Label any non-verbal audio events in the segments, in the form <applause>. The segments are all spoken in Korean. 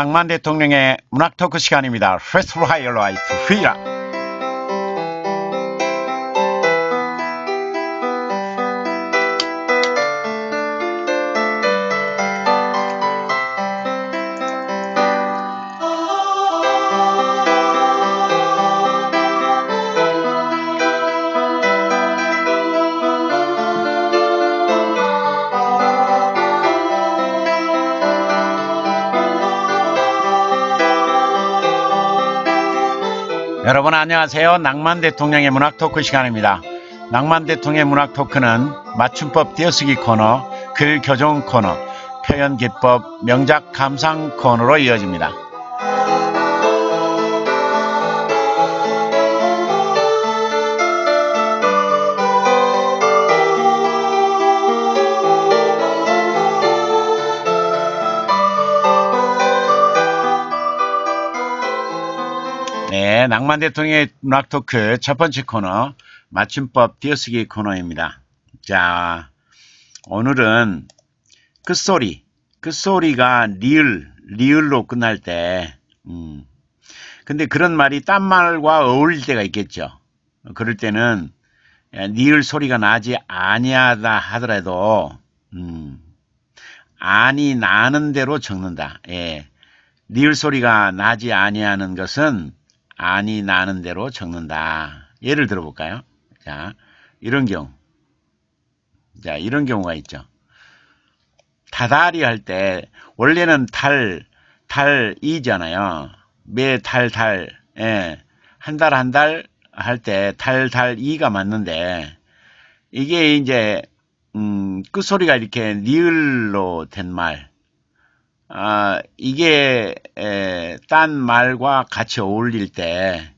낭만 대통령의 문학 토크 시간입니다. Festival Higher Life, 휘라! 여러분 안녕하세요. 낭만 대통령의 문학 토크 시간입니다. 낭만 대통령의 문학 토크는 맞춤법 띄어쓰기 코너, 글 교정 코너, 표현 기법, 명작 감상 코너로 이어집니다. 낭만 대통령의 문학 토크 첫 번째 코너 맞춤법 띄어쓰기 코너입니다. 자, 오늘은 끝소리, 그 끝소리가 그 리을, 리을로 끝날 때 음, 근데 그런 말이 딴 말과 어울릴 때가 있겠죠. 그럴 때는 니을 소리가 나지 아니하다 하더라도 음, 아니 나는 대로 적는다. 예. 니을 소리가 나지 아니하는 것은 아니 나는 대로 적는다. 예를 들어볼까요? 자, 이런 경우. 자, 이런 경우가 있죠. 다다리할 때, 원래는 달, 달이잖아요. 매 달, 달, 예. 한 달, 한 달 할 때, 달, 달, 이가 맞는데, 이게 이제, 음, 끝소리가 이렇게 니을로 된 말, 아, 이게 에, 딴 말과 같이 어울릴 때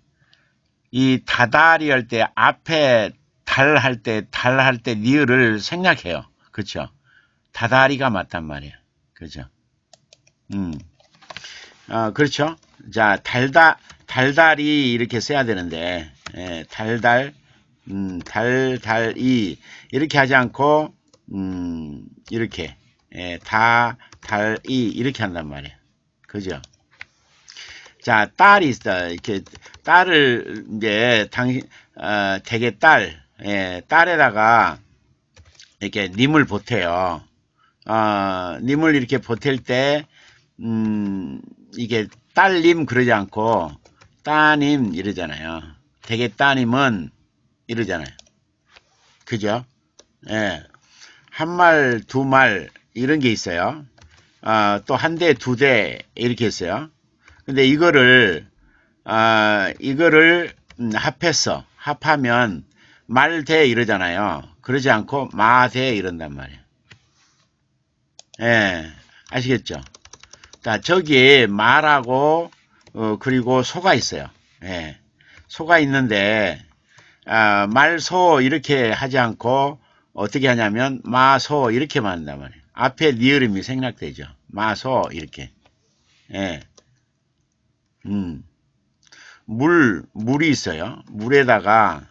이 다다리 할 때 앞에 달 할 때 달 할 때 니을을 생략해요. 그렇죠? 다다리가 맞단 말이에요. 그렇죠? 음. 아, 그렇죠? 자, 달다 달달이 이렇게 써야 되는데 에, 예, 달달 음, 달달이 이렇게 하지 않고 음, 이렇게 에, 예, 다 달, 이, 이렇게 한단 말이에요. 그죠? 자, 딸이 있어. 이렇게, 딸을, 이제, 당신, 어, 되게 딸, 예, 딸에다가, 이렇게 님을 보태요. 어, 님을 이렇게 보탤 때, 음, 이게 딸님 그러지 않고, 따님 이러잖아요. 되게 따님은 이러잖아요. 그죠? 예. 한 말, 두 말, 이런 게 있어요. 아, 또한 대, 두 대 이렇게 했어요. 근데 이거를 아, 이거를 음, 합해서 합하면 말대 이러잖아요. 그러지 않고 마대 이런단 말이에요. 예, 아시겠죠? 자, 저기 말하고 어, 그리고 소가 있어요. 예, 소가 있는데 아, 말소 이렇게 하지 않고 어떻게 하냐면 마소 이렇게만 한단 말이에요. 앞에 니을음이 생략되죠. 마소 이렇게. 예. 음. 물, 물이 있어요. 물에다가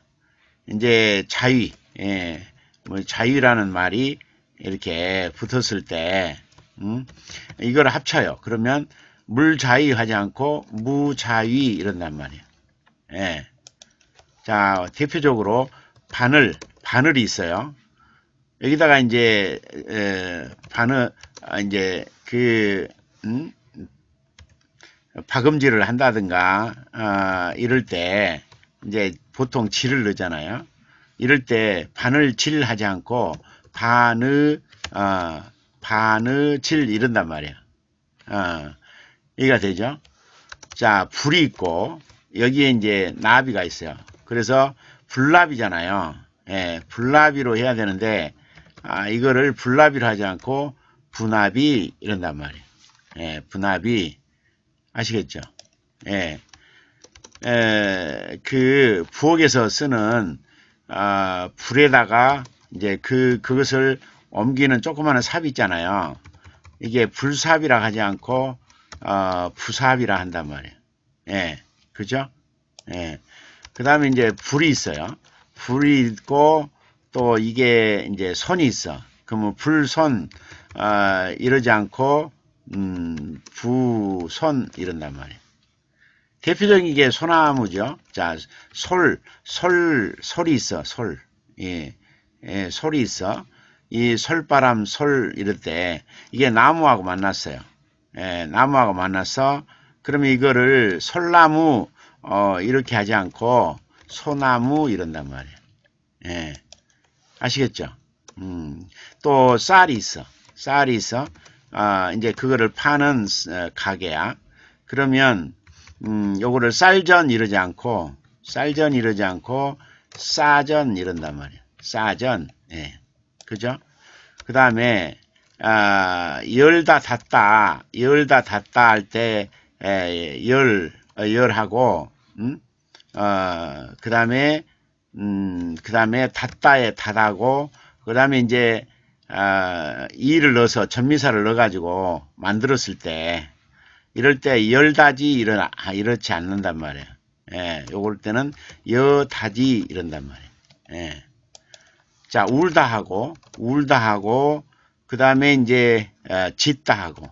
이제 자위, 예. 뭐 자위라는 말이 이렇게 붙었을 때 음, 이걸 합쳐요. 그러면 물자위 하지 않고 무자위 이런단 말이에요. 예. 자, 대표적으로 바늘, 바늘이 있어요. 여기다가 이제 에, 반어 아, 이제 그 음? 박음질을 한다든가 아, 이럴 때 이제 보통 질을 넣잖아요. 이럴 때 반을 질하지 않고 반의 어, 반의 질 이런단 말이야. 어, 이가 되죠. 자 불이 있고 여기에 이제 나비가 있어요. 그래서 불나비잖아요. 예, 불나비로 해야 되는데 아, 이거를 분납이라 하지 않고 분압이 이런단 말이에요. 예, 분압이 아시겠죠? 예. 에, 그 부엌에서 쓰는 아, 불에다가 이제 그 그것을 옮기는 조그마한 삽이 있잖아요. 이게 불삽이라 하지 않고 어, 부삽이라 한단 말이에요. 예. 그죠? 예. 그다음에 이제 불이 있어요. 불이 있고 또 이게 이제 선이 있어. 그러면 불선 아, 이러지 않고 음, 부선 이런단 말이에요. 대표적인 게 소나무죠. 자, 솔, 솔, 솔이 있어, 솔. 예, 예 솔이 있어. 이 솔바람, 솔 이럴 때 이게 나무하고 만났어요. 예, 나무하고 만났어 그러면 이거를 솔나무 어, 이렇게 하지 않고 소나무 이런단 말이에요. 예. 아시겠죠? 음, 또 쌀이 있어. 쌀이 있어. 아, 이제 그거를 파는 어, 가게야. 그러면 음, 요거를 쌀전 이러지 않고 쌀전 이러지 않고 싸전 이런단 말이야. 싸전. 예. 그죠? 그 다음에 아, 열다 닫다 열다 닫다 할 때열 어, 열하고 음? 어, 그 다음에 음, 그 다음에 닫다에닫하고그 다음에 이제, 어, 이를 넣어서 전미사를 넣어가지고 만들었을 때, 이럴 때 열다지 이런, 아, 이렇지 않는단 말이에요. 예, 요럴 때는 여다지 이런단 말이에요. 예. 자, 울다 하고, 울다 하고, 그 다음에 이제, 어, 아, 짓다 하고,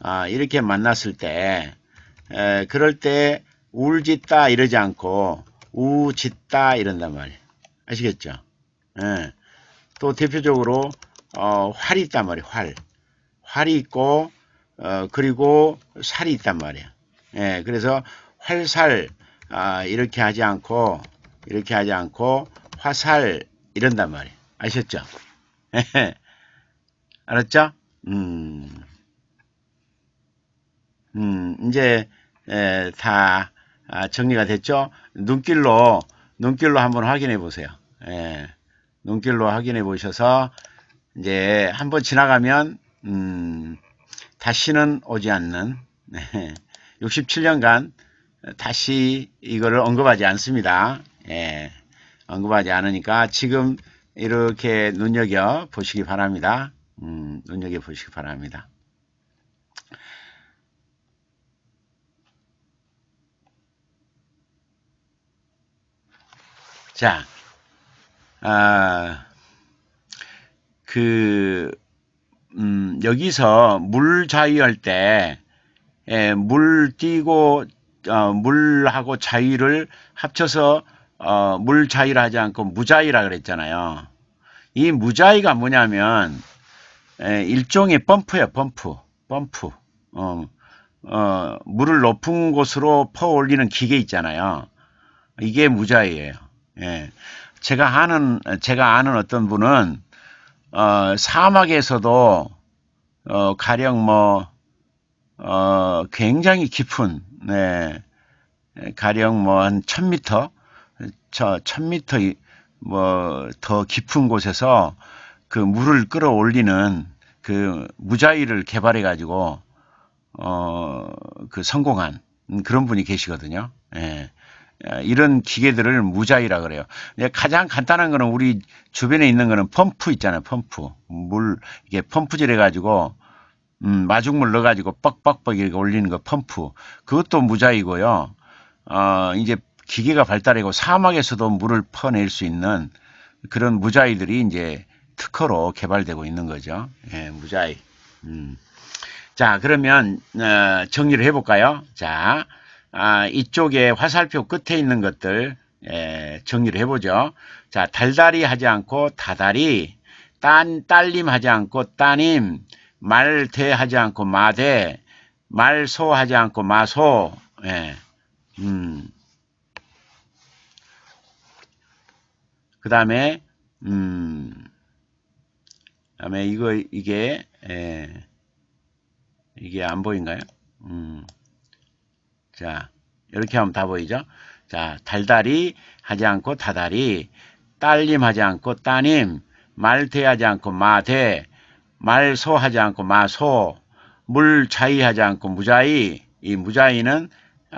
아, 이렇게 만났을 때, 에, 그럴 때, 울짓다 이러지 않고, 우짓다 이런단 말이에요. 아시겠죠? 예. 또 대표적으로 어, 활이 있단 말이에요. 활. 활이 있고 어, 그리고 살이 있단 말이에요. 예, 그래서 활살 아, 이렇게 하지 않고 이렇게 하지 않고 화살 이런단 말이에요. 아셨죠? <laughs> 예. 알았죠? 음, 음 이제 에, 예, 다 아, 정리가 됐죠? 눈길로 눈길로 한번 확인해 보세요. 예, 눈길로 확인해 보셔서 이제 한번 지나가면 음, 다시는 오지 않는 네, 67년간 <laughs> 다시 이거를 언급하지 않습니다. 예, 언급하지 않으니까 지금 이렇게 눈여겨 보시기 바랍니다. 음, 눈여겨 보시기 바랍니다. 자, 아, 그, 음, 여기서 물 자위할 때, 예, 물 띄고, 어, 물하고 자위를 합쳐서, 어, 물 자위를 하지 않고 무자위라 그랬잖아요. 이 무자위가 뭐냐면, 예, 일종의 펌프예요, 펌프. 펌프. 어, 어, 물을 높은 곳으로 퍼 올리는 기계 있잖아요. 이게 무자위예요. 예. 제가 하는 제가 아는 어떤 분은 어, 사막에서도 어, 가령 뭐 어, 굉장히 깊은 네. 가령 뭐한1 0 0 0미터저1 0 0 0미터뭐더 깊은 곳에서 그 물을 끌어올리는 그 무자위를 개발해 가지고 어 그 성공한 그런 분이 계시거든요. 예. 예, 이런 기계들을 무자이라 그래요. 가장 간단한 거는 우리 주변에 있는 거는 펌프 있잖아요. 펌프. 물, 이게 펌프질 해가지고, 음, 마중물 넣어가지고 뻑뻑뻑 이렇게 올리는 거 펌프. 그것도 무자이고요. 어, 이제 기계가 발달하고 사막에서도 물을 퍼낼 수 있는 그런 무자이들이 이제 특허로 개발되고 있는 거죠. 예, 무자이. 음. 자, 그러면, 어, 정리를 해볼까요? 자. 아, 이쪽에 화살표 끝에 있는 것들 예, 정리를 해보죠. 자, 달달이 하지 않고 다달이, 딴, 딸님 하지 않고 따님, 말대 하지 않고 마대, 말소 하지 않고 마소, 예, 음. 그 다음에, 음, 그 다음에 이거, 이게, 예, 이게 안 보인가요? 음. 자, 이렇게 하면 다 보이죠? 자, 달달이 하지 않고 다달이, 딸님 하지 않고 따님, 말대 하지 않고 마대 말소 하지 않고 마소, 물자이 하지 않고 무자이, 이 무자이는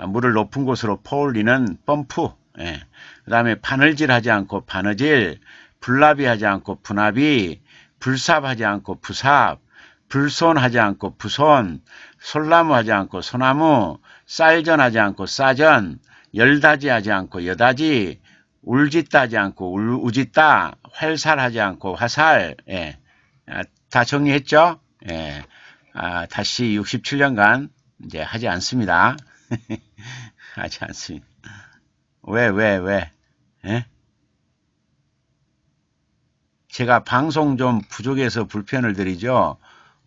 물을 높은 곳으로 퍼올리는 펌프, 예. 그 다음에 바늘질 하지 않고 바느질, 불나비 하지 않고 분나비 불삽 하지 않고 부삽, 불손 하지 않고 부손, 솔나무 하지 않고 소나무, 쌀전하지 않고 싸전, 열다지하지 않고 여다지, 울짓다지 않고 울, 우짓다, 활살하지 않고 화살. 예. 아, 다 정리했죠? 예. 아, 다시 67년간 이제 하지 않습니다. <laughs> 하지 않습니다. 왜, 왜, 왜? 예? 제가 방송 좀 부족해서 불편을 드리죠?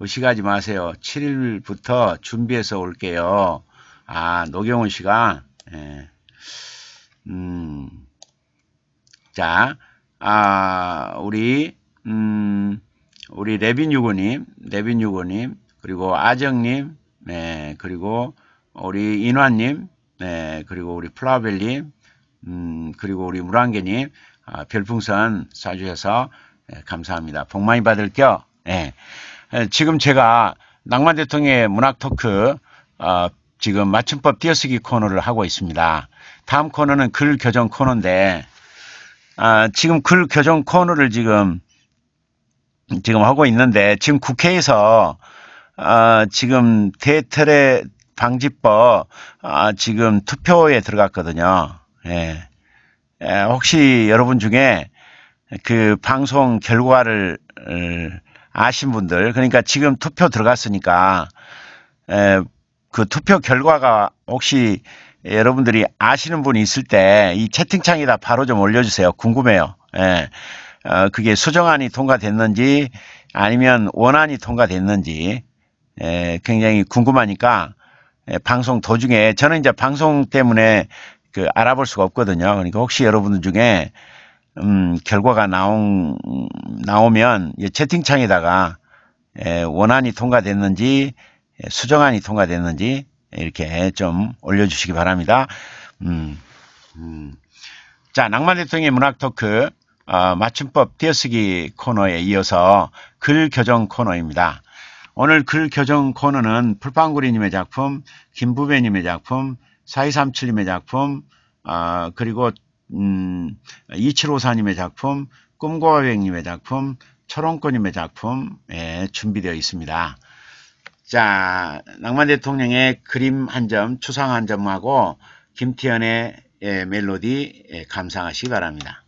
의식하지 마세요. 7일부터 준비해서 올게요. 아, 노경훈 씨가, 예. 음, 자, 아, 우리, 음, 우리 레빈유고님, 레빈유고님, 그리고 아정님, 네, 그리고 우리 인환님, 네, 그리고 우리 플라벨님, 음, 그리고 우리 물안개님, 아, 별풍선 쏴주셔서 네, 감사합니다. 복 많이 받을게요. 네. 지금 제가 낭만 대통령의 문학 토크, 어, 지금 맞춤법 띄어쓰기 코너를 하고 있습니다. 다음 코너는 글 교정 코너인데 아, 지금 글 교정 코너를 지금 지금 하고 있는데 지금 국회에서 아, 지금 대테레 방지법 아, 지금 투표에 들어갔거든요. 예. 예, 혹시 여러분 중에 그 방송 결과를 아신 분들 그러니까 지금 투표 들어갔으니까 에, 예, 그 투표 결과가 혹시 여러분들이 아시는 분이 있을 때 이 채팅창에다 바로 좀 올려주세요. 궁금해요. 예. 어, 그게 수정안이 통과됐는지 아니면 원안이 통과됐는지 예, 굉장히 궁금하니까 예, 방송 도중에 저는 이제 방송 때문에 그 알아볼 수가 없거든요. 그러니까 혹시 여러분들 중에 음, 결과가 나온, 나오면 채팅창에다가 예, 원안이 통과됐는지 예, 수정안이 통과됐는지 이렇게 좀 올려주시기 바랍니다. 음, 음. 자, 낭만 대통령의 문학 토크 어, 맞춤법 띄어쓰기 코너에 이어서 글 교정 코너입니다. 오늘 글 교정 코너는 풀빵구리님의 작품, 김부배님의 작품, 4237님의 작품, 어, 그리고 음, 2754님의 작품, 꿈고 여행님의 작품, 철원권님의 작품 예, 준비되어 있습니다. 자, 낭만 대통령의 그림 한 점, 추상 한 점하고 김태현의 예, 멜로디 예, 감상하시기 바랍니다.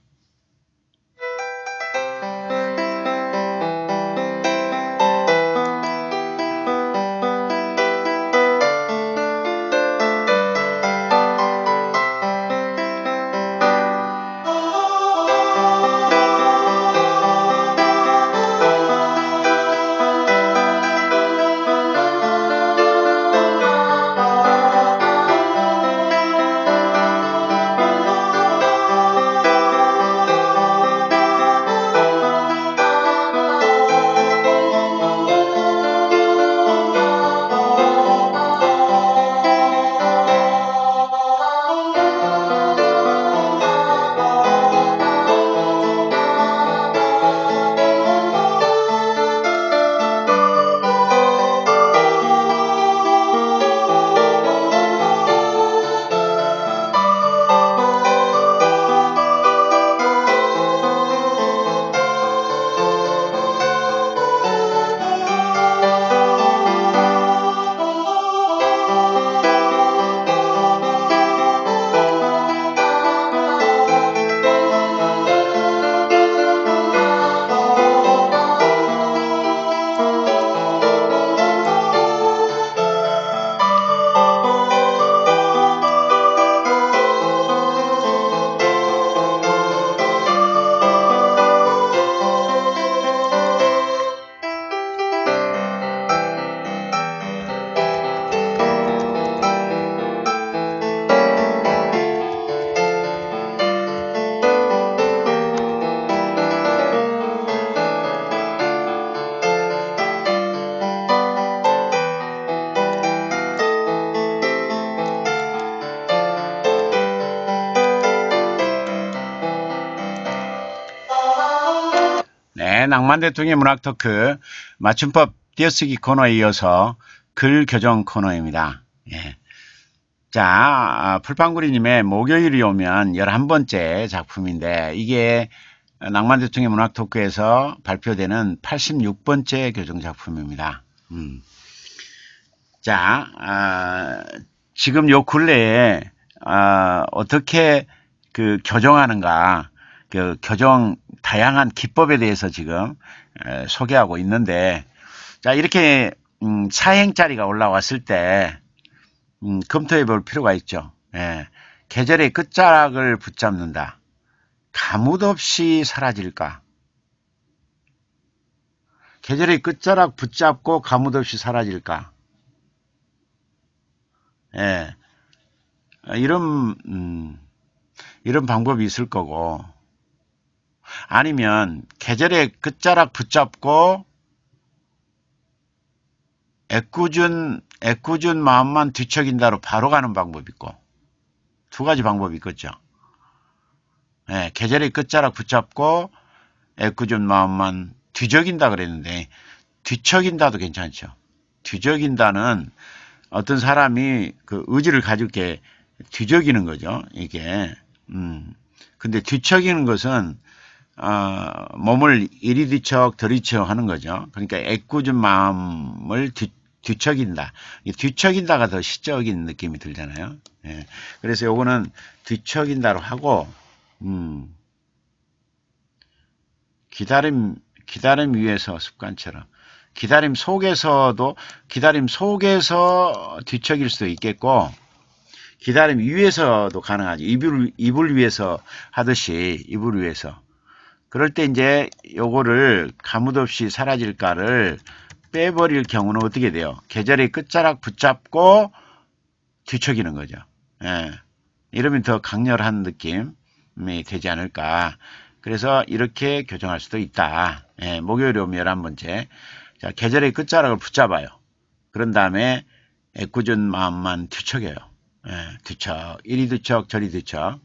노무현 대통령의 문학 토크 맞춤법 띄어쓰기 코너에 이어서 글 교정 코너입니다. 예. 자, 아, 풀빵구리님의 목요일이 오면 11번째 작품인데 이게 낭만 대통령 의 문학 토크에서 발표되는 86번째 교정 작품입니다. 음. 자, 아, 지금 요 근래에 아, 어떻게 그 교정하는가, 그 교정 다양한 기법에 대해서 지금 소개하고 있는데 자 이렇게 음, 사행자리가 올라왔을 때 음, 검토해 볼 필요가 있죠. 예, 계절의 끝자락을 붙잡는다. 가뭇없이 사라질까? 계절의 끝자락 붙잡고 가뭇없이 사라질까? 예, 이런 음, 이런 방법이 있을 거고 아니면 계절의 끝자락 붙잡고 애꿎은 애꿎은 마음만 뒤척인다로 바로 가는 방법이 있고 두 가지 방법이 있겠죠. 예, 계절의 끝자락 붙잡고 애꿎은 마음만 뒤적인다 그랬는데 뒤척인다도 괜찮죠. 뒤적인다는 어떤 사람이 그 의지를 가지고 이렇게 뒤적이는 거죠. 이게 음. 근데 뒤척이는 것은 어, 몸을 이리 뒤척 들이쳐 하는 거죠. 그러니까 애꿎은 마음을 뒤, 뒤척인다. 뒤척인다가 더 시적인 느낌이 들잖아요. 예. 그래서 요거는 뒤척인다로 하고 음, 기다림 기다림 위에서 습관처럼 기다림 속에서도 기다림 속에서 뒤척일 수도 있겠고 기다림 위에서도 가능하지. 이불, 이불 위에서 하듯이, 이불 위에서. 그럴 때 이제 요거를 가뭇 없이 사라질까를 빼버릴 경우는 어떻게 돼요? 계절의 끝자락 붙잡고 뒤척이는 거죠. 예. 이러면 더 강렬한 느낌이 되지 않을까. 그래서 이렇게 교정할 수도 있다. 예, 목요일에 오면 11번째. 자, 계절의 끝자락을 붙잡아요. 그런 다음에 애꿎은 마음만 뒤척여요. 예, 뒤척. 이리 뒤척, 저리 뒤척.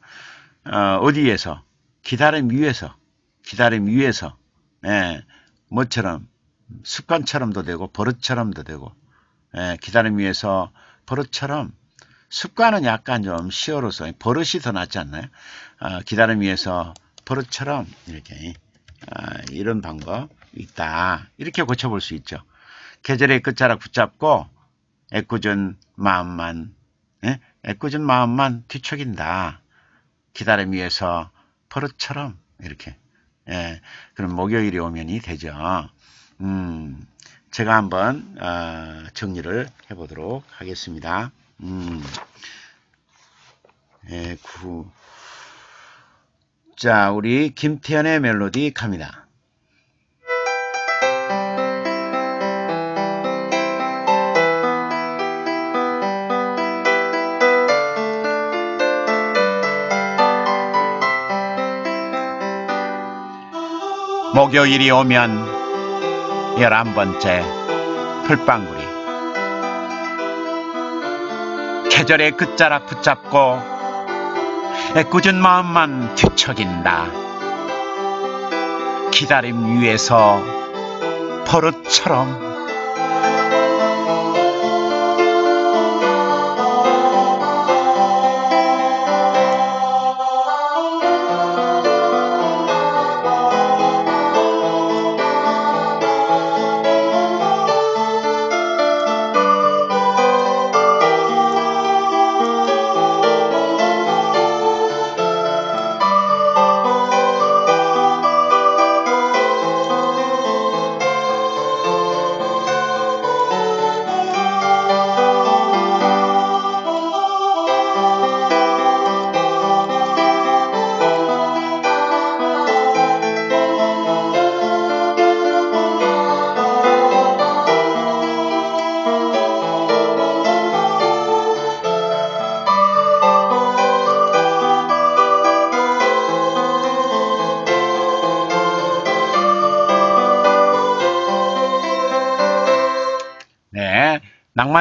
어, 어디에서? 기다림 위에서. 기다림 위에서 예, 뭐처럼 습관처럼도 되고 버릇처럼도 되고 예, 기다림 위에서 버릇처럼 습관은 약간 좀 시어로서 버릇이 더 낫지 않나요? 어, 기다림 위에서 버릇처럼 이렇게 어, 이런 방법 있다 이렇게 고쳐볼 수 있죠. 계절의 끝자락 붙잡고 애꿎은 마음만 예? 애꿎은 마음만 뒤척인다. 기다림 위에서 버릇처럼 이렇게 예, 그럼 목요일이 오면이 되죠. 음, 제가 한번 어, 정리를 해보도록 하겠습니다. 음, 예, 구. 자, 우리 김태현의 멜로디 갑니다. 목요일이 오면 열한 번째 풀빵구리 계절의 끝자락 붙잡고 애꿎은 마음만 뒤척인다 기다림 위에서 버릇처럼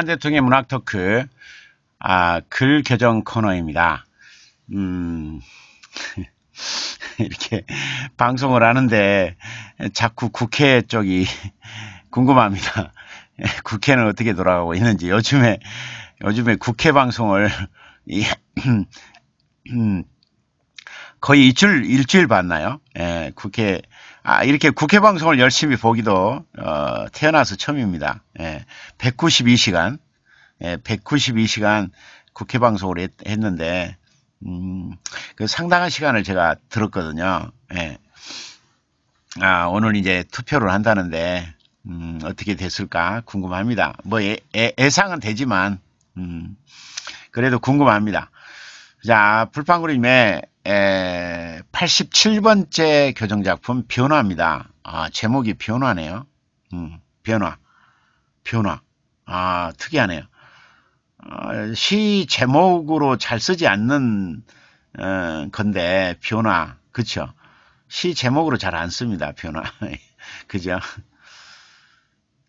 한대통령의 문학 토크 아, 글 개정 코너입니다. 음, <laughs> 이렇게 방송을 하는데 자꾸 국회 쪽이 <laughs> 궁금합니다. <laughs> 국회는 어떻게 돌아가고 있는지 요즘에 요즘에 국회 방송을 <clears throat> 거의 일주일 일주일 봤나요? 예, 국회 아, 이렇게 국회 방송을 열심히 보기도 어, 태어나서 처음입니다. 예, 192시간, 예, 192시간 국회 방송을 했, 했는데 음, 그 상당한 시간을 제가 들었거든요. 예. 아, 오늘 이제 투표를 한다는데 음, 어떻게 됐을까 궁금합니다. 뭐 예, 예 상은 되지만 음, 그래도 궁금합니다. 자, 불판그림에 에, 87번째 교정작품 변화입니다. 아, 제목이 변화네요. 음, 변화. 변화. 아, 특이하네요. 아, 시 제목으로 잘 쓰지 않는 어, 건데 변화. 그쵸? 시 제목으로 잘 안 씁니다. 변화. <laughs> 그죠?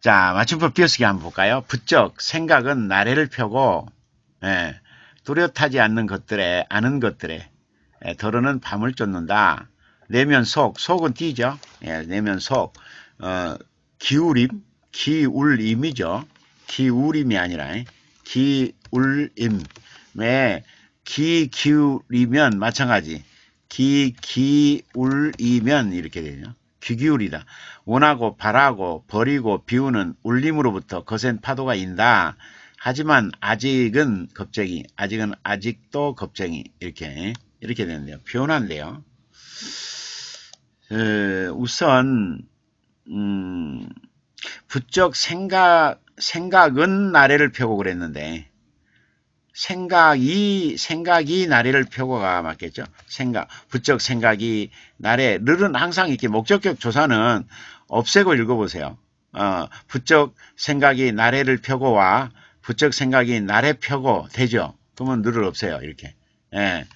자, 맞춤법 띄어쓰기 한번 볼까요? 부쩍 생각은 나래를 펴고 예, 뚜렷하지 않는 것들에 아는 것들에 예, 덜어는 밤을 쫓는다. 내면 속, 속은 띠죠 예, 내면 속, 어, 기울임, 기울임이죠. 기울임이 아니라 예, 기울임에 기기울이면 마찬가지 기기울이면 이렇게 되죠. 귀기울이다. 원하고 바라고 버리고 비우는 울림으로부터 거센 파도가 인다. 하지만 아직은 겁쟁이, 아직은 아직도 겁쟁이 이렇게 이렇게 되는데요. 변화인데요. 그, 우선 음, 부쩍 생각 생각은 나래를 펴고 그랬는데 생각이 생각이 나래를 펴고가 맞겠죠? 생각 부쩍 생각이 나래 를은 항상 이렇게 목적격 조사는 없애고 읽어보세요. 어, 부쩍 생각이 나래를 펴고와 부쩍 생각이 나래 펴고 되죠? 그러면 늘을 없애요 이렇게. 예.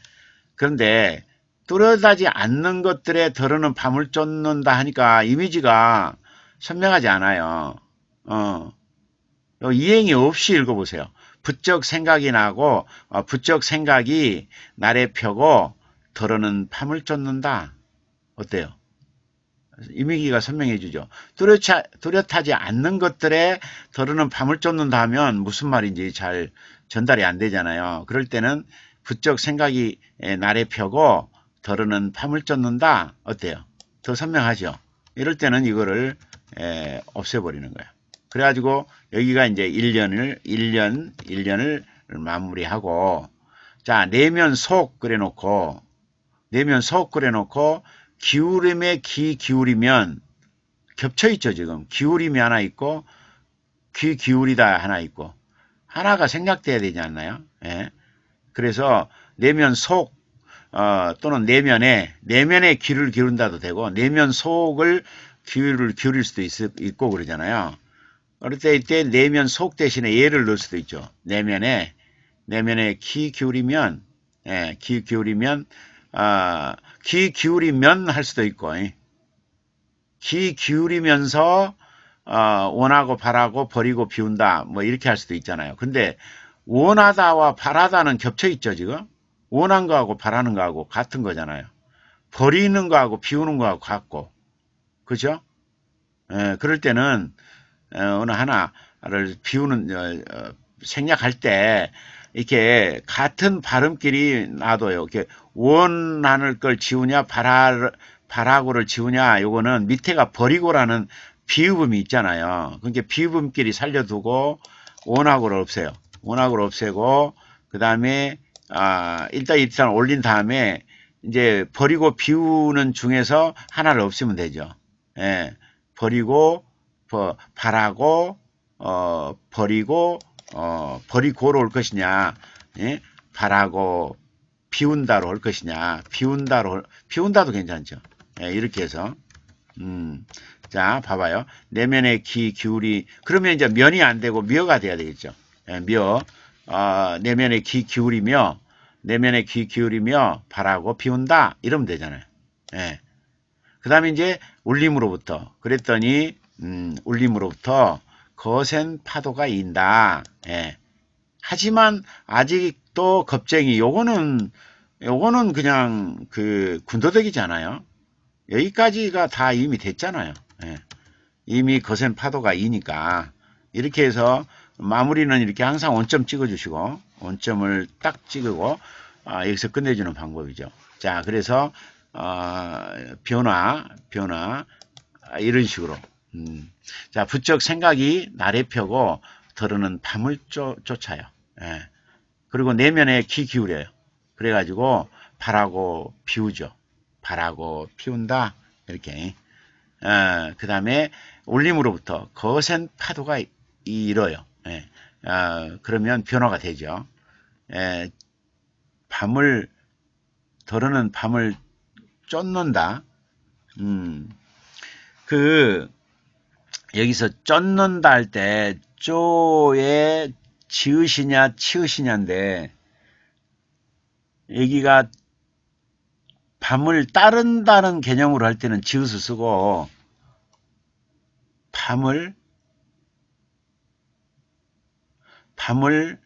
그런데 뚜렷하지 않는 것들에 더러는 밤을 쫓는다 하니까 이미지가 선명하지 않아요. 어. 이행이 없이 읽어보세요. 부쩍 생각이 나고 어, 부쩍 생각이 날에 펴고 더러는 밤을 쫓는다. 어때요? 이미지가선명해지죠 뚜렷하, 뚜렷하지 않는 것들에 더러는 밤을 쫓는다 하면 무슨 말인지 잘 전달이 안 되잖아요. 그럴 때는 부쩍 생각이 날에 펴고 더러는 팜을 쫓는다. 어때요? 더 선명하죠? 이럴 때는 이거를 에, 없애버리는 거예요. 그래가지고 여기가 이제 1년을 1년 1년을 마무리하고 자 내면 속 그려놓고 내면 속 그려놓고 기울임의 기 기울이면 겹쳐있죠 지금 기울임이 하나 있고 귀 기울이다 하나 있고 하나가 생략돼야 되지 않나요? 예. 그래서 내면 속 어, 또는 내면에 내면에 귀를 기울다도 되고 내면 속을 귀를 기울일 수도 있, 있고 그러잖아요. 어릴 때 이때 내면 속 대신에 예를 넣을 수도 있죠. 내면에 내면에 귀 기울이면 예, 귀 기울이면 아, 귀 기울이면 할 수도 있고 예. 귀 기울이면서 어, 원하고 바라고 버리고 비운다 뭐 이렇게 할 수도 있잖아요. 근데 원하다와 바라다는 겹쳐 있죠 지금 원한 거하고 바라는 거하고 같은 거잖아요 버리는 거하고 비우는 거하고 같고 그죠 에, 예, 그럴 때는 어, 어느 하나를 비우는 어, 어, 생략할 때 이렇게 같은 발음끼리 놔둬요 이렇게 원하는 걸 지우냐 바라 바라고를 지우냐 요거는 밑에가 버리고라는 비읍음이 있잖아요 그러니까 비읍음끼리 살려두고 원하고를 없애요 원학을 없애고 그 다음에 아, 일단 일단 올린 다음에 이제 버리고 비우는 중에서 하나를 없애면 되죠. 예, 버리고 버, 바라고 어, 버리고 어, 버리고로 올 것이냐 예? 바라고 비운다로 올 것이냐 비운다로 비운다도 괜찮죠. 예, 이렇게 해서 음, 자 봐봐요 내면의 기 기울이 그러면 이제 면이 안 되고 미어가 돼야 되겠죠. 며 예, 어, 아, 내면의 귀 기울이며 내면의 귀 기울이며 바라고 비운다 이러면 되잖아요. 예. 그 다음에 이제 울림으로부터 그랬더니 음, 울림으로부터 거센 파도가 인다. 예. 하지만 아직도 겁쟁이 요거는 요거는 그냥 그 군더더기잖아요. 여기까지가 다 이미 됐잖아요. 예. 이미 거센 파도가 이니까 이렇게 해서 마무리는 이렇게 항상 원점 찍어주시고 원점을 딱 찍고 아, 여기서 끝내주는 방법이죠. 자 그래서 어, 변화 변화 아, 이런 식으로 음. 자 부쩍 생각이 날에 펴고 더러는 밤을 쫓, 아요 예. 그리고 내면에 귀 기울여요. 그래가지고 바라고 비우죠. 바라고 피운다 이렇게 어, 아, 그 다음에 울림으로부터 거센 파도가 일어요. 예, 아, 그러면 변화가 되죠. 예, 밤을 더러는 밤을 쫓는다. 음, 그 여기서 쫓는다 할 때 쪼에 지으시냐 치으시냐인데 여기가 밤을 따른다는 개념으로 할 때는 지읒을 쓰고 밤을 밤을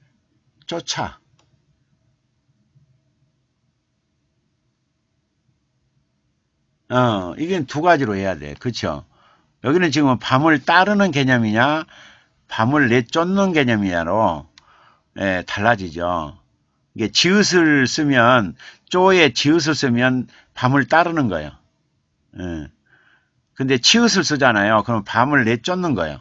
쫓아 어, 이게 두 가지로 해야 돼. 그쵸? 그렇죠? 여기는 지금 밤을 따르는 개념이냐, 밤을 내쫓는 개념이냐로, 예, 달라지죠. 이게 지읒을 쓰면, 쪼에 지읒을 쓰면 밤을 따르는 거예요. 예. 근데 치읒을 쓰잖아요. 그럼 밤을 내쫓는 거예요.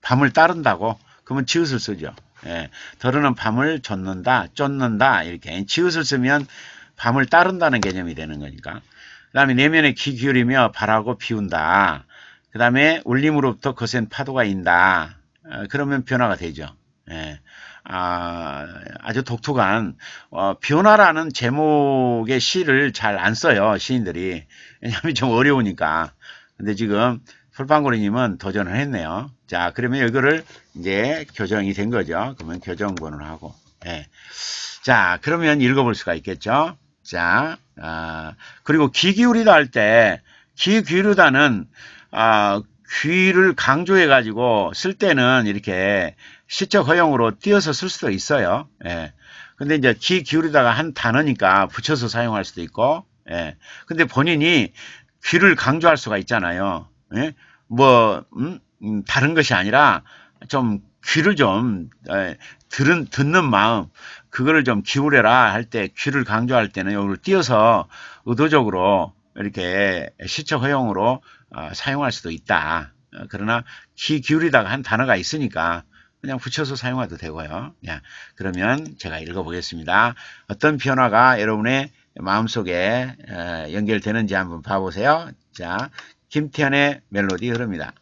밤을 따른다고. 그러면 지읒을 쓰죠. 예. 더러는 밤을 쫓는다, 쫓는다 이렇게 지읒을 쓰면 밤을 따른다는 개념이 되는 거니까. 그 다음에 내면에 귀 기울이며 바라고 비운다. 그 다음에 울림으로부터 거센 파도가 인다. 어, 그러면 변화가 되죠. 예. 아, 아주 독특한 어, 변화라는 제목의 시를 잘 안 써요 시인들이 왜냐하면 좀 어려우니까 근데 지금 솔방구리님은 도전을 했네요. 자, 그러면 이거를 이제 교정이 된 거죠. 그러면 교정본을 하고. 예. 자, 그러면 읽어볼 수가 있겠죠. 자, 아, 그리고 귀 기울이다 할 때, 귀 기울이다는, 아, 귀를 강조해가지고 쓸 때는 이렇게 시적 허용으로 띄어서 쓸 수도 있어요. 예. 근데 이제 귀 기울이다가 한 단어니까 붙여서 사용할 수도 있고, 예. 근데 본인이 귀를 강조할 수가 있잖아요. 예? 뭐 음, 음, 다른 것이 아니라 좀 귀를 좀 에, 들은 듣는 마음 그거를 좀 기울여라 할 때 귀를 강조할 때는 요걸 띄어서 의도적으로 이렇게 시적 허용으로 어, 사용할 수도 있다. 어, 그러나 귀 기울이다가 한 단어가 있으니까 그냥 붙여서 사용해도 되고요. 예, 그러면 제가 읽어보겠습니다. 어떤 변화가 여러분의 마음속에 에, 연결되는지 한번 봐보세요. 자, 김태현의 멜로디 흐릅니다.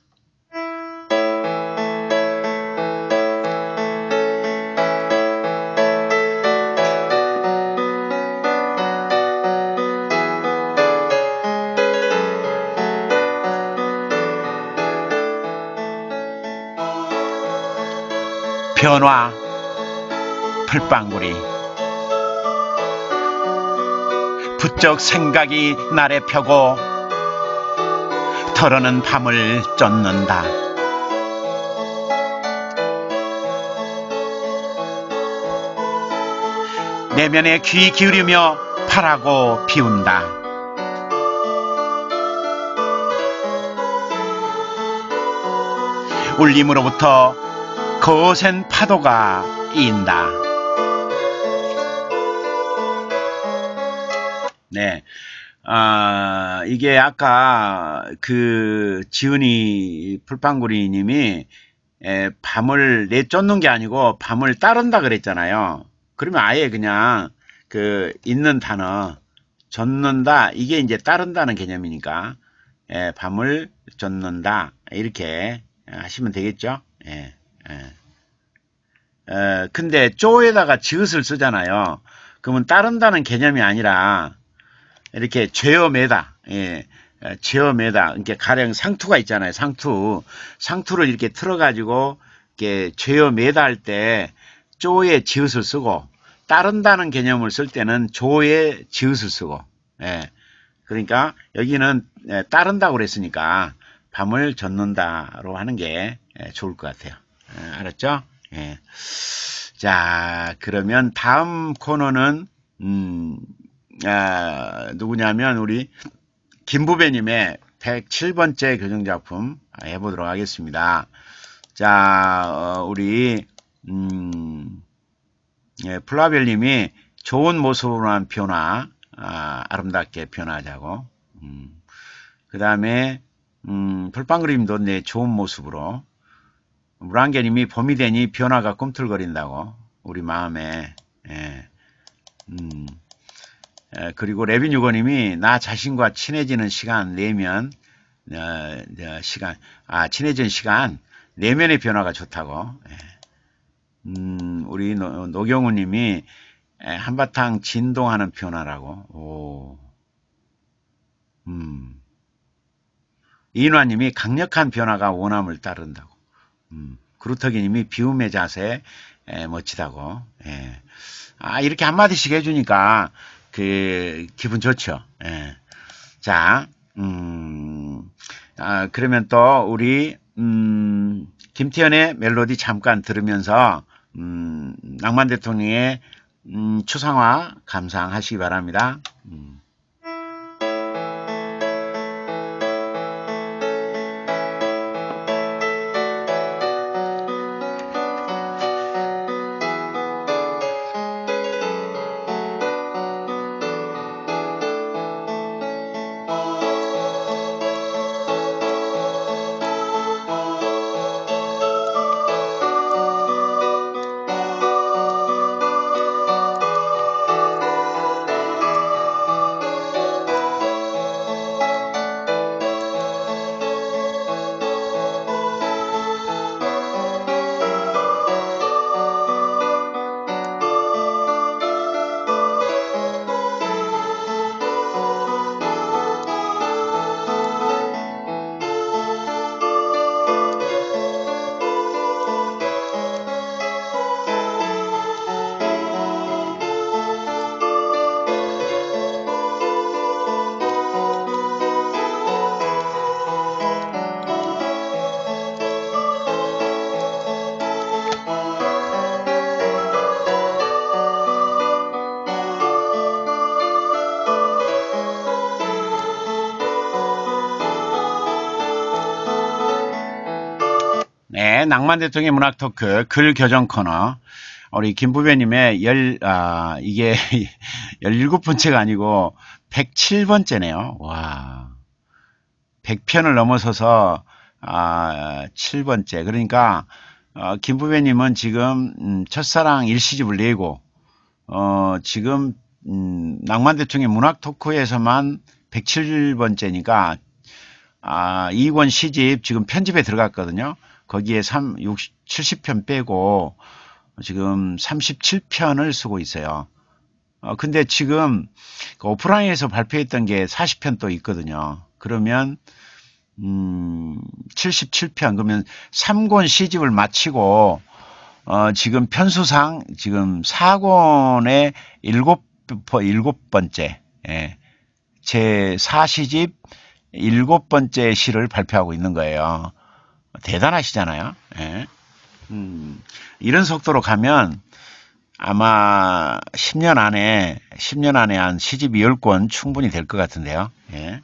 변화 풀빵구리 부쩍 생각이 날에 펴고 털어는 밤을 쫓는다. 내면에 귀 기울이며 파라고 비운다. 울림으로부터 거센 파도가 인다. 네. 아, 이게 아까 그 지은이 풀빵구리 님이 에, 밤을 내쫓는 게 아니고 밤을 따른다 그랬잖아요. 그러면 아예 그냥 그 있는 단어 젖는다 이게 이제 따른다는 개념이니까 에, 밤을 젖는다 이렇게 하시면 되겠죠. 예, 예. 어, 근데 쪼에다가 지읒을 쓰잖아요. 그러면 따른다는 개념이 아니라 이렇게 죄어매다 예, 죄어매다 이렇게 가령 상투가 있잖아요 상투 상투를 이렇게 틀어 가지고 이렇게 죄어매다 할 때조의 지읒을 쓰고 따른다는 개념을 쓸 때는 조의 지읒을 쓰고 예, 그러니까 여기는 예, 따른다고 그랬으니까 밤을 젖는다로 하는 게 예, 좋을 것 같아요 예, 알았죠 예. 자 그러면 다음 코너는 음, 아, 누구냐면 우리 김부배님의 107번째 교정작품 해보도록 하겠습니다. 자, 어, 우리 음, 예, 플라벨님이 좋은 모습으로한 변화, 아, 름답게 변화하자고. 음, 그 다음에 음, 풀빵그림도 내 네, 좋은 모습으로. 물안개님이 봄이 되니 변화가 꿈틀거린다고. 우리 마음에. 예, 음. 그리고 레빈 유고님이 나 자신과 친해지는 시간 내면 어, 어, 시간 아 친해진 시간 내면의 변화가 좋다고 예. 음, 우리 노, 경우님이 한바탕 진동하는 변화라고 오. 음. 이인화님이 강력한 변화가 원함을 따른다고 음. 그루터기님이 비움의 자세 에, 멋지다고 예. 아 이렇게 한마디씩 해주니까 그 기분 좋죠. 예. 자, 음, 아, 그러면 또 우리 음, 김태현의 멜로디 잠깐 들으면서 음, 낭만 대통령의 음, 추상화 감상하시기 바랍니다. 음. 이만만 대통령의 문학 토크 글 교정 코너 우리 김부배님의 열, 아, 이게 17번째가 <laughs> 아니고 107번째네요. 와. 100편을 넘어서서 아, 7번째. 그러니까 어, 김부배님은 지금 음, 첫사랑 일시집을 내고 어, 지금 음, 낭만 대통령 의 문학 토크에서만 107번째니까 아, 이권 시집 지금 편집에 들어갔거든요. 거기에 3, 60, 70편 빼고 지금 37편을 쓰고 있어요. 어, 근데 지금 그 오프라인에서 발표했던 게 40편 또 있거든요. 그러면 음, 77편 그러면 3권 시집을 마치고 어, 지금 편수상 지금 4권의 7, 7번째 예, 제4시집 7번째 시를 발표하고 있는 거예요. 대단하시잖아요. 예. 음, 이런 속도로 가면 아마 10년 안에 10년 안에 한 시집 10권 충분히 될 것 같은데요. 예.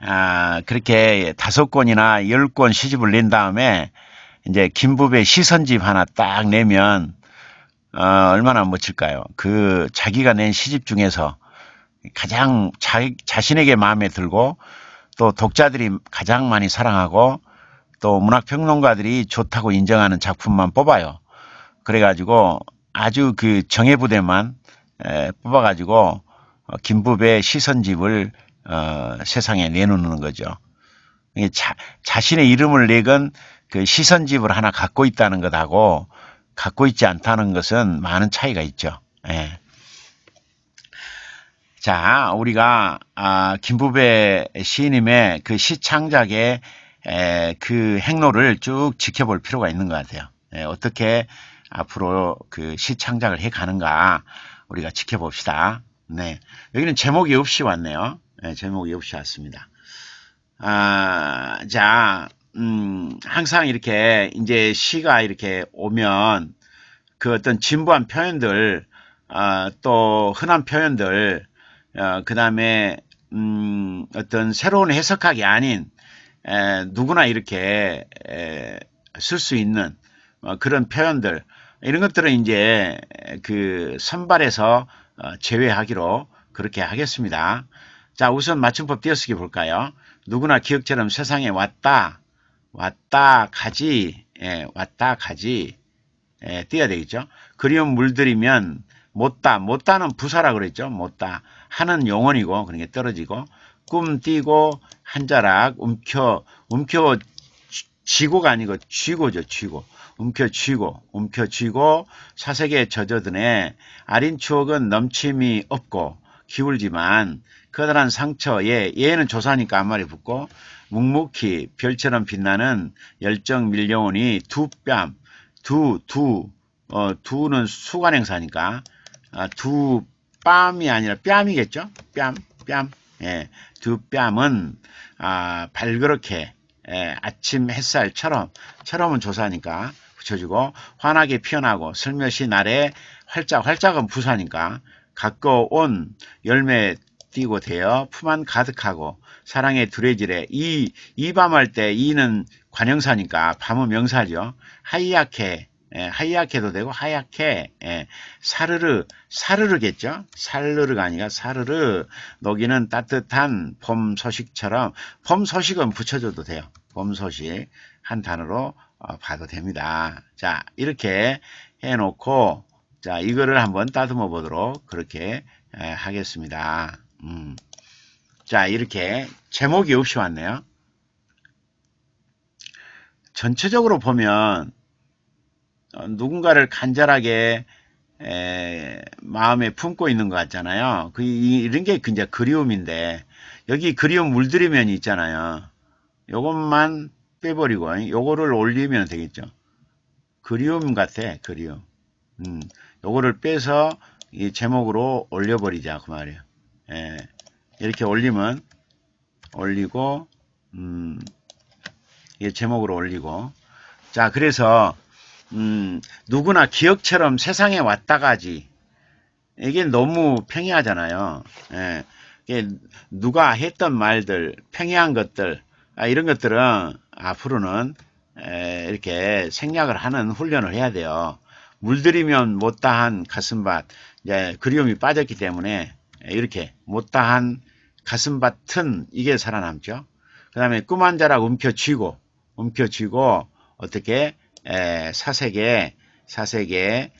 아, 그렇게 다섯 권이나 1 0권 시집을 낸 다음에 이제 김부배 시선집 하나 딱 내면 어, 얼마나 멋질까요? 그 자기가 낸 시집 중에서 가장 자, 자신에게 마음에 들고 또 독자들이 가장 많이 사랑하고 또 문학평론가들이 좋다고 인정하는 작품만 뽑아요. 그래가지고 아주 그 정예부대만 뽑아가지고 어, 김부배 시선집을 어, 세상에 내놓는 거죠. 자, 자신의 이름을 내건 그 시선집을 하나 갖고 있다는 것하고 갖고 있지 않다는 것은 많은 차이가 있죠. 예. 자, 우리가 아, 김부배 시인님의 그 시창작의 에, 그 행로를 쭉 지켜볼 필요가 있는 것 같아요. 에, 예, 어떻게 앞으로 그 시창작을 해가는가 우리가 지켜봅시다. 네, 여기는 제목이 없이 왔네요. 네, 제목이 없이 왔습니다. 아, 자, 음, 항상 이렇게 이제 시가 이렇게 오면 그 어떤 진부한 표현들, 아, 또 흔한 표현들 어, 그 다음에 음, 어떤 새로운 해석학이 아닌 에, 누구나 이렇게 쓸 수 있는 어, 그런 표현들 이런 것들은 이제 그 선발에서 어, 제외하기로 그렇게 하겠습니다. 자 우선 맞춤법 띄어쓰기 볼까요? 누구나 기억처럼 세상에 왔다 왔다 가지 예, 왔다 가지 예, 띄어야 되겠죠. 그리운 물들이면 못다 못다는 부사라 그랬죠. 못다 하는 영혼이고 그런 게 떨어지고 꿈띄고 한 자락 움켜 움켜 지고가 아니고 쥐고죠 쥐고 움켜 쥐고 움켜 쥐고 사색에 젖어드네 아린 추억은 넘침이 없고 기울지만 커다란 상처에 얘는 조사니까 앞말이 붙고 묵묵히 별처럼 빛나는 열정 밀려오니 두 뺨 두 두 어 두는 수관행사니까 아, 두 뺨이 아니라 뺨이겠죠? 뺨, 뺨. 예, 두 뺨은 아, 발그렇게 예, 아침 햇살처럼 처럼은 조사니까 붙여주고 환하게 피어나고 슬며시 날에 활짝 활짝은 부사니까 가까운 열매 띄고 되어 품안 가득하고 사랑의 두레질에 이 이 밤 할 때 이는 관형사니까 밤은 명사죠 하얗게 예, 하얗게도 되고 하얗게 예, 사르르 사르르겠죠 살르르가 아니라 사르르 녹이는 따뜻한 봄 소식처럼 봄 소식은 붙여줘도 돼요 봄 소식 한 단어로 어, 봐도 됩니다 자 이렇게 해놓고 자 이거를 한번 따듬어 보도록 그렇게 예, 하겠습니다 음. 자 이렇게 제목이 없이 왔네요 전체적으로 보면 어, 누군가를 간절하게 에, 마음에 품고 있는 것 같잖아요. 그, 이, 런게 이제 그리움인데 여기 그리움 물들이면 있잖아요. 요것만 빼버리고 요거를 올리면 되겠죠. 그리움 같아 그리움. 음, 요거를 빼서 이 제목으로 올려버리자 그 말이에요. 에, 예, 이렇게 올리면 올리고 음, 이 제목으로 올리고 자 그래서 음, 누구나 기억처럼 세상에 왔다 가지. 이게 너무 평이하잖아요. 예. 누가 했던 말들, 평이한 것들, 아, 이런 것들은 앞으로는 에, 이렇게 생략을 하는 훈련을 해야 돼요. 물들이면 못다한 가슴밭, 이제 그리움이 빠졌기 때문에 이렇게 못다한 가슴밭은 이게 살아남죠. 그 다음에 꿈 한 자락 움켜쥐고, 움켜쥐고 어떻게 사색에 사색에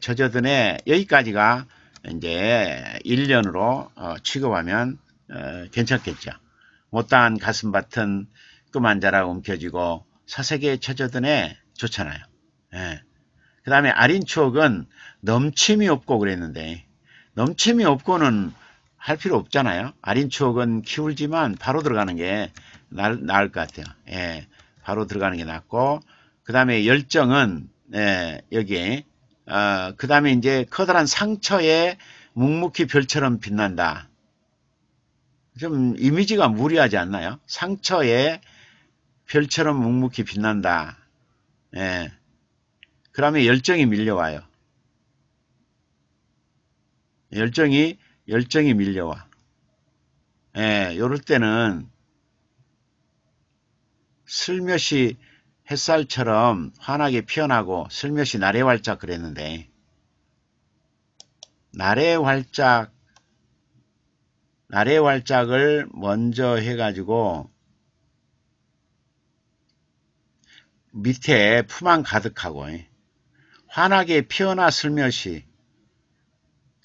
저저든에 여기까지가 이제 1년으로 어, 취급하면 어, 괜찮겠죠. 못다한 가슴밭은 끔만 자라 움켜쥐고 사색에 처져드네 좋잖아요. 예. 그 다음에 아린 추억은 넘침이 없고 그랬는데 넘침이 없고는 할 필요 없잖아요. 아린 추억은 키울지만 바로 들어가는 게 나, 을것 같아요. 예. 바로 들어가는 게 낫고 그 다음에 열정은 예, 여기 어, 그 다음에 이제 커다란 상처에 묵묵히 별처럼 빛난다. 좀 이미지가 무리하지 않나요? 상처에 별처럼 묵묵히 빛난다. 예. 그 다음에 열정이 밀려와요. 열정이 열정이 밀려와. 예, 요럴 때는 슬며시 햇살처럼 환하게 피어나고 슬며시 날에 활짝 그랬는데 날에 활짝 날에 활짝을 먼저 해가지고 밑에 품안 가득하고 환하게 피어나 슬며시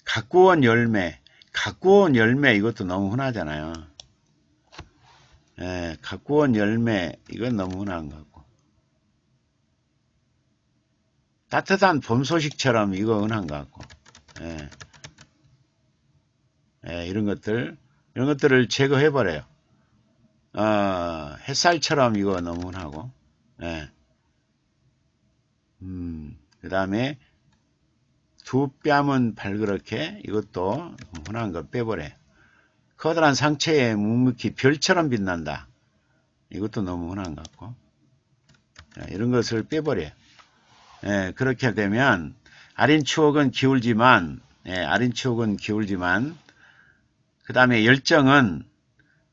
가꾸온 열매 가꾸온 열매 이것도 너무 흔하잖아요 예, 가꾸온 열매 이건 너무 흔한 것같고 따뜻한 봄 소식처럼 이거 은한 것 같고 예. 예, 이런 것들 이런 것들을 제거해 버려요 어, 햇살처럼 이거 너무 은하고 예. 음, 그 다음에 두 뺨은 발그렇게 이것도 흔한 거 빼버려 커다란 상체에 묵묵히 별처럼 빛난다 이것도 너무 흔한 것 같고 이런 것을 빼버려 예, 그렇게 되면 아린 추억은 기울지만 예, 아린 추억은 기울지만 그 다음에 열정은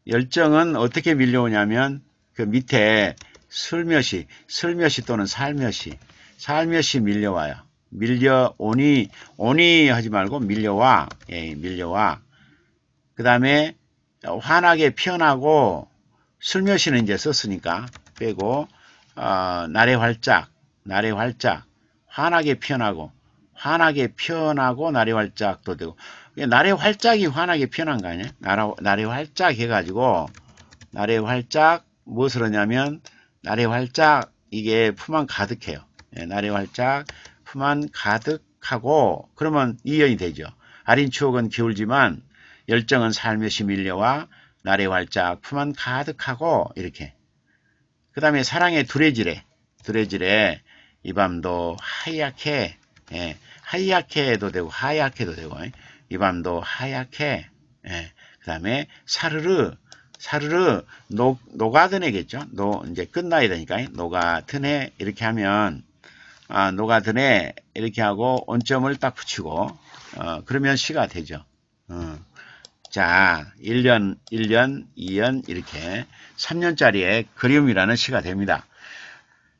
열정은 어떻게 밀려오냐면 그 밑에 슬며시 슬며시 또는 살며시 살며시 밀려와요. 밀려오니 오니 하지 말고 밀려와 예, 밀려와 그 다음에 환하게 피어나고 슬며시는 이제 썼으니까 빼고 어, 날의 활짝 날의 활짝 환하게 피어나고 환하게 피어나고 날의 활짝도 되고 날의 활짝이 환하게 피어난 거 아니야? 날의, 날의 활짝 해가지고 날의 활짝 무엇을 하냐면 날의 활짝 이게 품안 가득해요. 예, 날의 활짝 품안 가득하고 그러면 이연이 되죠. 아린 추억은 기울지만 열정은 삶며시 밀려와 날의 활짝 품안 가득하고 이렇게 그 다음에 사랑의 두레지레두레지레 이 밤도 하얗게 예, 하얗게 해도 되고 하얗게 해도 되고 이 밤도 하얗게 예, 그 다음에 사르르 사르르 녹, 녹아드네겠죠 노, 이제 끝나야 되니까 녹아드네 이렇게 하면 아, 녹아드네 이렇게 하고 원점을 딱 붙이고 어, 그러면 시가 되죠 어. 자 1년 1년 2년 이렇게 3년짜리의 그림이라는 시가 됩니다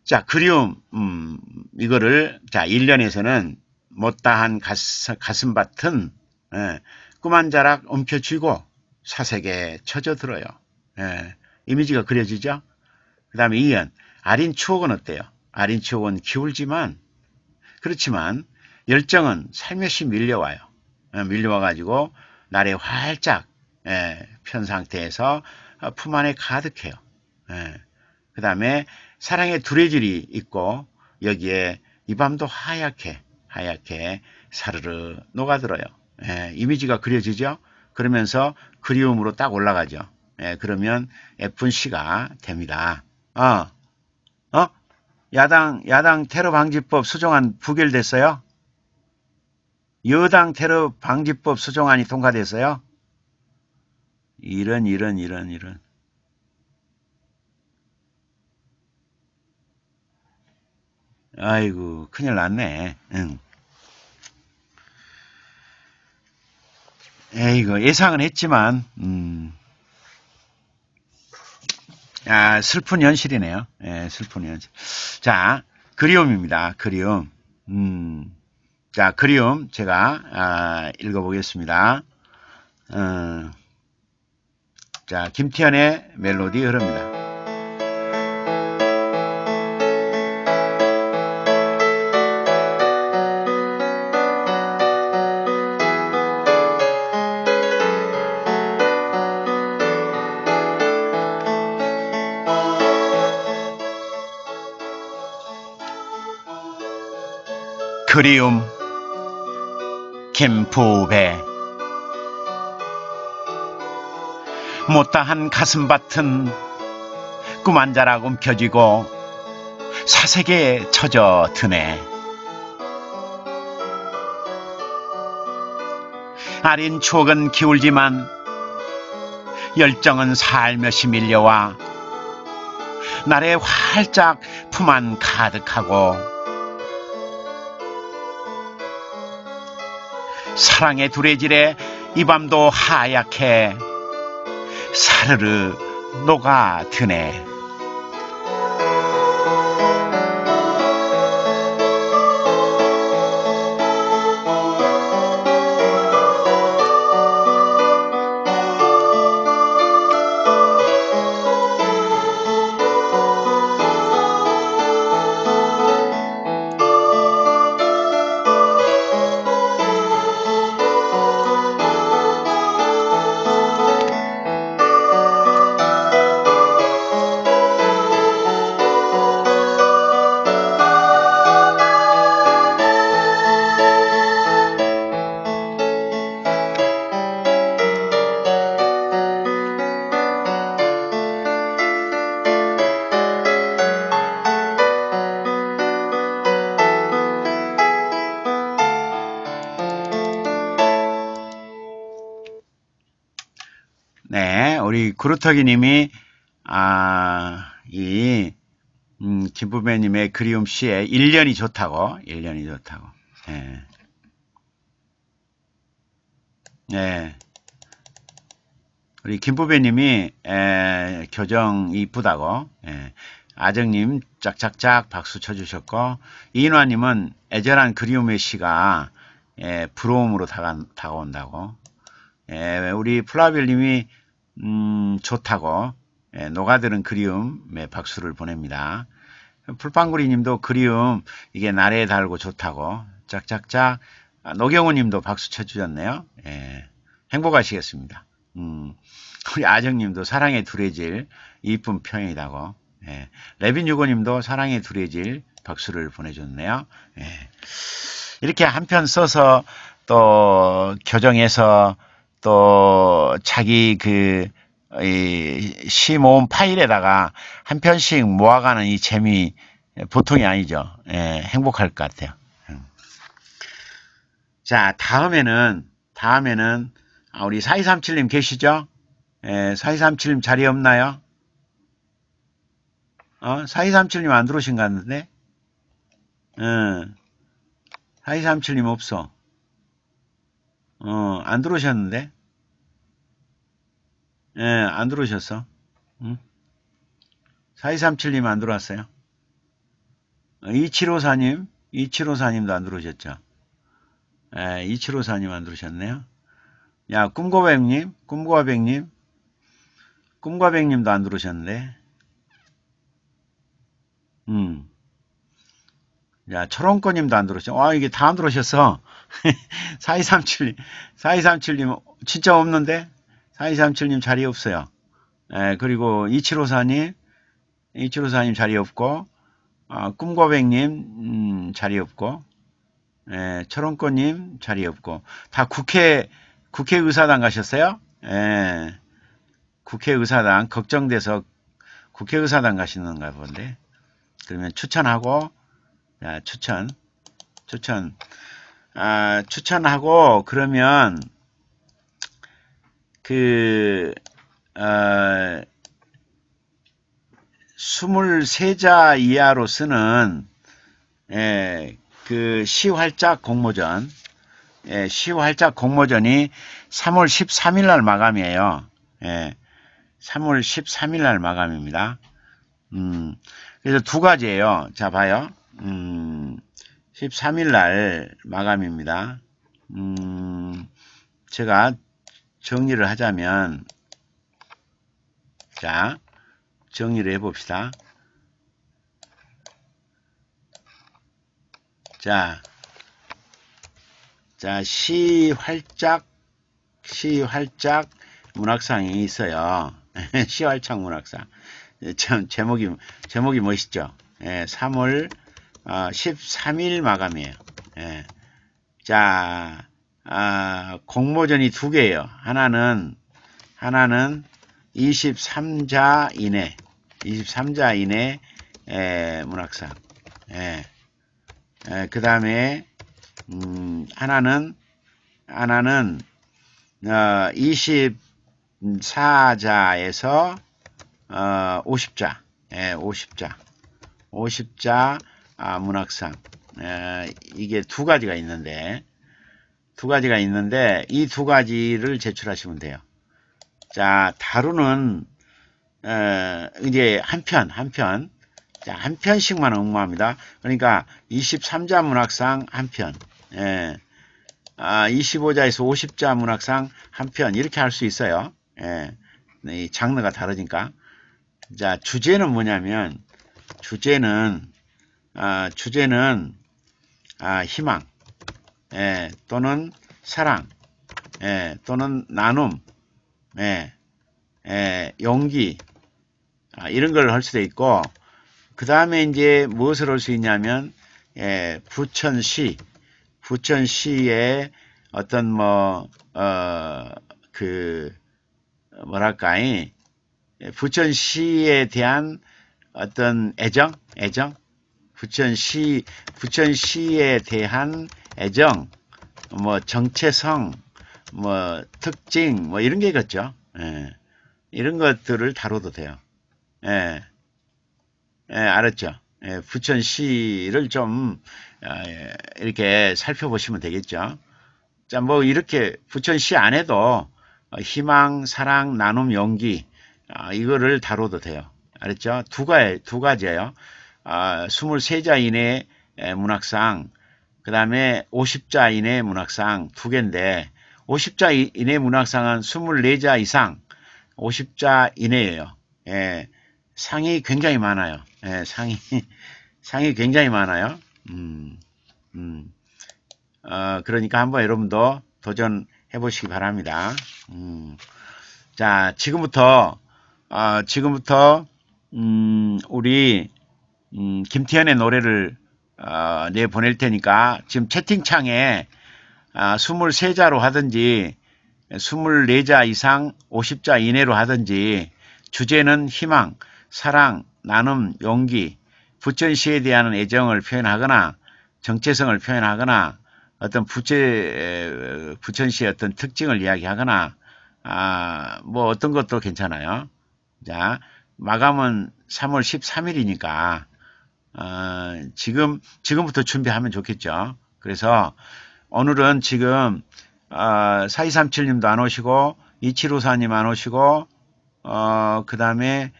자, 그리움, 음, 이거를, 자, 1년에서는 못다한 가슴, 가슴밭은, 예, 꿈한 자락 움켜쥐고 사색에 쳐져들어요. 예, 이미지가 그려지죠? 그 다음에 2년, 아린 추억은 어때요? 아린 추억은 기울지만, 그렇지만, 열정은 살며시 밀려와요. 예, 밀려와가지고, 날에 활짝, 예, 편 상태에서 품 안에 가득해요. 예, 그 다음에 사랑의 두레질이 있고 여기에 이 밤도 하얗게 하얗게 사르르 녹아들어요. 예, 이미지가 그려지죠. 그러면서 그리움으로 딱 올라가죠. 예, 그러면 예쁜 시가 됩니다. 어, 어? 야당, 야당 테러 방지법 수정안 부결됐어요? 여당 테러 방지법 수정안이 통과됐어요? 이런, 이런, 이런, 이런. 아이고 큰일 났네 응. 에이거 예상은 했지만 음. 아 슬픈 현실이네요 예, 슬픈 현실 자 그리움입니다 그리움 음. 자 그리움 제가 아, 읽어보겠습니다 어. 자 김태현의 멜로디 흐릅니다 그리움 김부배 못다한 가슴밭은 꿈안자라 움켜쥐고 사색에 젖어드네 아린 추억은 기울지만 열정은 살며시 밀려와 날에 활짝 품안 가득하고 사랑의 두레질에 이 밤도 하얗게 사르르 녹아드네. 무르타기님이 아, 이 음, 김부배님의 그리움 씨에 1년이 좋다고 1년이 좋다고 예. 예. 우리 김부배님이 에, 예, 교정 이쁘다고 예. 아정님 짝짝짝 박수 쳐주셨고 이인화님은 애절한 그리움의 시가 예, 부러움으로 다가, 다가온다고 예, 우리 플라빌님이 음, 좋다고 예, 노가들은 그리움에 박수를 보냅니다. 풀빵구리님도 그리움 이게 나래에 달고 좋다고 짝짝짝 아, 노경우님도 박수 쳐주셨네요. 예, 행복하시겠습니다. 음, 우리 아정님도 사랑의 두레질 이쁜 편이다고 예, 레빈 유고님도 사랑의 두레질 박수를 보내줬네요. 예, 이렇게 한 편 써서 또 교정해서 또 자기 그 시모음 파일에다가 한 편씩 모아가는 이 재미 보통이 아니죠. 예, 행복할 것 같아요. 음. 자, 다음에는, 다음에는, 아, 우리 4237님 계시죠? 예, 4237님 자리 없나요? 어, 4237님 안 들어오신 것 같은데? 응. 4237님 없어. 어, 안 들어오셨는데? 예, 안 들어오셨어. 응? 4237님 안 들어왔어요. 2754님, 어, 2754님도 안 들어오셨죠. 예, 2754님 안 들어오셨네요. 야, 꿈고백님, 꿈고백님, 꿈고백님도 안 들어오셨는데. 음. 야, 철원권님도 안 들어오셨죠. 와, 아, 이게 다 안 들어오셨어. 4237님, <laughs> 4237님, 진짜 없는데? 4237님 자리 없어요. 에, 예, 그리고 2754님, 2754님 자리 없고, 어, 꿈고백님, 음, 자리 없고, 에, 예, 철원권님 자리 없고, 다 국회, 국회의사당 가셨어요? 에, 예. 국회의사당, 걱정돼서 국회의사당 가시는가 본데. 그러면 추천하고, 자, 추천, 추천. 아, 추천하고 그러면 그 어, 23자 이하로 쓰는 에, 예, 그 시활자 공모전 예, 시활자 공모전이 3월 13일 날 마감이에요. 예, 3월 13일 날 마감입니다. 음, 그래서 두 가지예요. 자, 봐요. 음, 13일 날 마감입니다. 음, 제가 정리를 하자면 자 정리를 해봅시다. 자, 자, 시 활짝, 시 활짝 문학상이 있어요. <laughs> 시 활짝 문학상. 참, 제목이, 제목이 멋있죠. 예, 3월 13일 어, 마감이에요. 예. 자, 아, 공모전이 두 개예요. 하나는 하나는 23자 이내 23자 이내 에, 문학상 예. 그 다음에 음, 하나는 하나는 어, 24자에서 어, 50자 예, 50자 50자 아, 문학상 아, 이게 두 가지가 있는데 두 가지가 있는데 이 두 가지를 제출하시면 돼요. 자 다루는 어, 이제 한편 한편 자, 한 편씩만 응모합니다. 그러니까 23자 문학상 한 편, 예. 아, 25자에서 50자 문학상 한 편 이렇게 할 수 있어요. 예. 이 장르가 다르니까. 자, 주제는 뭐냐면 주제는 아, 주제는 아, 희망 예, 또는 사랑 예, 또는 나눔 예, 예, 용기 아, 이런 걸 할 수도 있고 그 다음에 이제 무엇을 할 수 있냐면 예, 부천시 부천시의 어떤 뭐어 그, 뭐랄까 이 부천시에 대한 어떤 애정 애정 부천시 부천시에 대한 애정, 뭐 정체성, 뭐 특징, 뭐 이런 게 있겠죠. 예. 이런 것들을 다뤄도 돼요. 예. 예, 알았죠. 예, 부천시를 좀 아, 예, 이렇게 살펴보시면 되겠죠. 자, 뭐 이렇게 부천시 안에도 희망, 사랑, 나눔, 용기 아, 이거를 다뤄도 돼요. 알았죠? 두 가지 두 가지예요. 23자 아, 이내 문학상, 그 다음에 50자 이내 문학상 두 개인데 50자 이내 문학상은 24자 이상, 50자 이내예요. 예, 상이 굉장히 많아요. 예, 상이 <laughs> 상이 굉장히 많아요. 음, 음. 어, 그러니까 한번 여러분도 도전해 보시기 바랍니다. 음. 자, 지금부터 어, 지금부터 음, 우리 음, 김태현의 노래를 어, 내보낼 테니까 지금 채팅창에 아, 23자로 하든지 24자 이상 50자 이내로 하든지 주제는 희망, 사랑, 나눔, 용기, 부천시에 대한 애정을 표현하거나 정체성을 표현하거나 어떤 부채, 부천시의 어떤 특징을 이야기하거나 아, 뭐 어떤 것도 괜찮아요. 자, 마감은 3월 13일이니까 어, 지금 지금부터 준비하면 좋겠죠. 그래서 오늘은 지금 어, 4237님도 안 오시고 2754님 안 오시고 어, 그 다음에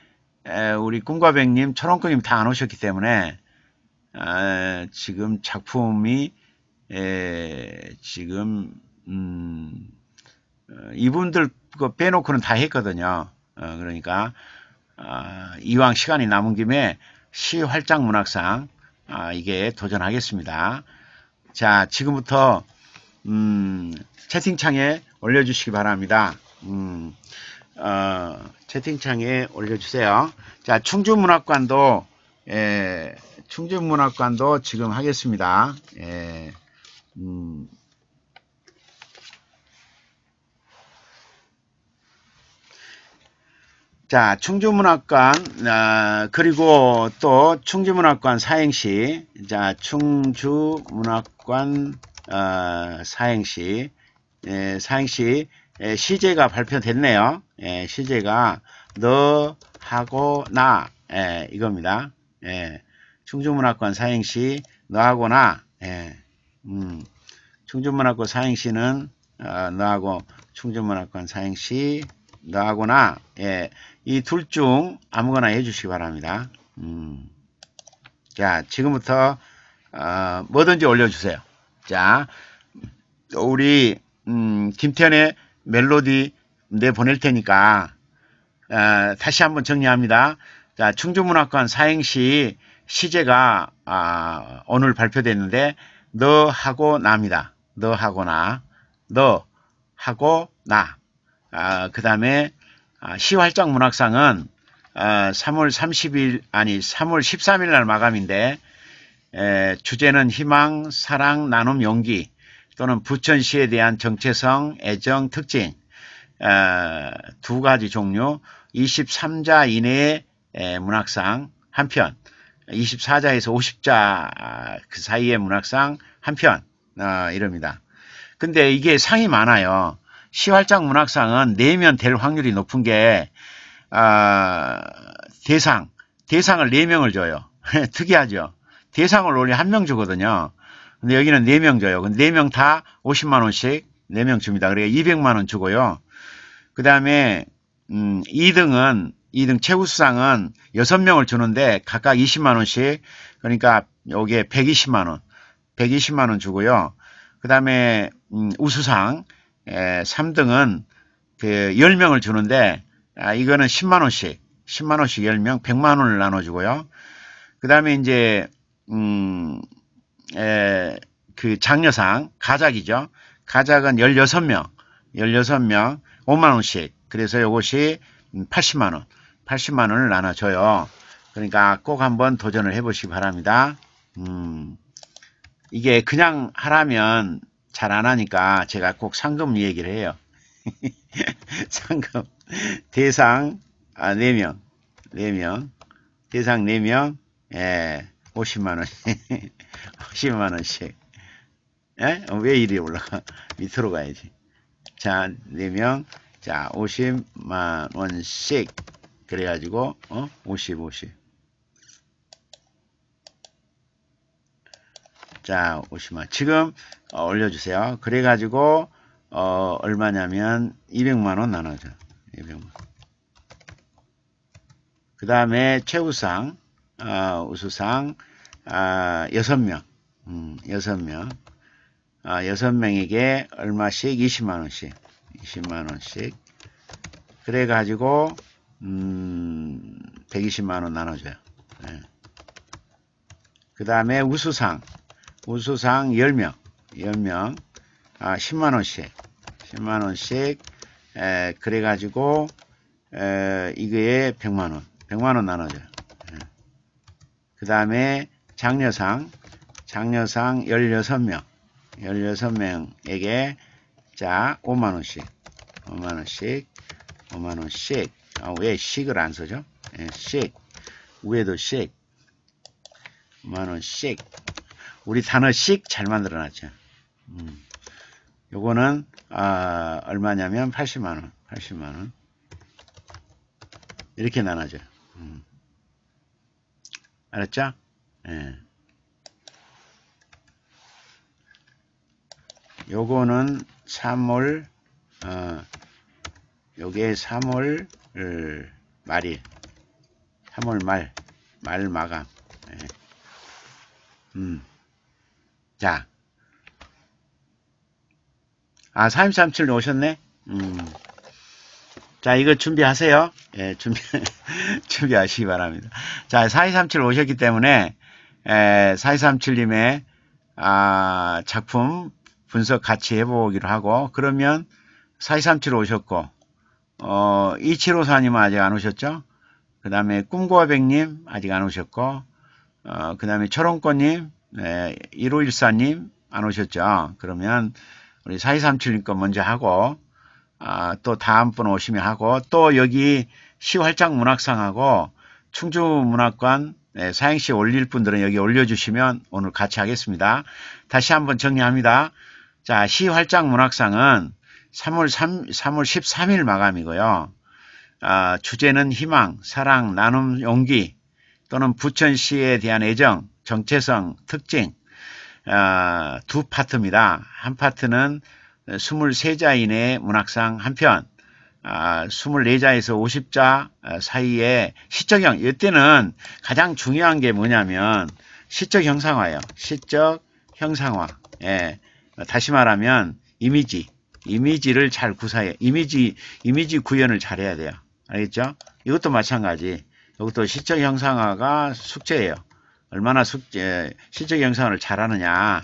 우리 꿈과백님 초원꾼님다 안 오셨기 때문에 에, 어, 지금 작품이 에, 지금 음, 어, 이분들 그 빼놓고는 다 했거든요. 어, 그러니까 어, 이왕 시간이 남은 김에 시활장 문학상 아, 이게 도전하겠습니다. 자 지금부터 음, 채팅창에 올려주시기 바랍니다. 음, 어, 채팅창에 올려주세요. 자 충주문학관도 예, 충주문학관도 지금 하겠습니다. 예, 음. 자, 충주문학관, 아, 그리고 또 충주문학관 사행시, 자, 충주문학관 어, 사행시, 예, 사행시 예, 시제가 발표됐네요. 예, 시제가 너하고 나 예, 이겁니다. 예, 충주문학관 사행시 너하고 나. 예, 음, 충주문학관 사행시는 어, 아, 너하고 충주문학관 사행시 나거나 예, 이 둘 중 아무거나 해주시기 바랍니다. 음. 자, 지금부터 어, 뭐든지 올려주세요. 자, 우리 음, 김태현의 멜로디 내 보낼 테니까 어, 다시 한번 정리합니다. 자, 충주문학관 사행시 시제가 아, 오늘 발표됐는데 너하고 나입니다. 너하고 나, 너하고 나. 아, 그 다음에 아, 시활적 문학상은 아, 3월 30일 아니 3월 13일 날 마감인데 에, 주제는 희망, 사랑, 나눔, 용기 또는 부천시에 대한 정체성, 애정, 특징 에, 아, 두 가지 종류 23자 이내의 에, 문학상 한편 24자에서 50자 아, 그 사이의 문학상 한편 어, 아, 이럽니다. 근데 이게 상이 많아요. 시활장 문학상은 내면 될 확률이 높은 게 아, 대상 대상을 4명을 줘요. <laughs> 특이하죠. 대상을 원래 1명 주거든요. 근데 여기는 4명 줘요. 근데 4명 다 50만원씩 4명 줍니다. 그러니 200만원 주고요. 그 다음에 음, 2등은 2등 최우수상은 6명을 주는데 각각 20만원씩 그러니까 여기에 120만원 120만원 주고요. 그 다음에 음, 우수상 에, 3등은 그 10명을 주는데 아, 이거는 10만원씩 10만원씩 10명 100만원을 나눠주고요. 그 다음에 이제 음, 에, 그 장려상 가작이죠. 가작은 16명 16명 5만원씩 그래서 이것이 80만원 80만원을 나눠줘요. 그러니까 꼭 한번 도전을 해보시기 바랍니다. 음, 이게 그냥 하라면 잘 안하니까 제가 꼭 상금 얘기를 해요. <laughs> 상금 대상 아, 4명 4명 대상 4명 예, 50만원씩 50만원씩 <laughs> 예? 왜 이리 올라가 밑으로 가야지 자 4명 자 50만원씩 그래가지고 어? 50 50자 50만 지금 어, 올려주세요 그래가지고 어, 얼마냐면 200만원 나눠줘 200만 그 다음에 최우상 어, 아, 우수상 아, 6명 음, 6명 아, 6명에게 얼마씩 20만원씩 20만원씩 그래가지고 음, 120만원 나눠줘요 네. 그 다음에 우수상 우수상 10명, 10명, 아, 10만원씩, 10만원씩, 에, 그래가지고, 에, 이거에 100만원, 100만원 나눠줘요. 예. 그 다음에 장려상, 장려상 16명, 16명에게, 자, 5만원씩, 5만원씩, 5만원씩, 아, 왜식을안써죠 예, 씩, 위에도 식, 5만원씩, 우리 단어씩 잘 만들어놨죠. 음. 요거는 아, 얼마냐면 80만원 80만원 이렇게 나눠져 음. 알았죠? 예. 요거는 3월 어, 요게 3월 말일 3월 말말 마감 예. 음. 자. 아, 3237 오셨네? 음. 자, 이거 준비하세요. 예, 준비, <laughs> 준비하시기 바랍니다. 자, 4237 오셨기 때문에, 에, 예, 4237님의, 아, 작품 분석 같이 해보기로 하고, 그러면 4237 오셨고, 어, 2754님은 아직 안 오셨죠? 그 다음에 꿈고아백님 아직 안 오셨고, 어, 그 다음에 철원권님 에, 1514님 안 오셨죠? 그러면 우리 4237님 꺼 먼저 하고 아, 또 다음 분 오시면 하고 또 여기 시활장 문학상하고 충주문학관 네, 사행시 올릴 분들은 여기 올려주시면 오늘 같이 하겠습니다. 다시 한번 정리합니다. 자, 시활장 문학상은 3월, 3, 3월 13일 마감이고요. 아, 주제는 희망, 사랑, 나눔, 용기 또는 부천시에 대한 애정, 정체성, 특징 어, 두 파트입니다. 한 파트는 23자 인의 문학상 한편 아, 24자에서 50자 사이에 시적형 이때는 가장 중요한 게 뭐냐면 시적 형상화예요. 시적 형상화. 예. 다시 말하면 이미지. 이미지를 잘 구사해. 이미지 이미지 구현을 잘 해야 돼요. 알겠죠? 이것도 마찬가지. 이것도 시적 형상화가 숙제예요. 얼마나 숙제 예, 실적 영상을 잘하느냐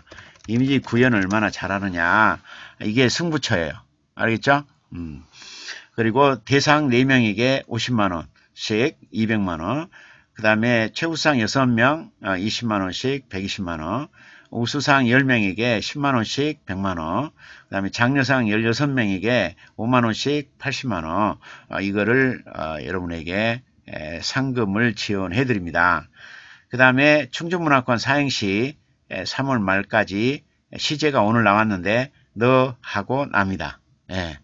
이미지 구현 을 얼마나 잘하느냐 이게 승부처예요 알겠죠 음. 그리고 대상 4명에게 50만원씩 200만원 그 다음에 최우상 6명 20만원씩 아, 120만원 우수상 10명에게 10만원씩 100만원 그 다음에 장려상 16명에게 5만원씩 80만원 아, 이거를 아, 여러분에게 상금을 지원해 드립니다 그 다음에 충주문화권 사행시 3월 예, 말까지 시제가 오늘 나왔는데 너하고 납니다. 예.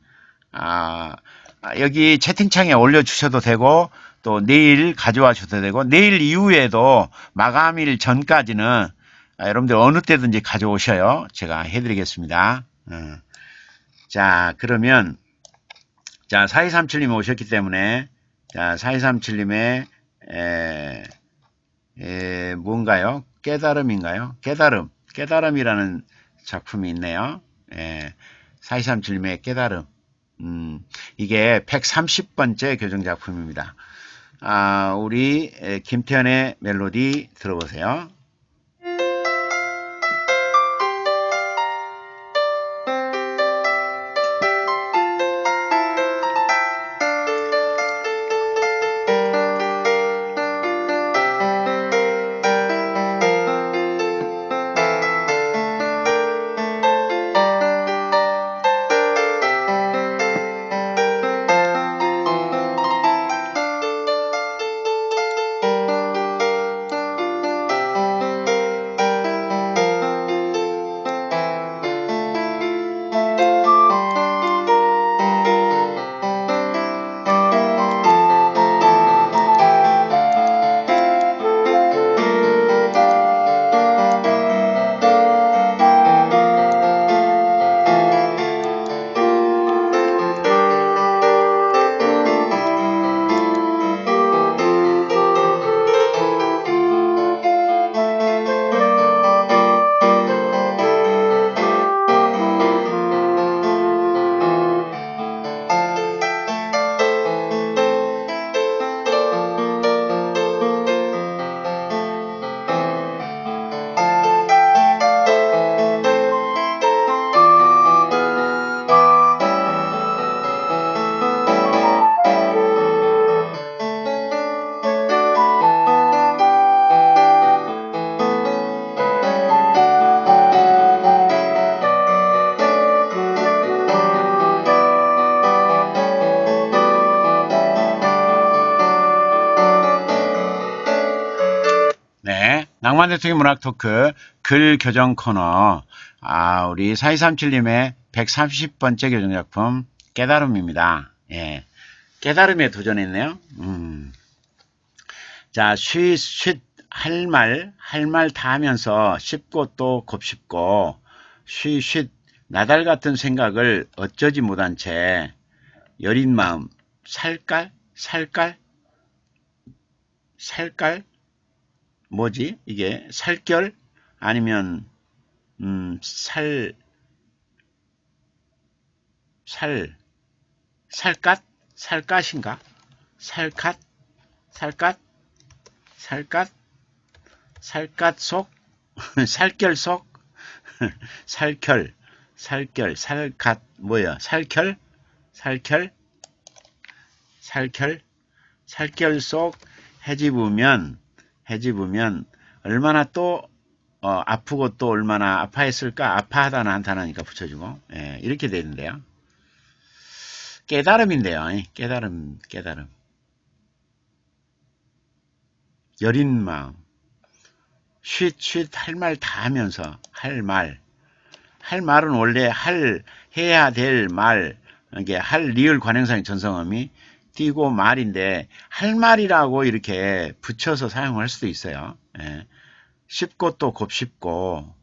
아, 아, 여기 채팅창에 올려주셔도 되고 또 내일 가져와 주셔도 되고 내일 이후에도 마감일 전까지는 아, 여러분들 어느 때든지 가져오셔요. 제가 해드리겠습니다. 음. 자 그러면 자 4237님 오셨기 때문에 자 4237님의 에, 에, 예, 뭔가요? 깨달음인가요? 깨달음. 깨달음이라는 작품이 있네요. 예, 423 질매의 깨달음. 음, 이게 130번째 교정작품입니다. 아, 우리 김태현의 멜로디 들어보세요. 낭만 대통령 문학 토크 글 교정 코너 아 우리 4237님의 130번째 교정 작품 깨달음입니다. 예. 깨달음에 도전했네요. 음. 자, 쉿, 쉿, 할 말, 할 말 다 하면서 쉽고 또 곱씹고, 쉿, 쉿, 나달 같은 생각을 어쩌지 못한 채, 여린 마음, 살깔? 살깔? 살깔? 뭐지? 이게 살결 아니면 음, 살, 살, 살갓 살갗인가? 살갓살갓살갓살갓 속? <laughs> 살결 속? <laughs> 살결, 살결, 살갓 뭐야? 살결? 살결? 살결? 살결 속 해집으면 해집으면 얼마나 또 어, 아프고 또 얼마나 아파했을까 아파하다 나타나니까 한 붙여주고 예, 이렇게 되는데요 깨달음인데요 깨달음 깨달음 여린 마음 쉿 쉿 할 말 다 하면서 할말할 할 말은 원래 할 해야 될말 이게 할 리을 관행상의 전성음이 띄고 말인데 할 말이라고 이렇게 붙여서 사용할 수도 있어요. 예. 쉽고 또 곱씹고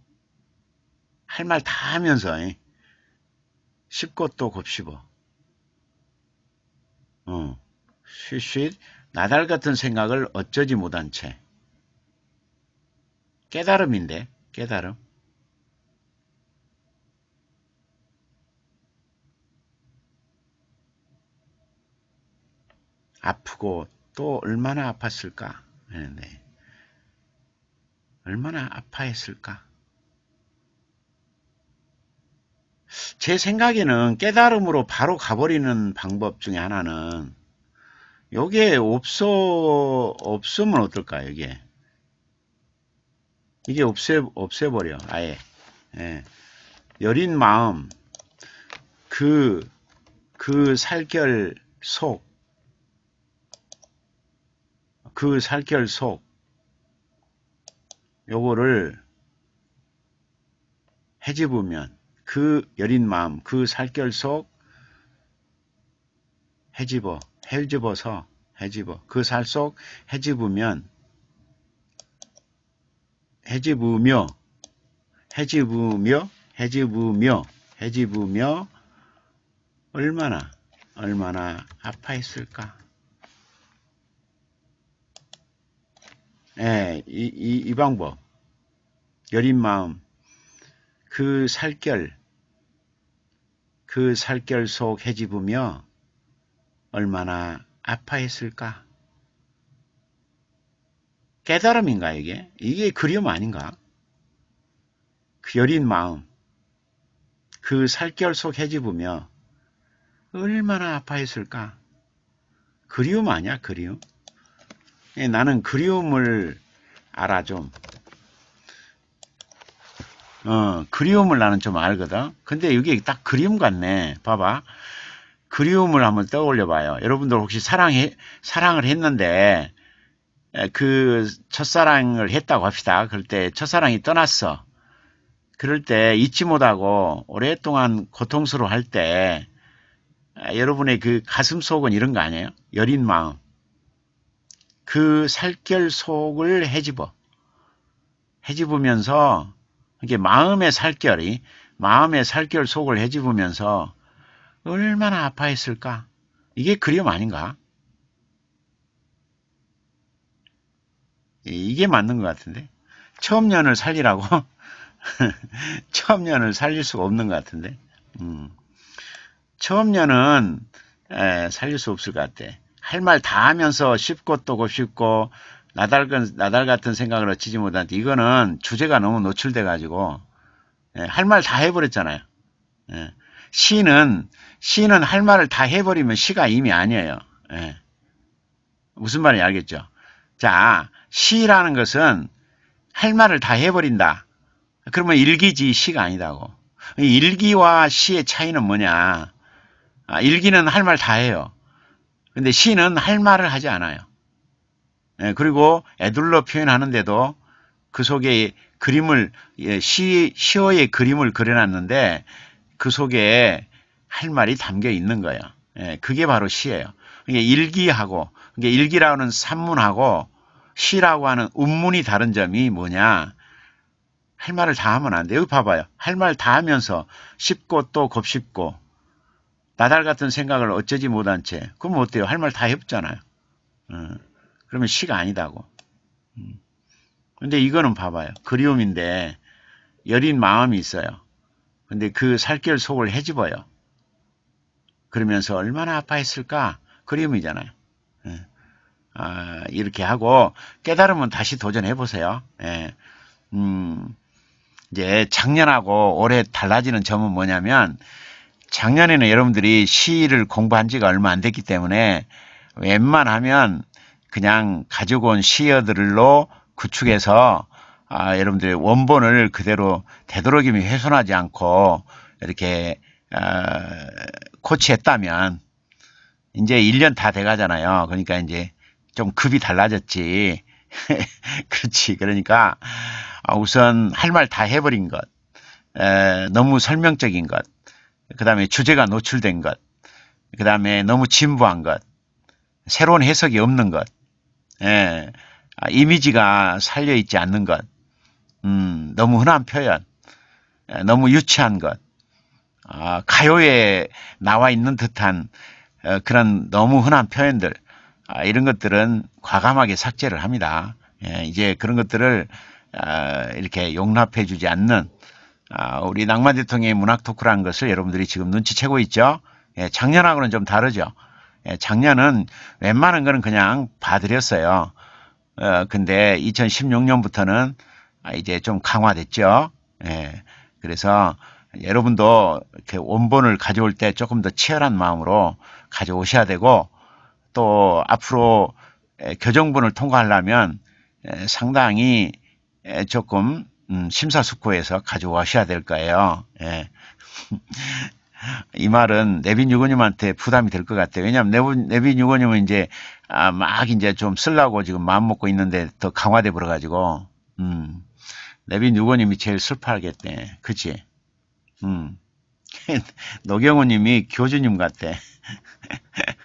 할 말 다 하면서 쉽고 또 곱씹어. 어. 쉿쉿 나달 같은 생각을 어쩌지 못한 채 깨달음인데 깨달음. 아프고 또 얼마나 아팠을까? 네. 얼마나 아파했을까? 제 생각에는 깨달음으로 바로 가버리는 방법 중에 하나는 요게 없어 없으면 어떨까요? 이게 이게 없애 없애버려 아예 예. 여린 마음 그그 그 살결 속그 살결 속 요거를 해집으면 그 여린 마음 그 살결 속 해집어 해집어서 해집어 그 살 속 해집으면 해집으며 해집으며 해집으며 해집으며 얼마나 얼마나 아파했을까 예, 이, 이, 이 방법. 여린 마음. 그 살결. 그 살결 속 헤집으며 얼마나 아파했을까? 깨달음인가 이게? 이게 그리움 아닌가? 그 여린 마음, 그 살결 속 헤집으며 얼마나 아파했을까? 그리움 아니야 그리움? 예, 나는 그리움을 알아 좀. 어, 그리움을 나는 좀 알거든. 근데 이게 딱 그리움 같네. 봐봐. 그리움을 한번 떠올려 봐요. 여러분들 혹시 사랑해, 사랑을 했는데, 그 첫사랑을 했다고 합시다. 그럴 때 첫사랑이 떠났어. 그럴 때 잊지 못하고 오랫동안 고통스러워 할 때, 여러분의 그 가슴 속은 이런 거 아니에요? 여린 마음. 그 살결 속을 헤집어헤집으면서 이게 마음의 살결이 마음의 살결 속을 헤집으면서 얼마나 아파했을까? 이게 그리움 아닌가? 이게 맞는 것 같은데 처음 년을 살리라고 <laughs> 처음 년을 살릴 수가 없는 것 같은데 음. 처음 년은 에, 살릴 수 없을 것 같아. 할말다 하면서 쉽고 또 곱씹고 나달, 나달 같은 생각을 어치지 못한데 이거는 주제가 너무 노출돼 가지고 예, 할 말 다 해버렸잖아요. 예. 시는 시는 할 말을 다 해버리면 시가 이미 아니에요. 예. 무슨 말인지 알겠죠? 자 시라는 것은 할 말을 다 해버린다. 그러면 일기지 시가 아니다고. 일기와 시의 차이는 뭐냐? 아, 일기는 할 말 다 해요. 근데 시는 할 말을 하지 않아요. 예, 그리고 애둘러 표현하는데도 그 속에 그림을 시 시어의 그림을 그려놨는데 그 속에 할 말이 담겨 있는 거예요. 예, 그게 바로 시예요. 이게 일기하고 이게 일기라는 산문하고 시라고 하는 운문이 다른 점이 뭐냐? 할 말을 다 하면 안 돼요. 여기 봐봐요. 할 말 다 하면서 쉽고또 곱씹고 나달 같은 생각을 어쩌지 못한 채 그럼 어때요? 할 말 다했잖아요 어, 그러면 시가 아니다고. 음. 근데 이거는 봐봐요. 그리움인데 여린 마음이 있어요. 근데 그 살결 속을 헤집어요. 그러면서 얼마나 아파했을까? 그리움이잖아요. 예. 아, 이렇게 하고 깨달으면 다시 도전해 보세요. 예. 음, 이제 작년하고 올해 달라지는 점은 뭐냐면 작년에는 여러분들이 시를 공부한 지가 얼마 안 됐기 때문에 웬만하면 그냥 가지고 온 시어들로 구축해서 아, 여러분들의 원본을 그대로 되도록이면 훼손하지 않고 이렇게 아, 코치했다면 이제 1년 다 돼가잖아요. 그러니까 이제 좀 급이 달라졌지. <laughs> 그렇지. 그러니까 아, 우선 할 말 다 해버린 것, 에, 너무 설명적인 것, 그 다음에 주제가 노출된 것, 그 다음에 너무 진부한 것, 새로운 해석이 없는 것, 예, 아, 이미지가 살려있지 않는 것, 음, 너무 흔한 표현, 예, 너무 유치한 것, 아, 가요에 나와 있는 듯한 어, 그런 너무 흔한 표현들, 아, 이런 것들은 과감하게 삭제를 합니다. 예, 이제 그런 것들을 아, 이렇게 용납해 주지 않는 아, 우리 낭만 대통령의 문학 토크라는 것을 여러분들이 지금 눈치채고 있죠. 예, 작년하고는 좀 다르죠. 예, 작년은 웬만한 거는 그냥 봐드렸어요. 어, 근데 2016년부터는 아, 이제 좀 강화됐죠. 예, 그래서 여러분도 이렇게 원본을 가져올 때 조금 더 치열한 마음으로 가져오셔야 되고 또 앞으로 예, 교정본을 통과하려면 예, 상당히 예, 조금 음, 심사숙고해서 가져와셔야 될 거예요. 예. <laughs> 이 말은 내빈 유고님한테 부담이 될 것 같아요. 왜냐하면 내빈, 내빈 유고님은 이제 아, 막 이제 좀 쓰려고 지금 마음 먹고 있는데 더 강화돼 버려가지고 음. 내빈 유고님이 제일 슬퍼하겠대. 그치? 음. <laughs> 노경호님이 교주님 같대. <laughs>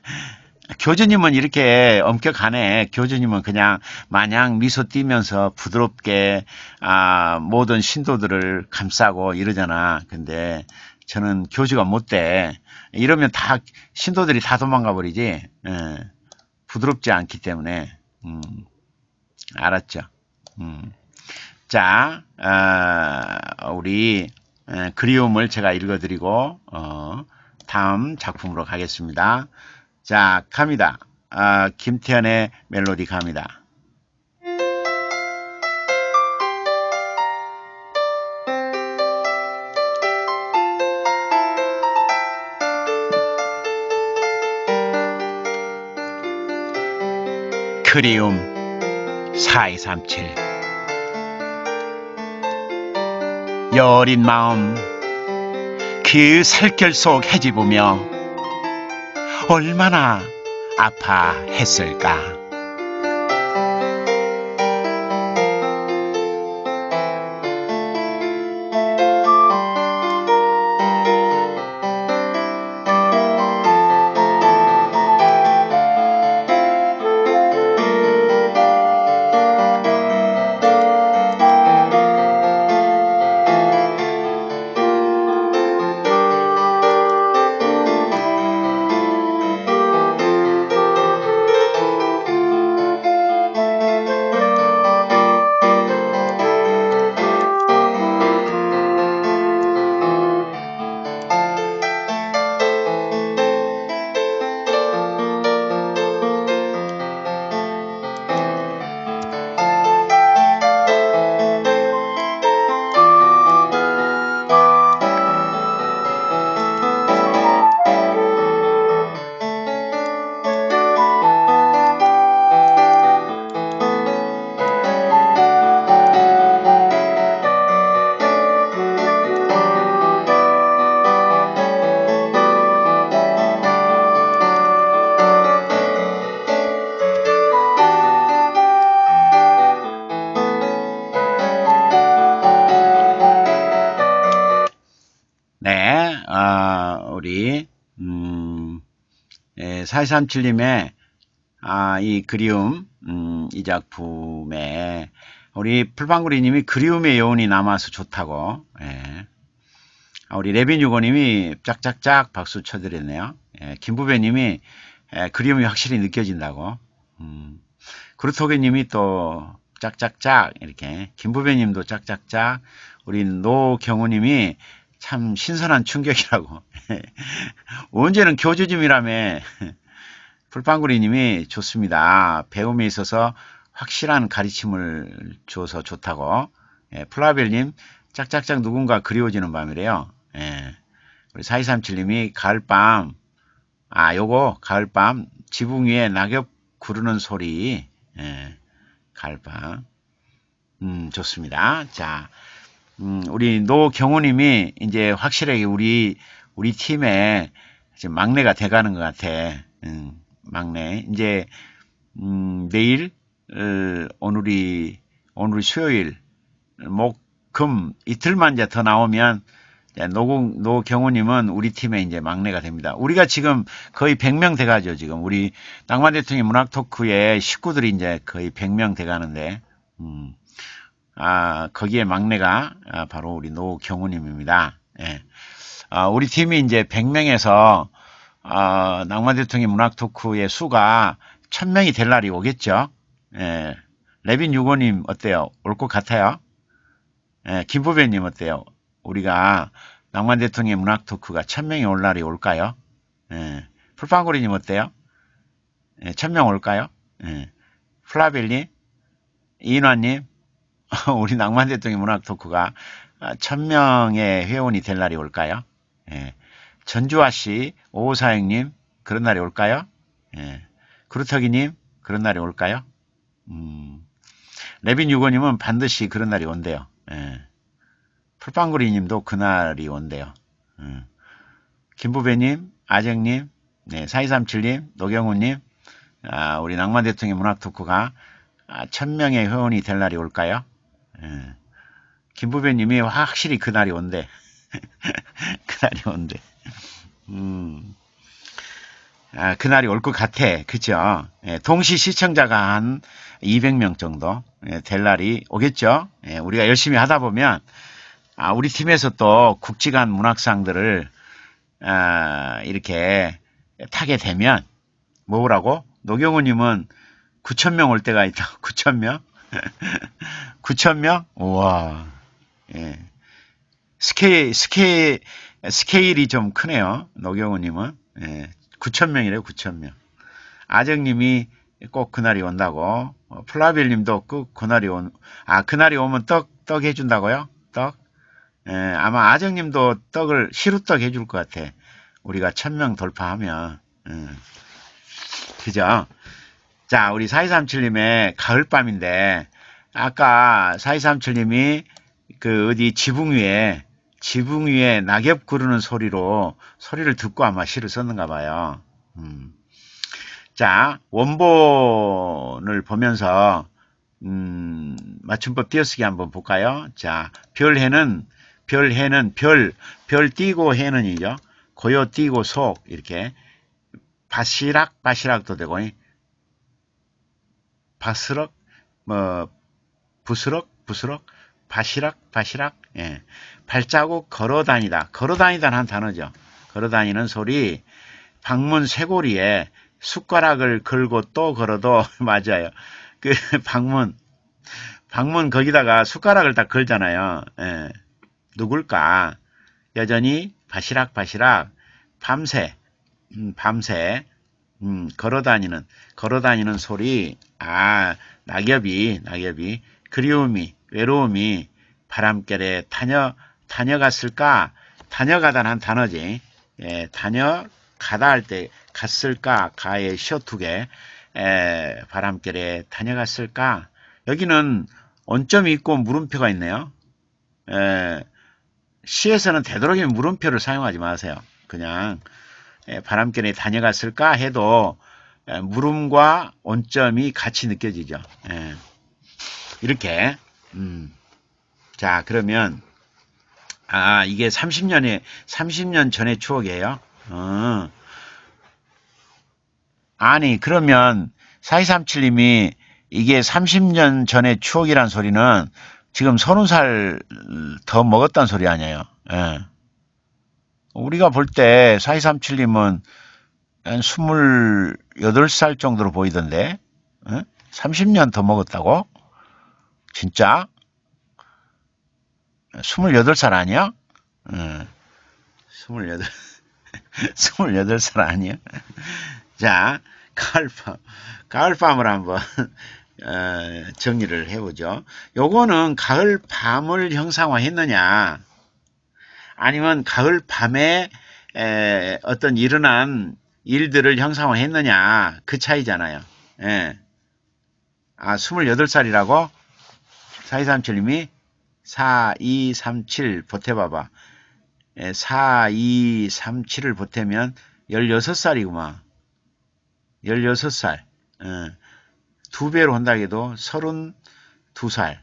교주님은 이렇게 엄격하네. 교주님은 그냥 마냥 미소 띄면서 부드럽게 아, 모든 신도들을 감싸고 이러잖아. 근데 저는 교주가 못 돼. 이러면 다 신도들이 다 도망가 버리지. 예. 부드럽지 않기 때문에 음, 알았죠. 음. 자, 어, 우리 예, 그리움을 제가 읽어드리고 어, 다음 작품으로 가겠습니다. 자, 갑니다. 아, 김태현의 멜로디 갑니다. 그리움4237 여린 마음 그 살결 속 헤집으며 얼마나 아파했을까. 437님의 아, 이 그리움 음, 이 작품에 우리 풀방구리님이 그리움의 여운이 남아서 좋다고 예. 아, 우리 레빈유고님이 짝짝짝 박수 쳐드렸네요. 예, 김부배님이 예, 그리움이 확실히 느껴진다고. 음, 그루토게님이 또 짝짝짝 이렇게 김부배님도 짝짝짝 우리 노경우님이 참 신선한 충격이라고. <laughs> 언제는 교주님이라며 풀빵구리님이 좋습니다. 배움에 있어서 확실한 가르침을 줘서 좋다고. 예, 플라벨님, 짝짝짝 누군가 그리워지는 밤이래요. 예. 우리 4237님이 가을밤, 아, 요거, 가을밤, 지붕 위에 낙엽 구르는 소리. 예, 가을밤. 음, 좋습니다. 자, 음, 우리 노경호님이 이제 확실하게 우리, 우리 팀에 지금 막내가 돼가는 것 같아. 음. 막내. 이제 음, 내일 어, 오늘이 오늘 수요일 목 금 이틀만 이제 더 나오면 노공 노경호님은 우리 팀의 이제 막내가 됩니다. 우리가 지금 거의 100명 돼가죠 지금 우리 낭만 대통령 문학 토크에 식구들이 이제 거의 100명 돼가는데 음, 아 거기에 막내가 아, 바로 우리 노경호님입니다. 예. 아, 우리 팀이 이제 100명에서 어, 낭만 대통령 문학 토크의 수가 천명이 될 날이 오겠죠. 예. 레빈 유고님 어때요? 올 것 같아요? 예, 김부배님 어때요? 우리가 낭만 대통령의 문학 토크가 1 0 0 0명이올 날이 올까요? 예. 풀빵고리님 어때요? 예, 0명 올까요? 예. 플라빌님, 이인환님, <laughs> 우리 낭만 대통령 의 문학 토크가 1 0 0 0명의 회원이 될 날이 올까요? 예. 전주아 씨, 오사영님 그런 날이 올까요? 예. 그루터기님 그런 날이 올까요? 음, 레빈 유고님은 반드시 그런 날이 온대요. 예. 풀빵구리님도 그날이 온대요. 예. 김부배님, 아정님, 네, 4237님, 노경훈님, 아, 우리 낭만 대통령 문학 토크가 아, 천명의 회원이 될 날이 올까요? 예. 김부배님이 확실히 그날이 온대. <laughs> 그날이 온대. 음, 아, 그날이 올 것 같아. 그죠? 예, 동시 시청자가 한 200명 정도 예, 될 날이 오겠죠? 예, 우리가 열심히 하다 보면, 아, 우리 팀에서 또 국지간 문학상들을, 아, 이렇게 타게 되면, 뭐라고? 노경호님은 9 0 0 0명올 때가 있다. 9 0명 9천명 우와. 예. 스케, 스케, 스케일이 좀 크네요. 노경우님은 예, 9천명이래요 9천명 아정님이 꼭 그날이 온다고 어, 플라빌님도 꼭 그날이 온 아 그날이 오면 떡 떡 해준다고요? 떡? 예, 아마 아정님도 떡을 시루떡 해줄 것 같아. 우리가 천명 돌파하면 음, 그죠? 자 우리 4237님의 가을밤인데 아까 4237님이 그 어디 지붕 위에 지붕 위에 낙엽 구르는 소리로 소리를 듣고 아마 시를 썼는가 봐요. 음. 자, 원본을 보면서 음, 맞춤법 띄어쓰기 한번 볼까요? 자, 별해는 별해는 별, 별 띄고 해는이죠. 고요 띄고 속 이렇게 바시락 바시락도 되고 바스럭 뭐 부스럭 부스럭 바시락 바시락 예. 발자국 걸어다니다. 걸어다니다는 단어죠. 걸어다니는 소리 방문 쇄골이에 숟가락을 걸고 또 걸어도 <laughs> 맞아요. 그 방문 방문 거기다가 숟가락을 다 걸잖아요. 예. 누굴까? 여전히 바시락 바시락 밤새 음, 밤새 음, 걸어다니는 걸어다니는 소리 아 낙엽이 낙엽이 그리움이 외로움이 바람결에 타녀 다녀갔을까? 다녀가다는 단어지. 예, 다녀가다 할 때 갔을까? 가의 셔투게 바람결에 다녀갔을까? 여기는 원점이 있고 물음표가 있네요. 에, 시에서는 되도록이면 물음표를 사용하지 마세요. 그냥 바람결에 다녀갔을까 해도 에, 물음과 원점이 같이 느껴지죠. 에, 예. 이렇게 음. 자 그러면 아, 이게 30년에, 30년 전의 추억이에요? 어. 아니, 그러면 4237님이 이게 30년 전의 추억이란 소리는 지금 서른 살 더 먹었단 소리 아니에요. 예. 우리가 볼때 4237님은 한 28살 정도로 보이던데, 예? 30년 더 먹었다고? 진짜? 28살 아니야? 28, 예. 28살 <laughs> 아니야? 자, 가을밤, 가을밤을 한번 어, 정리를 해보죠. 요거는 가을밤을 형상화했느냐 아니면 가을밤에 에, 어떤 일어난 일들을 형상화했느냐 그 차이잖아요. 예. 아 28살이라고? 4237님이 4, 2, 3, 7 보태봐봐. 4, 2, 3, 7을 보태면 16살이구만. 16살. 예, 두 배로 한다 해도 32살.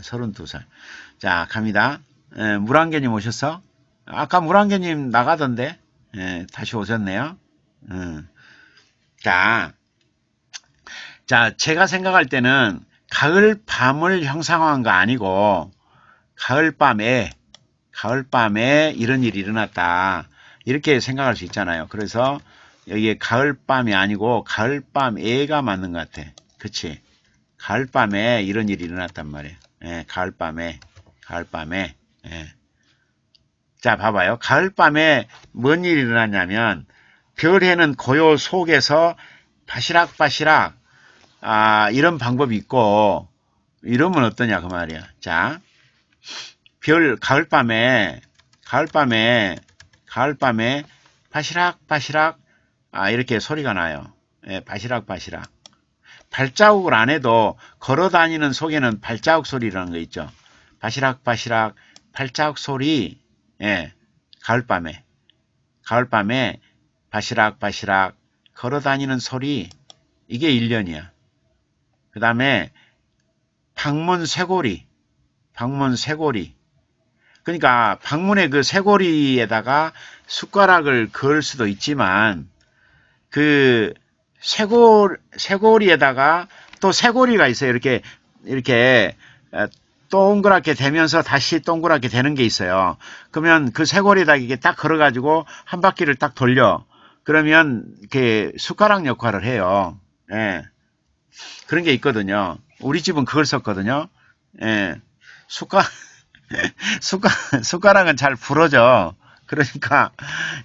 32살. 자, 갑니다. 예, 물안개님 오셨어? 아까 물안개님 나가던데? 예, 다시 오셨네요. 예. 자, 자, 제가 생각할 때는 가을 밤을 형상화한 거 아니고 가을밤에 가을밤에 이런 일이 일어났다. 이렇게 생각할 수 있잖아요. 그래서 여기에 가을밤이 아니고 가을밤에가 맞는 것 같아. 그치? 가을밤에 이런 일이 일어났단 말이야. 예, 가을밤에 가을밤에 예. 자 봐봐요. 가을밤에 뭔 일이 일어났냐면 별해는 고요 속에서 바시락바시락 아 이런 방법이 있고 이러면 어떠냐 그 말이야. 자별 가을밤에 가을밤에 가을밤에 바시락 바시락 아 이렇게 소리가 나요. 예, 바시락 바시락 발자국을 안 해도 걸어다니는 속에는 발자국 소리라는 거 있죠. 바시락 바시락 발자국 소리 예, 가을밤에 가을밤에 바시락 바시락 걸어다니는 소리 이게 1년이야. 그 다음에 방문 쇄골이 방문 쇠골이 그러니까 방문의 그쇠골이에다가 숟가락을 걸 수도 있지만 그쇠골 쇠고리에다가 또쇠골이가 있어요. 이렇게 이렇게 동그랗게 되면서 다시 동그랗게 되는 게 있어요. 그러면 그쇠골리에다 이게 딱 걸어가지고 한 바퀴를 딱 돌려. 그러면 이렇게 그 숟가락 역할을 해요. 예. 그런 게 있거든요. 우리 집은 그걸 썼거든요. 예. 숟가, <laughs> 숟가, 숟가락은 잘 부러져. 그러니까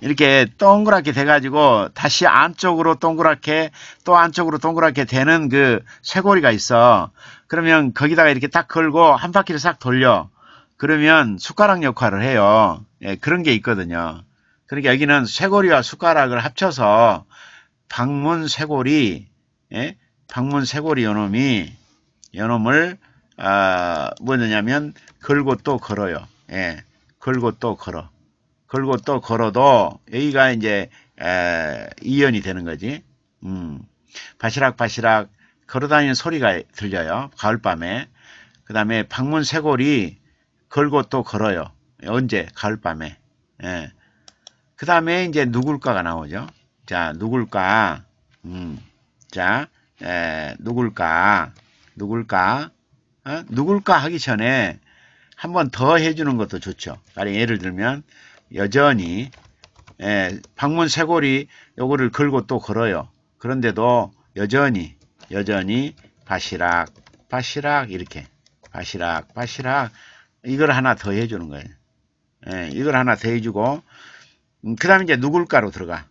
이렇게 동그랗게 돼가지고 다시 안쪽으로 동그랗게 또 안쪽으로 동그랗게 되는 그쇄고리가 있어. 그러면 거기다가 이렇게 딱 걸고 한 바퀴를 싹 돌려. 그러면 숟가락 역할을 해요. 예, 그런 게 있거든요. 그러니까 여기는 쇄고리와 숟가락을 합쳐서 방문 쇄고리 예? 방문 쇄고리 요놈이 요놈을 아, 뭐냐면 걸고 또 걸어요. 예, 걸고 또 걸어. 걸고 또 걸어도 여기가 이제 에, 이연이 되는 거지. 음, 바시락 바시락 걸어다니는 소리가 들려요. 가을밤에. 그 다음에 방문 쇄골이 걸고 또 걸어요. 언제? 가을밤에. 예. 그 다음에 이제 누굴까가 나오죠. 자, 누굴까? 음, 자, 에, 누굴까? 누굴까? 어? 누굴까 하기 전에 한 번 더 해주는 것도 좋죠. 가령 예를 들면 여전히 예, 방문 쇄골이 요거를 긁고또 걸어요. 그런데도 여전히 여전히 바시락 바시락 이렇게 바시락 바시락 이걸 하나 더 해주는 거예요. 예, 이걸 하나 더 해주고 음, 그 다음에 이제 누굴까로 들어가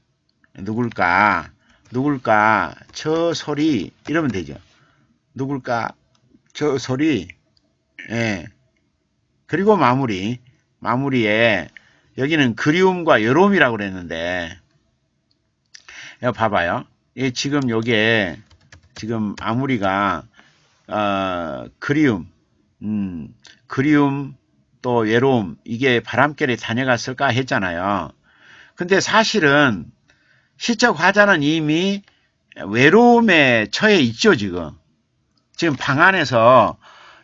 누굴까 누굴까 저 소리 이러면 되죠. 누굴까 저 소리 예. 그리고 마무리 마무리에 여기는 그리움과 여로이라고 그랬는데 여 봐봐요 예, 지금 요게 지금 마무리가 어, 그리움 음, 그리움 또 외로움 이게 바람결에 다녀갔을까 했잖아요 근데 사실은 시적 화자는 이미 외로움에 처해 있죠 지금 지금 방 안에서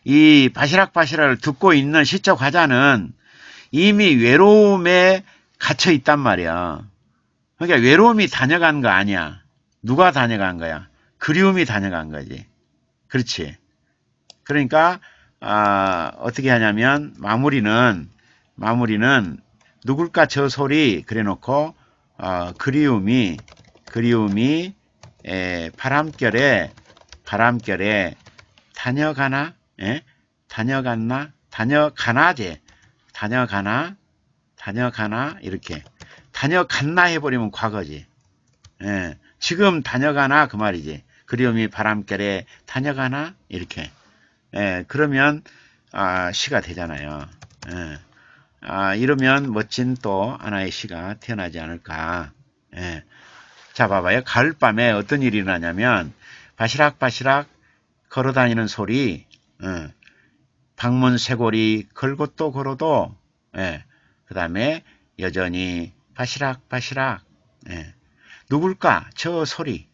이 바시락바시락을 듣고 있는 시적 과자는 이미 외로움에 갇혀 있단 말이야. 그러니까 외로움이 다녀간 거 아니야. 누가 다녀간 거야? 그리움이 다녀간 거지. 그렇지. 그러니까 아, 어떻게 하냐면 마무리는 마무리는 누굴까 저 소리 그래놓고 어, 그리움이 그리움이 에, 바람결에 바람결에 다녀가나 예? 다녀갔나 다녀가나제 다녀가나 다녀가나 이렇게 다녀갔나 해버리면 과거지 예. 지금 다녀가나 그 말이지 그리움이 바람결에 다녀가나 이렇게 예, 그러면 아, 시가 되잖아요 예. 아, 이러면 멋진 또 하나의 시가 태어나지 않을까 예. 자 봐봐요 가을밤에 어떤 일이 일어나냐면 바시락바시락 걸어다니는 소리 어, 방문 쇄골이 걸고 또 걸어도 예, 그 다음에 여전히 바시락바시락 예, 누굴까 저 소리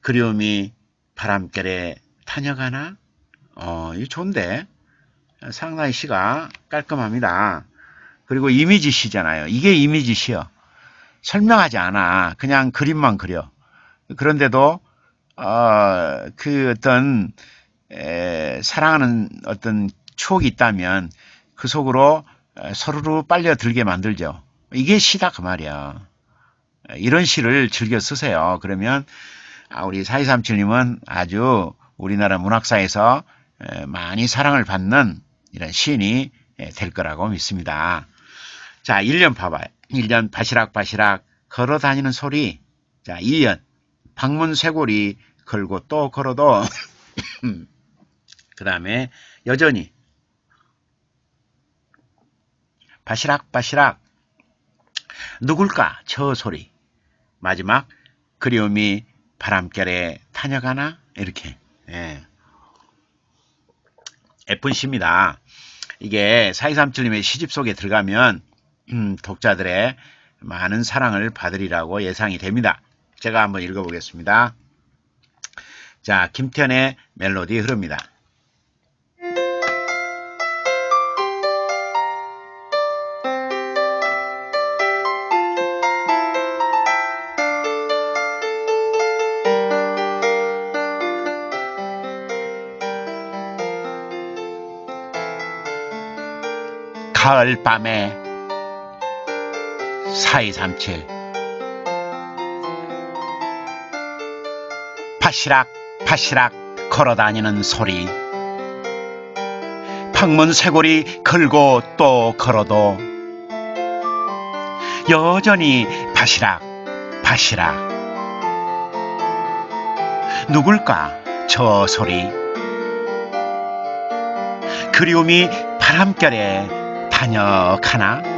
그리움이 바람결에 타녀가나 어, 이 좋은데 상당히 시가 깔끔합니다. 그리고 이미지 시잖아요. 이게 이미지 시요. 설명하지 않아. 그냥 그림만 그려. 그런데도 어, 그 어떤 에, 사랑하는 어떤 추억이 있다면 그 속으로 서로로 빨려들게 만들죠. 이게 시다 그 말이야. 이런 시를 즐겨 쓰세요. 그러면 아, 우리 4237님은 아주 우리나라 문학사에서 많이 사랑을 받는 이런 시인이 될 거라고 믿습니다. 자, 1년 봐봐요. 1년 바시락바시락 걸어 다니는 소리. 자, 2년 방문 쇄골이 걸고 또 걸어도 <laughs> 그 다음에 여전히 바시락바시락 누굴까 저 소리 마지막 그리움이 바람결에 타녀가나 이렇게 예. 예쁜 시입니다. 이게 4237님의 시집 속에 들어가면 음, 독자들의 많은 사랑을 받으리라고 예상이 됩니다. 제가 한번 읽어보겠습니다. 자, 김태현의 멜로디 흐릅니다. 가을 밤에 4237 파시락 바시락 걸어다니는 소리 방문 쇄골이 걸고 또 걸어도 여전히 바시락 바시락 누굴까 저 소리 그리움이 바람결에 다녀가나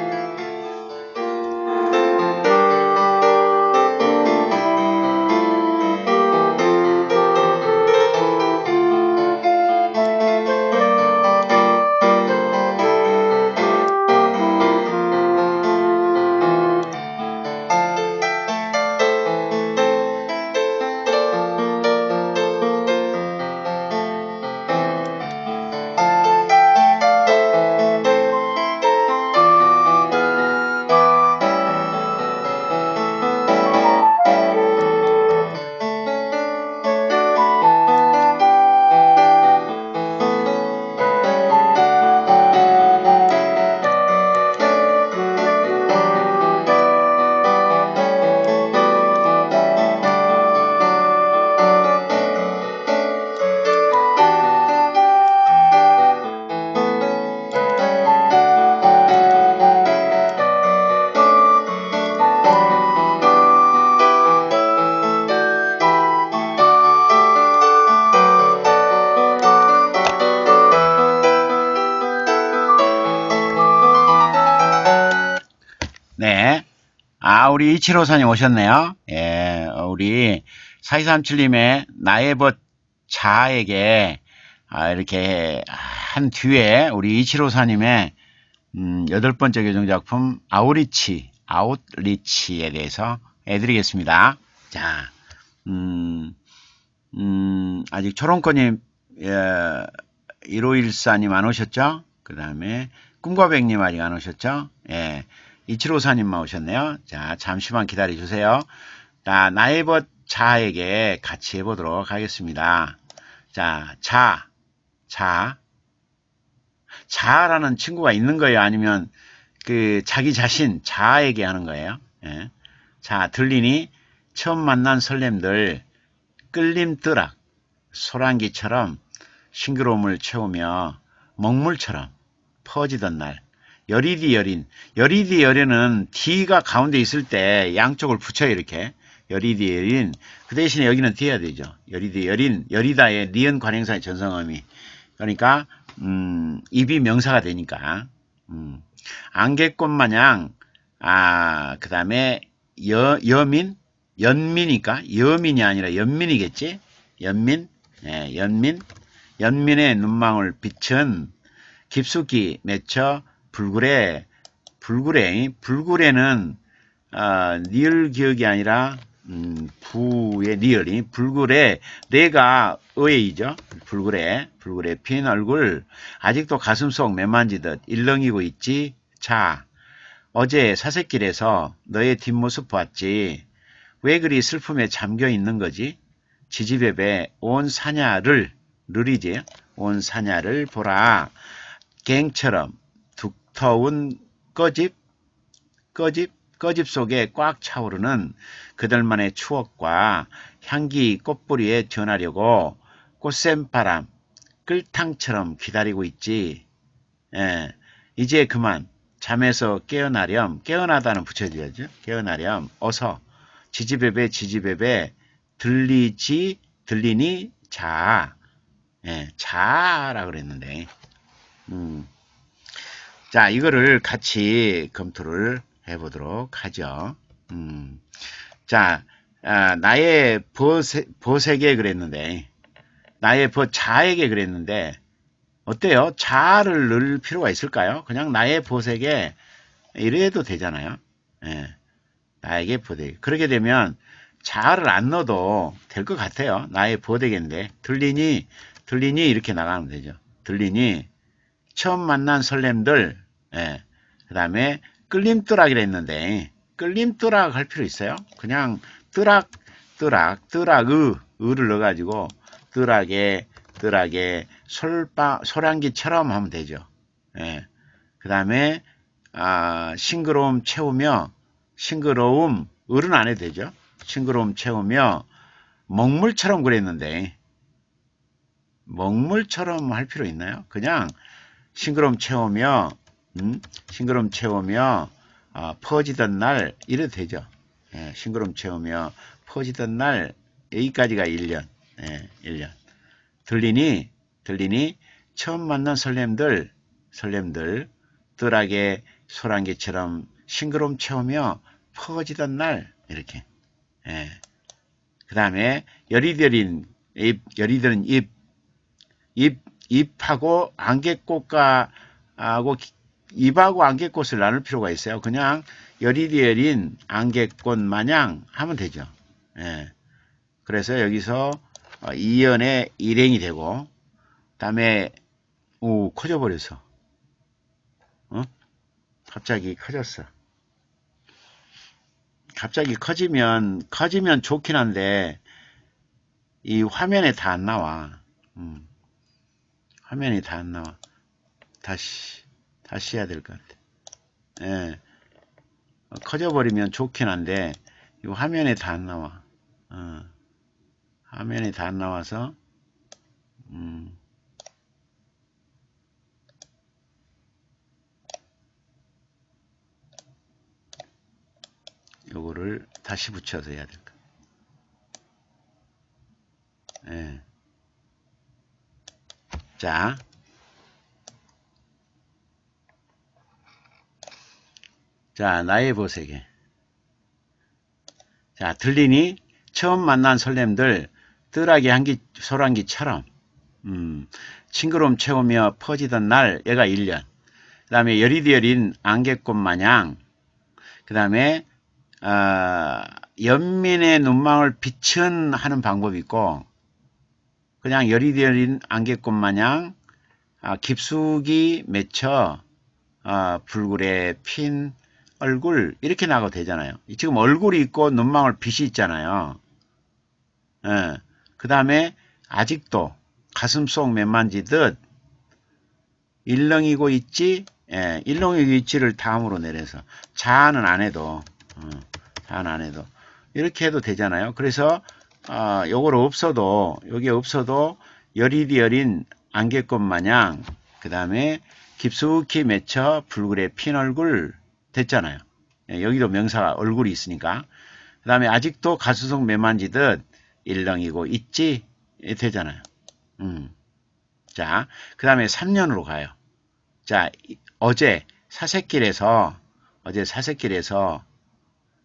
우리 이치로사님 오셨네요. 예, 어, 우리 4237님의 나의벗 자에게 아, 이렇게 한 뒤에 우리 이치로사님의 음, 여덟 번째 교정 작품 아우리치, 아웃리치에 대해서 해드리겠습니다. 자, 음, 음, 아직 초롱권님, 예, 1514님 안 오셨죠? 그 다음에 꿈과백님 아직 안 오셨죠? 이치로사님나 오셨네요. 자, 잠시만 기다려주세요. 자, 나이버 자에게 같이 해보도록 하겠습니다. 자, 자, 자. 자라는 친구가 있는 거예요? 아니면 그 자기 자신 자에게 하는 거예요? 예. 자, 들리니 처음 만난 설렘들 끌림뜨락 소란기처럼 싱그러움을 채우며 먹물처럼 퍼지던 날 여리디 여린. 여리디 여린은 D가 가운데 있을 때 양쪽을 붙여요 이렇게 여리디 여린. 그 대신에 여기는 뒤해야 되죠 여리디 여린. 여리다의 니은 관행사의 전성음이 그러니까 음, 입이 명사가 되니까 음, 안개꽃 마냥 아그 다음에 여민 연민이니까 여민이 아니라 연민이겠지 연민 예, 연민 연민의 눈망울 빛은 깊숙이 맺혀 불굴에 불굴에 불굴에는 어, 아, 니을 기억이 아니라 음, 부의 니을이 불굴에 내가 의이죠 불굴에 불굴에 핀 얼굴 아직도 가슴속 매만지듯 일렁이고 있지 자 어제 사색길에서 너의 뒷모습 보았지왜 그리 슬픔에 잠겨 있는 거지 지지배배 온 사냐를 누리지 온 사냐를 보라 갱처럼 더운 꺼집, 꺼집, 꺼집 속에 꽉 차오르는 그들만의 추억과 향기 꽃뿌리에 전하려고 꽃샘바람, 끌탕처럼 기다리고 있지. 예, 이제 그만 잠에서 깨어나렴, 깨어나다는 붙여야죠. 줘 깨어나렴, 어서 지지배배 지지배배 들리지 들리니 자, 예, 자라 그랬는데. 음. 자, 이거를 같이 검토를 해보도록 하죠. 음, 자, 아, 나의 벗에, 에 그랬는데, 나의 벗 자에게 그랬는데, 어때요? 자를 넣을 필요가 있을까요? 그냥 나의 벗에 이래도 되잖아요. 예, 나에게 벗에 그렇게 되면 자를 안 넣어도 될 것 같아요. 나의 벗에인데 들리니, 들리니 이렇게 나가면 되죠. 들리니, 처음 만난 설렘들, 예, 그 다음에 끌림뚜락이라 했는데, 끌림뚜락할 필요 있어요? 그냥 뚜락뚜락뚜락의 의를 넣어가지고, 뚜락에뚜락에 솔바, 소량기처럼 하면 되죠. 예. 그 다음에, 아, 싱그러움 채우며, 싱그러움, 을은 안 해도 되죠. 싱그러움 채우며, 먹물처럼 그랬는데, 먹물처럼 할 필요 있나요? 그냥 싱그럼 채우며 음? 싱그럼 채우며 아, 퍼지던 날 이래 되죠. 예, 싱그럼 채우며 퍼지던 날 여기까지가 1년. 예, 1년. 들리니 들리니 처음 만난 설렘들 설렘들 뜰하게 소란기처럼 싱그럼 채우며 퍼지던 날 이렇게 예. 그 다음에 열이 들인 입 열이 드는 입입 잎하고 안개꽃과 하고 잎하고 안개꽃을 나눌 필요가 있어요. 그냥 여리디열린 안개꽃 마냥 하면 되죠. 예. 그래서 여기서 어, 이연의 일행이 되고 다음에 오 커져버려서 어? 갑자기 커졌어. 갑자기 커지면 커지면 좋긴 한데 이 화면에 다 안 나와. 음. 화면이 다 안 나와. 다시, 다시 해야 될 것 같아. 예. 어, 커져버리면 좋긴 한데, 이 화면이 다 안 나와. 어. 화면이 다 안 나와서, 음. 요거를 다시 붙여서 해야 될 것 같아. 예. 자, 자 나의 보세계 자 들리니 처음 만난 설렘들 뜨라기 한기 소란기처럼 음, 징그럼 채우며 퍼지던 날 얘가 1년 그 다음에 여리디어린 안개꽃 마냥 그 다음에 어, 연민의 눈망울 비춘 하는 방법이 있고 그냥 열이 되어린 안개꽃 마냥 아, 깊숙이 맺혀 아, 불굴에 핀 얼굴 이렇게 나가 도 되잖아요. 지금 얼굴이 있고 눈망울 빛이 있잖아요. 예. 그 다음에 아직도 가슴 속 맨만지듯 일렁이고 있지 예, 일렁이고 있지를 다음으로 내려서 자는안 해도 어, 자는안 해도 이렇게 해도 되잖아요. 그래서 아, 요걸 없어도 여기 없어도 여리디 열린 안개꽃 마냥 그 다음에 깊숙이 맺혀 불굴의 핀 얼굴 됐잖아요. 예, 여기도 명사 가 얼굴이 있으니까 그 다음에 아직도 가수성 매만지듯 일렁이고 있지 예, 되잖아요. 음. 자, 그 다음에 3년으로 가요. 자, 어제 사색길에서 어제 사색길에서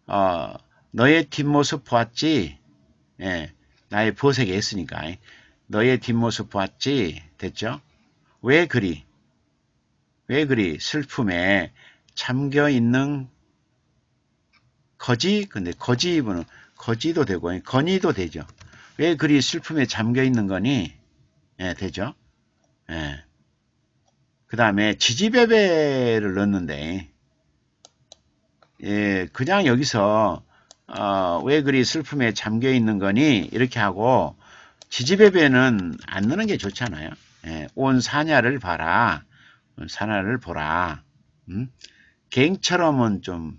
어, 너의 뒷모습 보았지? 예, 나의 보색이 있으니까 너의 뒷모습 보았지? 됐죠? 왜 그리? 왜 그리 슬픔에 잠겨 있는 거지? 근데 거지 이분은 거지도 되고 건이도 되죠. 왜 그리 슬픔에 잠겨 있는 거니? 예, 되죠? 예. 그 다음에 지지배배를 넣는데 예, 그냥 여기서 어, 왜 그리 슬픔에 잠겨 있는 거니? 이렇게 하고 지지배배는 안 넣는 게 좋잖아요. 예, 온 사냐를 봐라. 사냐를 보라. 음? 갱처럼은 좀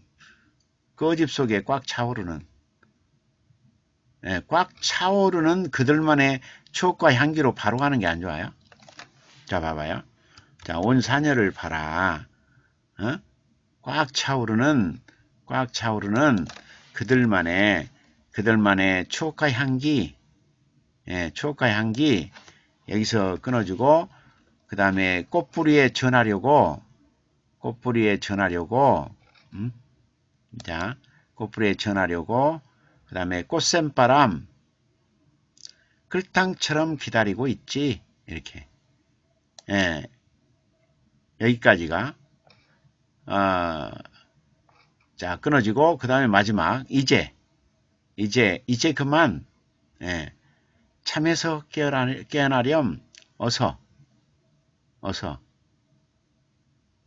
꺼집 속에 꽉 차오르는 예, 꽉 차오르는 그들만의 추억과 향기로 바로 가는 게 안 좋아요. 자 봐봐요. 자온 사녀를 봐라. 어? 꽉 차오르는 꽉 차오르는 그들만의 그들만의 초가 향기 예, 초가 향기 여기서 끊어주고 그 다음에 꽃뿌리에 전하려고 꽃뿌리에 전하려고 음? 자 꽃뿌리에 전하려고 그 다음에 꽃샘바람 글탕처럼 기다리고 있지 이렇게 예, 여기까지가 어, 자 끊어지고 그 다음에 마지막 이제 이제 이제 그만 예, 참에서 깨어나, 깨어나렴 어서 어서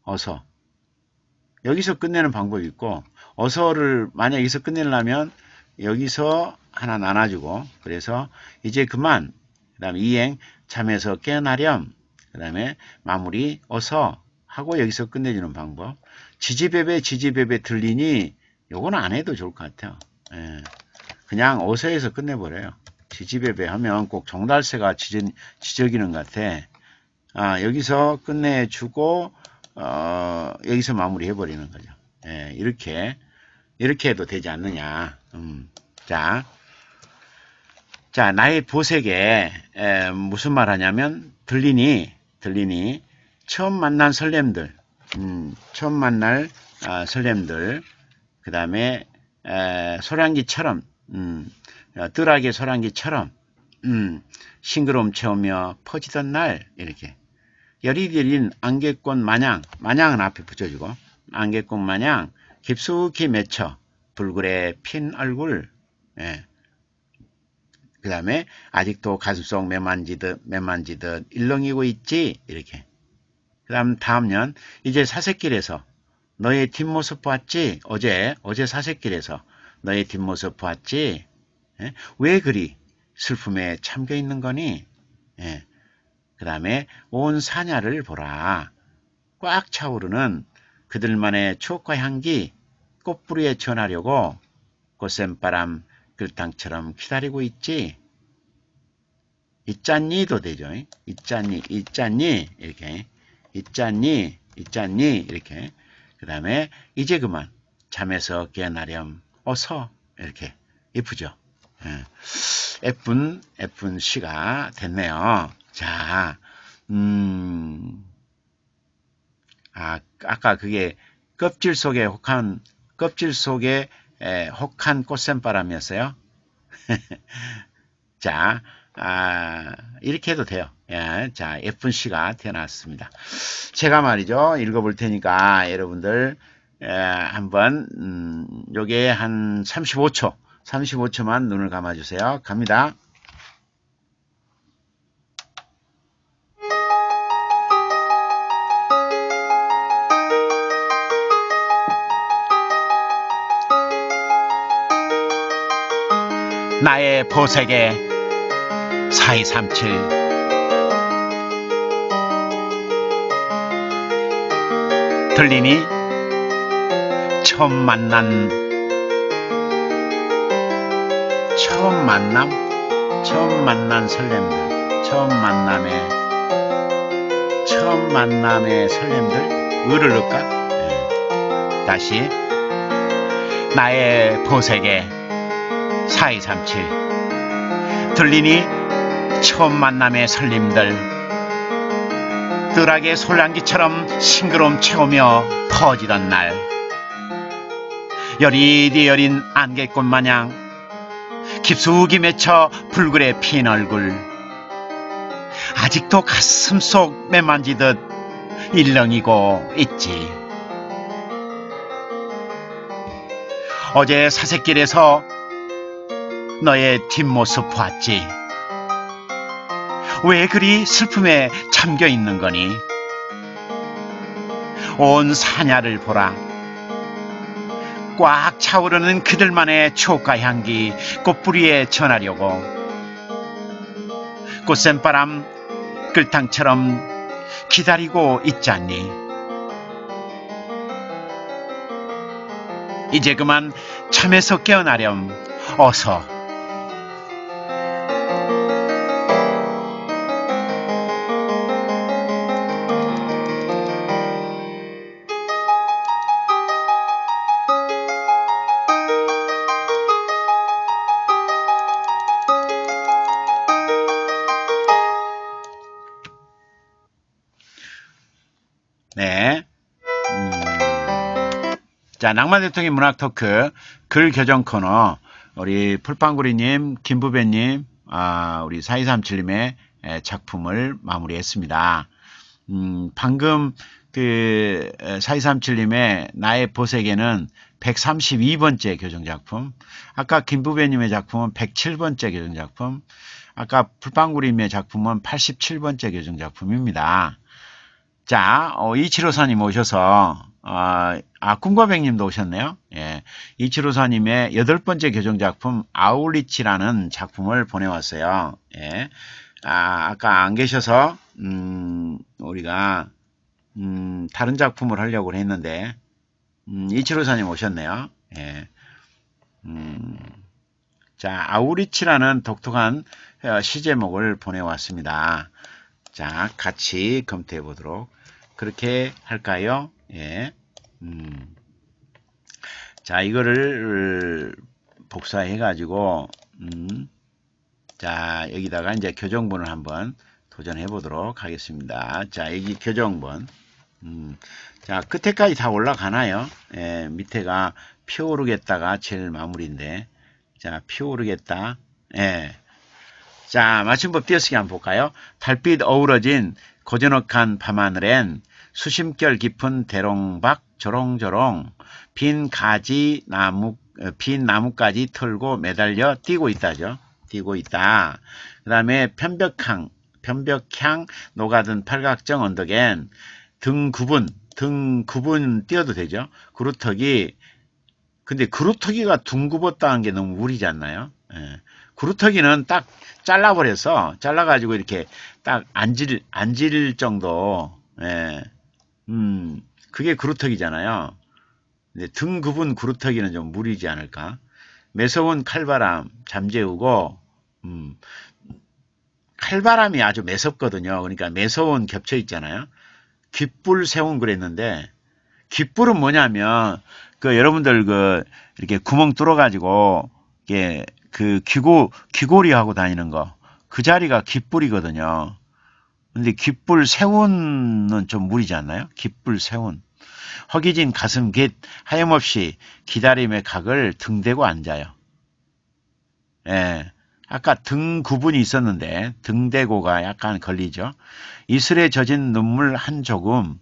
어서 여기서 끝내는 방법이 있고 어서를 만약 여기서 끝내려면 여기서 하나 나눠주고 그래서 이제 그만 그 다음에 이행 참에서 깨어나렴 그 다음에 마무리 어서 하고 여기서 끝내주는 방법. 지지배배 지지배배 들리니 요건 안 해도 좋을 것 같아요. 예. 그냥 어서에서 끝내버려요. 지지배배 하면 꼭정달새가 지진, 지저기는 것 같아. 아, 여기서 끝내주고 어, 여기서 마무리해버리는 거죠. 예, 이렇게 이렇게 해도 되지 않느냐. 음, 자, 자 나의 보색에 에, 무슨 말하냐면 들리니 들리니 처음 만난 설렘들, 음, 처음 만날 아, 설렘들, 그 다음에 소량기처럼 음, 뜨락의 어, 소량기처럼 음, 싱그러움 채우며 퍼지던 날 이렇게 열이 들린 안개꽃 마냥, 마냥은 앞에 붙여주고 안개꽃 마냥 깊숙이 맺혀 불굴의 핀 얼굴, 예. 그 다음에 아직도 가슴속 매만지듯 매만지듯 일렁이고 있지 이렇게 그 다음 다음 년 이제 사색길에서 너의 뒷모습 보았지 어제 어제 사색길에서 너의 뒷모습 보았지 예? 왜 그리 슬픔에 참겨 있는 거니? 예. 그 다음에 온 사냐를 보라. 꽉 차오르는 그들만의 추억과 향기 꽃부리에 전하려고 꽃샘바람 글탕처럼 기다리고 있지. 있잖니 도대죠. 있잖니 있잖니 이렇게 있잖니 있잖니 이렇게 그 다음에 이제 그만 잠에서 깨나렴 어서 이렇게 예쁘죠 예. 예쁜 예쁜 시가 됐네요 자 음, 아, 아까 그게 껍질 속에 혹한 껍질 속에 에, 혹한 꽃샘바람이었어요 <laughs> 자 아, 이렇게 해도 돼요 예, 자, 예쁜 시가 태어났습니다. 제가 말이죠. 읽어볼 테니까 여러분들 예, 한번 음, 요게 한 35초 35초만 눈을 감아주세요. 갑니다. 나의 보색에 4237 들리니? 처음 만난 처음 만남 처음 만난 설렘들 처음 만남에 처음 만남의 설렘들 으르넣까 예. 다시 나의 보색에 4237 들리니? 처음 만남의 설렘들 뜰하게 솔랑기처럼싱그러움 채우며 퍼지던 날 여리디 여린 안개꽃 마냥 깊숙이 맺혀 불그레 핀 얼굴 아직도 가슴 속 매만지듯 일렁이고 있지 어제 사색길에서 너의 뒷모습 보았지 왜 그리 슬픔에 잠겨 있는 거니? 온 사냐를 보라. 꽉 차오르는 그들만의 초가 향기 꽃뿌리에 전하려고 꽃샘바람 끌탕처럼 기다리고 있지 않니? 이제 그만 잠에서 깨어나렴 어서 낭만 대통령 문학 토크 글 교정 코너 우리 풀빵구리님, 김부배님, 아, 우리 4237님의 작품을 마무리했습니다. 음, 방금 그 4237님의 나의 보세계는 132번째 교정작품, 아까 김부배님의 작품은 107번째 교정작품, 아까 풀빵구리님의 작품은 87번째 교정작품입니다. 자, 어, 이치로사님 오셔서 아, 아 꿈과백님도 오셨네요. 예. 이치로사님의 여덟 번째 교정 작품 아울리치라는 작품을 보내왔어요. 예. 아, 아까 안 계셔서 음, 우리가 음, 다른 작품을 하려고 했는데 음, 이치로사님 오셨네요. 예. 음, 자 아우리치라는 독특한 어, 시제목을 보내왔습니다. 자 같이 검토해 보도록 그렇게 할까요? 예. 음. 자, 이거를 복사해 가지고 음. 자, 여기다가 이제 교정본을 한번 도전해 보도록 하겠습니다. 자, 여기 교정본. 음. 자, 끝에까지 다 올라가나요? 예, 밑에가 피오르겠다가 제일 마무리인데. 자, 피오르겠다. 예. 자, 맞춤법 띄어쓰기 한번 볼까요? 달빛 어우러진 고즈넉한 밤하늘엔 수심결 깊은 대롱박 조롱조롱빈 가지 나무 어, 빈 나뭇가지 털고 매달려 뛰고 있다죠. 뛰고 있다. 그 다음에 편벽향 편벽향 녹아든 팔각정 언덕엔 등 구분 등 구분 뛰어도 되죠. 그루터기 근데 그루터기가 둥 굽었다는 게 너무 무리지 않나요? 예. 구루터기는 딱 잘라버려서 잘라가지고 이렇게 딱 앉을 앉을 정도 예. 음, 그게 구루터기잖아요. 등급은 구루터기는 좀 무리지 않을까. 매서운 칼바람 잠재우고 음, 칼바람이 아주 매섭거든요. 그러니까 매서운 겹쳐 있잖아요. 귓불 세운 그랬는데 귓불은 뭐냐면 그 여러분들 그 이렇게 구멍 뚫어가지고 이게 그 귀고 귀고리 하고 다니는 거 그 자리가 귓불이거든요. 근데 귓불 세운은 좀 무리지 않나요? 귓불 세운. 허기진 가슴 깃 하염없이 기다림의 각을 등대고 앉아요. 예. 아까 등 구분이 있었는데 등대고가 약간 걸리죠. 이슬에 젖은 눈물 한 조금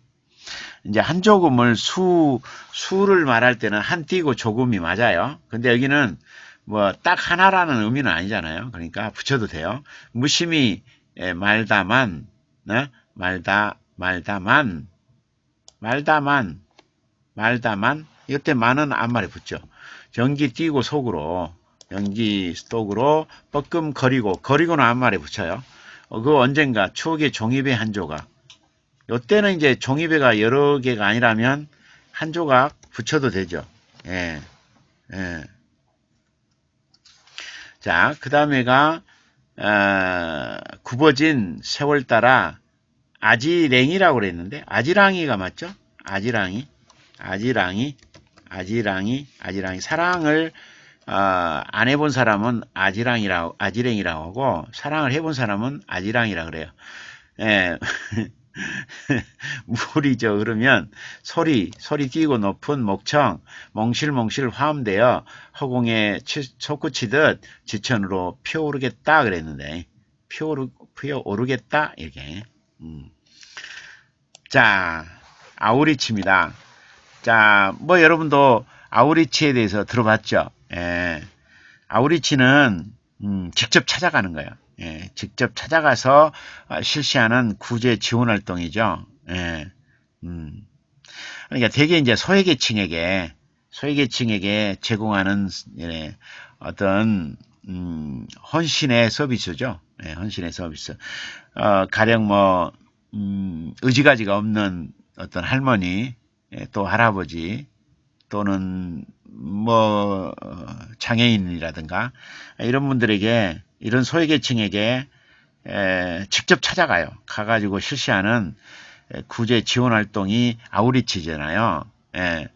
이제 한 조금을 수 수를 말할 때는 한 띠고 조금이 맞아요. 근데 여기는 뭐 딱 하나라는 의미는 아니잖아요. 그러니까 붙여도 돼요. 무심히 예, 말다만 네? 말다 말다만 말다만 말다만 이때 만은 앞말에 붙죠. 전기 띄고 속으로 연기 속으로 뻐끔거리고 거리고는 앞말에 붙여요. 어, 그 언젠가 추억의 종이배 한 조각 요때는 이제 종이배가 여러 개가 아니라면 한 조각 붙여도 되죠. 예. 예. 자, 그 다음에가 어, 굽어진 세월 따라 아지랭이라고 그랬는데 아지랑이가 맞죠? 아지랑이, 아지랑이, 아지랑이, 아지랑이 사랑을 어, 안 해본 사람은 아지랑이라고 아지랭이라고 하고 사랑을 해본 사람은 아지랑이라 그래요. 예. 물이죠. <laughs> 그러면 소리, 소리 띄고 높은 목청, 몽실몽실 화음되어 허공에 솟구치듯 지천으로 피어오르겠다 그랬는데 피어오르, 피어오르겠다 이렇게 음. 자, 아우리치입니다. 자, 뭐 여러분도 아우리치에 대해서 들어봤죠? 예. 아우리치는 음, 직접 찾아가는 거예요. 예, 직접 찾아가서 어, 실시하는 구제 지원 활동이죠. 예, 음. 그러니까 대개 이제 소외계층에게 소외계층에게 제공하는 예, 어떤 음, 헌신의 서비스죠. 예, 헌신의 서비스. 어, 가령 뭐 음, 의지가지가 없는 어떤 할머니 예, 또 할아버지 또는 뭐 어, 장애인이라든가 이런 분들에게 이런 소외계층에게 에, 직접 찾아가요. 가가지고 실시하는 구제 지원 활동이 아우리치잖아요. 예.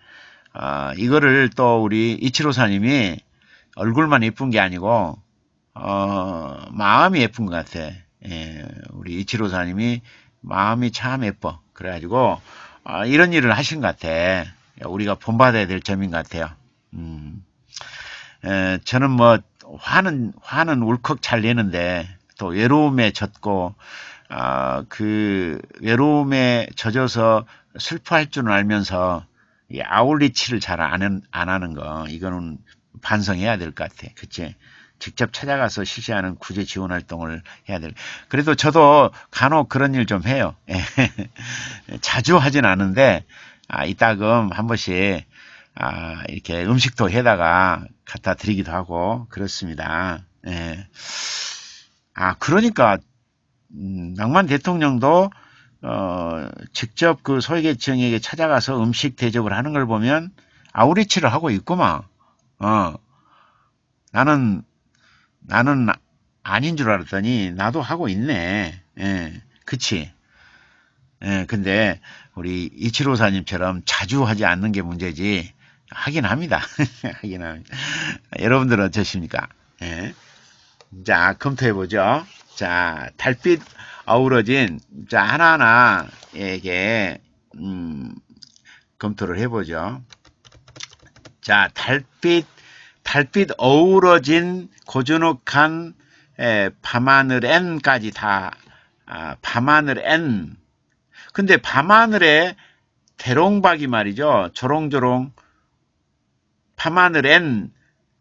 어, 이거를 또 우리 이치로사님이 얼굴만 예쁜 게 아니고 어, 마음이 예쁜 것 같아. 예, 우리 이치로사님이 마음이 참 예뻐. 그래가지고 아, 이런 일을 하신 것 같아. 우리가 본받아야 될 점인 것 같아요. 음, 에, 저는 뭐 화는 화는 울컥 잘 내는데 또 외로움에 젖고 아, 그 외로움에 젖어서 슬퍼할 줄 알면서 아울리치를 잘 안 하는 거 이거는 반성해야 될 것 같아. 그치? 직접 찾아가서 실시하는 구제 지원 활동을 해야 될. 그래도 저도 간혹 그런 일 좀 해요. 예. <laughs> 자주 하진 않은데 아, 이따금 한 번씩 아, 이렇게 음식도 해다가 갖다 드리기도 하고 그렇습니다. 예. 아 그러니까 음, 낭만 대통령도 어, 직접 그 소외계층에게 찾아가서 음식 대접을 하는 걸 보면 아우리치를 하고 있구만. 어, 나는 나는 아닌 줄 알았더니 나도 하고 있네. 예, 그치? 예, 근데 우리 이치로사님처럼 자주 하지 않는 게 문제지 하긴 합니다. <laughs> 하긴 합니다. 여러분들은 어떠십니까? 예. 자, 검토해 보죠. 자, 달빛 어우러진 자 하나하나 에게 음, 검토를 해보죠. 자, 달빛 달빛 어우러진 고즈넉한 밤하늘엔까지 다 아, 밤하늘엔 근데 밤하늘에 대롱박이 말이죠. 조롱조롱 밤하늘엔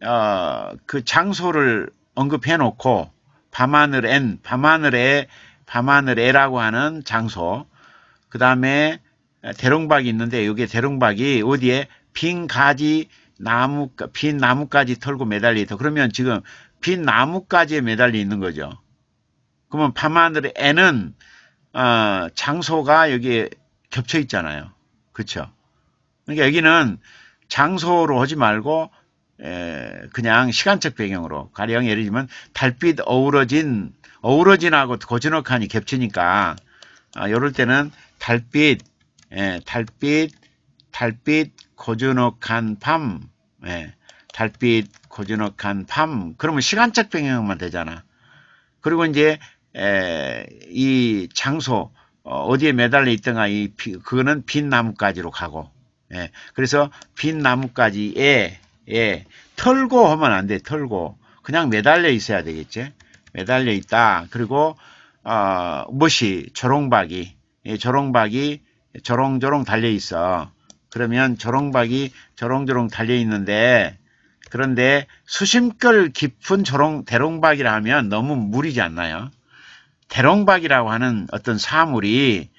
어, 그 장소를 언급해 놓고 밤하늘엔 밤하늘에 밤하늘에라고 하는 장소 그 다음에 대롱박이 있는데 이게 대롱박이 어디에 빙 가지 나무, 빈나무까지 털고 매달려 있다. 그러면 지금 빈나무까지에 매달려 있는 거죠. 그러면 밤하늘에 애는 어, 장소가 여기에 겹쳐 있잖아요. 그렇죠? 그러니까 여기는 장소로 하지 말고 에, 그냥 시간적 배경으로 가령 예를 들면 달빛 어우러진 어우러진하고 고즈넉하니 겹치니까 아, 이럴 때는 달빛 에, 예, 달빛 달빛 고즈넉한 밤 예, 달빛 고즈넉한 밤 그러면 시간적 변경만 되잖아 그리고 이제 에, 이 장소 어, 디에 매달려 있던가 이 비, 그거는 빈 나뭇가지로 가고 예, 그래서 빈 나뭇가지에 예, 털고 하면 안돼 털고 그냥 매달려 있어야 되겠지 매달려 있다 그리고 어, 무엇이 조롱박이 예, 조롱박이 조롱조롱 달려 있어 그러면 조롱박이 조롱조롱 달려있는데 그런데 수심결 깊은 조롱 대롱박이라 하면 너무 무리지 않나요? 대롱박이라고 하는 어떤 사물이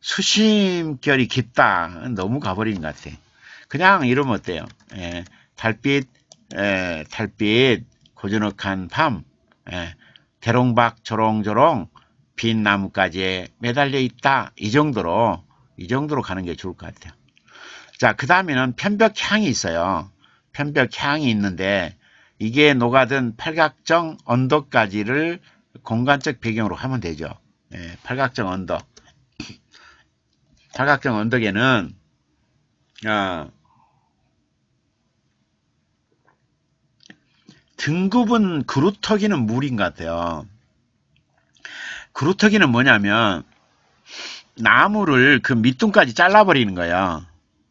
수심결이 깊다 너무 가버린 것 같아 그냥 이러면 어때요? 에, 예, 달빛 에, 예, 달빛 고즈넉한 밤 에, 예, 대롱박 조롱조롱 빈 나뭇가지에 매달려 있다 이 정도로 이 정도로 가는 게 좋을 것 같아요. 자, 그 다음에는 편벽향이 있어요. 편벽향이 있는데 이게 녹아든 팔각정 언덕까지를 공간적 배경으로 하면 되죠. 예, 팔각정 언덕. <clears throat> 팔각정 언덕에는 어, 등급은 그루터기는 물인 것 같아요. 그루터기는 뭐냐면 나무를 그 밑둥까지 잘라버리는 거예요.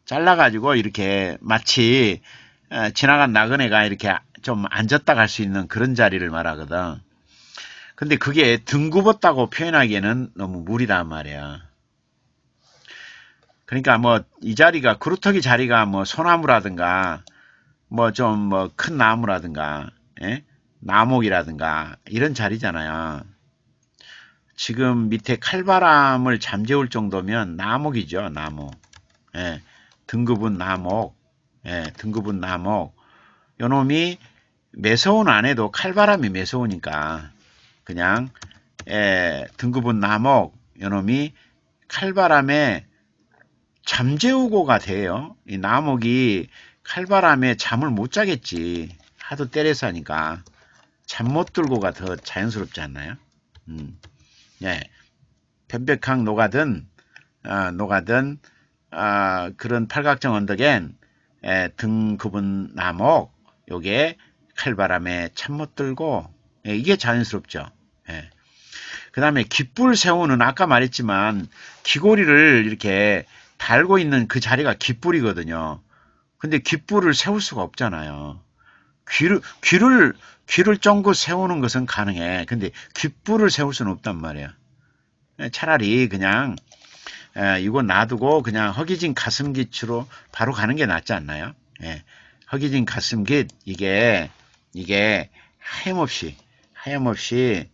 잘라가지고 이렇게 마치 어, 지나간 나그네가 이렇게 좀 앉았다 갈 수 있는 그런 자리를 말하거든. 근데 그게 등굽었다고 표현하기에는 너무 무리단 말이야. 그러니까 뭐 이 자리가 그루터기 자리가 뭐 소나무라든가 뭐 좀 뭐 큰 나무라든가 에? 예? 나목이라든가 이런 자리잖아요. 지금 밑에 칼바람을 잠재울 정도면 나목이죠. 나목. 예. 등급은 남옥, 예, 등급은 남옥. 요놈이 매서운 안 해도 칼바람이 매서우니까 그냥 예, 등급은 남옥 요놈이 칼바람에 잠재우고가 돼요. 이 남옥이 칼바람에 잠을 못 자겠지. 하도 때려서 하니까 잠 못 들고가 더 자연스럽지 않나요? 음. 예. 변백항 녹아든 어, 노가든 아, 그런 팔각정 언덕엔 에, 등 굽은 나목 요게 칼바람에 참 못 들고 예, 이게 자연스럽죠. 예. 그 다음에 깃불 세우는 아까 말했지만 귀고리를 이렇게 달고 있는 그 자리가 깃불이거든요. 근데 깃불을 세울 수가 없잖아요. 귀를 귀를 귀를 쫑긋 세우는 것은 가능해. 근데 귓불을 세울 수는 없단 말이야. 예, 차라리 그냥 에, 예, 이거 놔두고 그냥 허기진 가슴기치로 바로 가는 게 낫지 않나요? 예, 허기진 가슴깃 이게 이게 하염없이 하염없이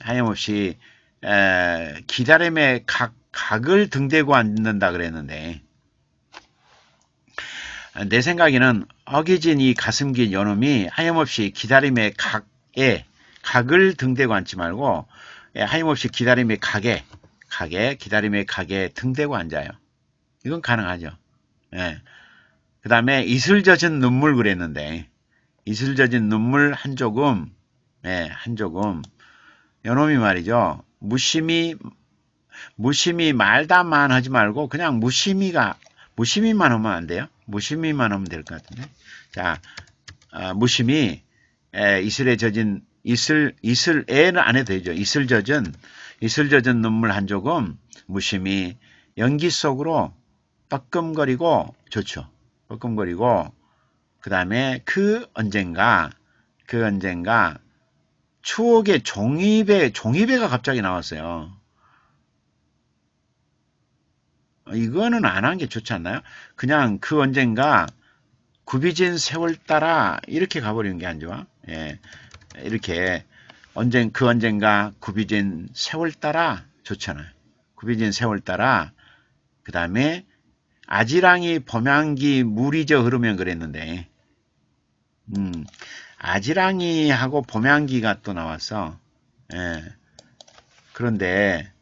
하염없이 에, 기다림의 각, 각을 등대고 앉는다 그랬는데 내 생각에는 허기진 이 가슴긴 여놈이 하염없이 기다림의 각에 각을 등대고 앉지 말고 예, 하염없이 기다림의 각에 가게, 기다림의 가게에 등대고 앉아요. 이건 가능하죠. 예. 그 다음에 이슬 젖은 눈물 그랬는데 이슬 젖은 눈물 한 조금 예, 한 조금 요놈이 말이죠. 무심히 무심히 말다만 하지 말고 그냥 무심히가 무심히만 하면 안 돼요. 무심히만 하면 될 것 같은데. 자, 아, 무심히 예, 이슬에 젖은 이슬 이슬에는 안 해도 되죠. 이슬 젖은 이슬 젖은 눈물 한 조금 무심히 연기 속으로 뻐끔거리고 좋죠. 뻐끔거리고 그 다음에 그 언젠가 그 언젠가 추억의 종이배 종이배가 갑자기 나왔어요. 이거는 안 한 게 좋지 않나요? 그냥 그 언젠가 구비진 세월 따라 이렇게 가버리는 게 안 좋아. 예. 이렇게 언젠 그 언젠가 구비진 세월 따라 좋잖아요. 구비진 세월 따라 그 다음에 아지랑이 범양기 물이저 흐르면 그랬는데 음, 아지랑이하고 범양기가 또나왔어 예, 그런데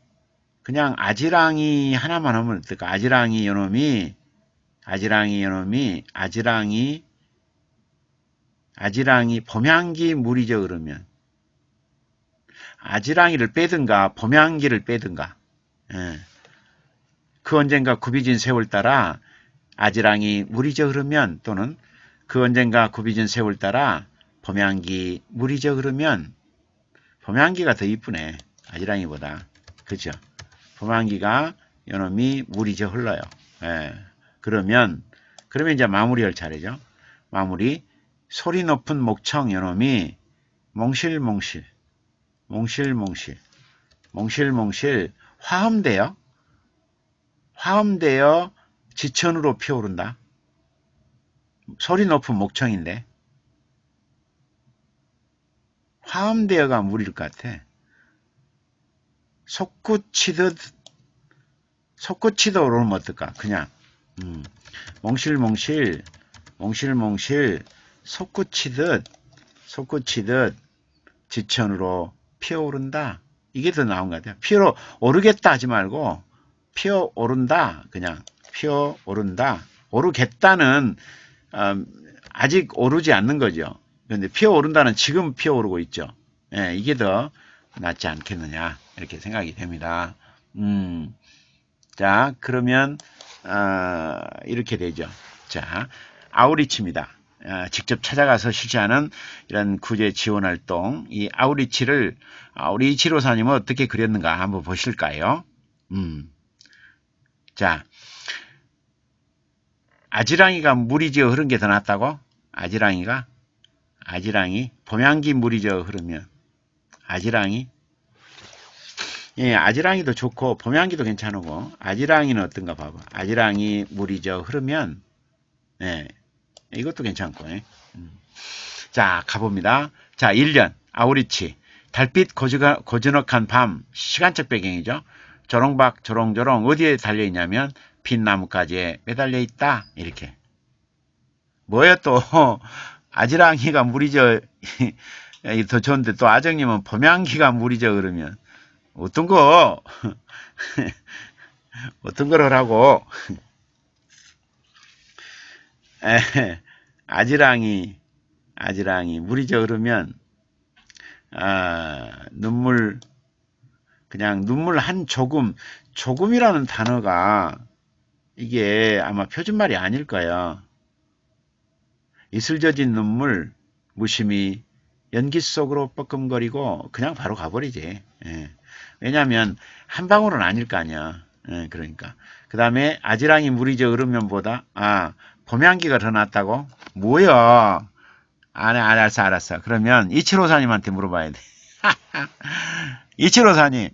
그냥 아지랑이 하나만 하면 어떨까? 아지랑이 요놈이 아지랑이 요놈이 아지랑이 아지랑이 범양기 물이저 흐르면 아지랑이를 빼든가 범양기를 빼든가 예. 그 언젠가 굽이진 세월 따라 아지랑이 무리져 흐르면 또는 그 언젠가 굽이진 세월 따라 범양기 무리져 흐르면 범양기가 더 이쁘네 아지랑이보다 그죠 범양기가 요놈이 무리져 흘러요 예. 그러면 그러면 이제 마무리할 차례죠 마무리 소리 높은 목청 요놈이 몽실몽실 몽실몽실 몽실몽실 화음대어화음대어 지천으로 피어오른다. 소리 높은 목청인데 화음대어가 물일 것 같아. 속구치듯 속구치듯 오르면 어떨까? 그냥 음, 몽실몽실 몽실몽실 속구치듯 속구치듯 지천으로 피어오른다. 이게 더 나은 것 같아요. 피어오르겠다 하지 말고 피어오른다. 그냥 피어오른다. 오르겠다는 음, 아직 오르지 않는 거죠. 그런데 피어오른다는 지금 피어오르고 있죠. 예, 이게 더 낫지 않겠느냐 이렇게 생각이 됩니다. 음, 자 그러면 어, 이렇게 되죠. 자 아우리치입니다. 직접 찾아가서 실시하는 이런 구제 지원 활동 이 아우리치를 우리 치로사님은 어떻게 그렸는가 한번 보실까요? 음. 자 아지랑이가 물이 지어 흐른 게 더 낫다고? 아지랑이가? 아지랑이? 봄양기 물이 지어 흐르면 아지랑이? 예, 아지랑이도 좋고 봄양기도 괜찮고 아지랑이는 어떤가 봐봐. 아지랑이 물이 지어 흐르면 예, 이것도 괜찮고. 예. 음. 자, 가봅니다. 자, 1년. 아우리치. 달빛 고즈가, 고즈넉한 밤. 시간적 배경이죠. 조롱박 조롱조롱 어디에 달려있냐면 빛나무까지에 매달려 있다. 이렇게. 뭐야 또 <laughs> 아지랑이가 무리져 <laughs> 더 좋은데 또 아정님은 범양기가 무리죠 그러면 어떤 거 <laughs> 어떤 걸 하라고 아지랑이 아지랑이 물이 저으르면 아, 눈물 그냥 눈물 한 조금 조금이라는 단어가 이게 아마 표준말이 아닐 거야. 이슬 저진 눈물 무심히 연기 속으로 뻐끔거리고 그냥 바로 가버리지. 예. 왜냐하면 한 방울은 아닐 거 아니야. 예, 그러니까 그 다음에 아지랑이 물이 저으르면보다 아 봄향기가 더 낫다고? 뭐야? 안, 해, 안, 알았어, 알았어. 그러면 이치로사님한테 물어봐야 돼. <laughs> 이치로사님,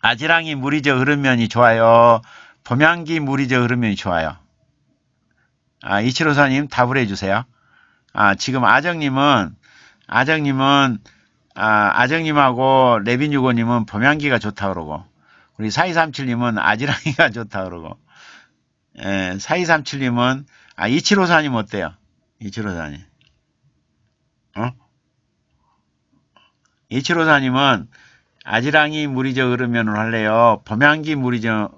아지랑이 무리저 흐르면이 좋아요? 봄향기 무리저 흐르면이 좋아요? 아, 이치로사님 답을 해주세요. 아, 지금 아정님은, 아정님은, 아, 아정님하고 레빈유고님은 봄향기가 좋다 그러고, 우리 4237님은 아지랑이가 <laughs> 좋다 그러고, 4237님은 예, 아 2754님 어때요? 2754님 어? 2754님은 아지랑이 무리저 흐르면을 할래요. 범양기 무리저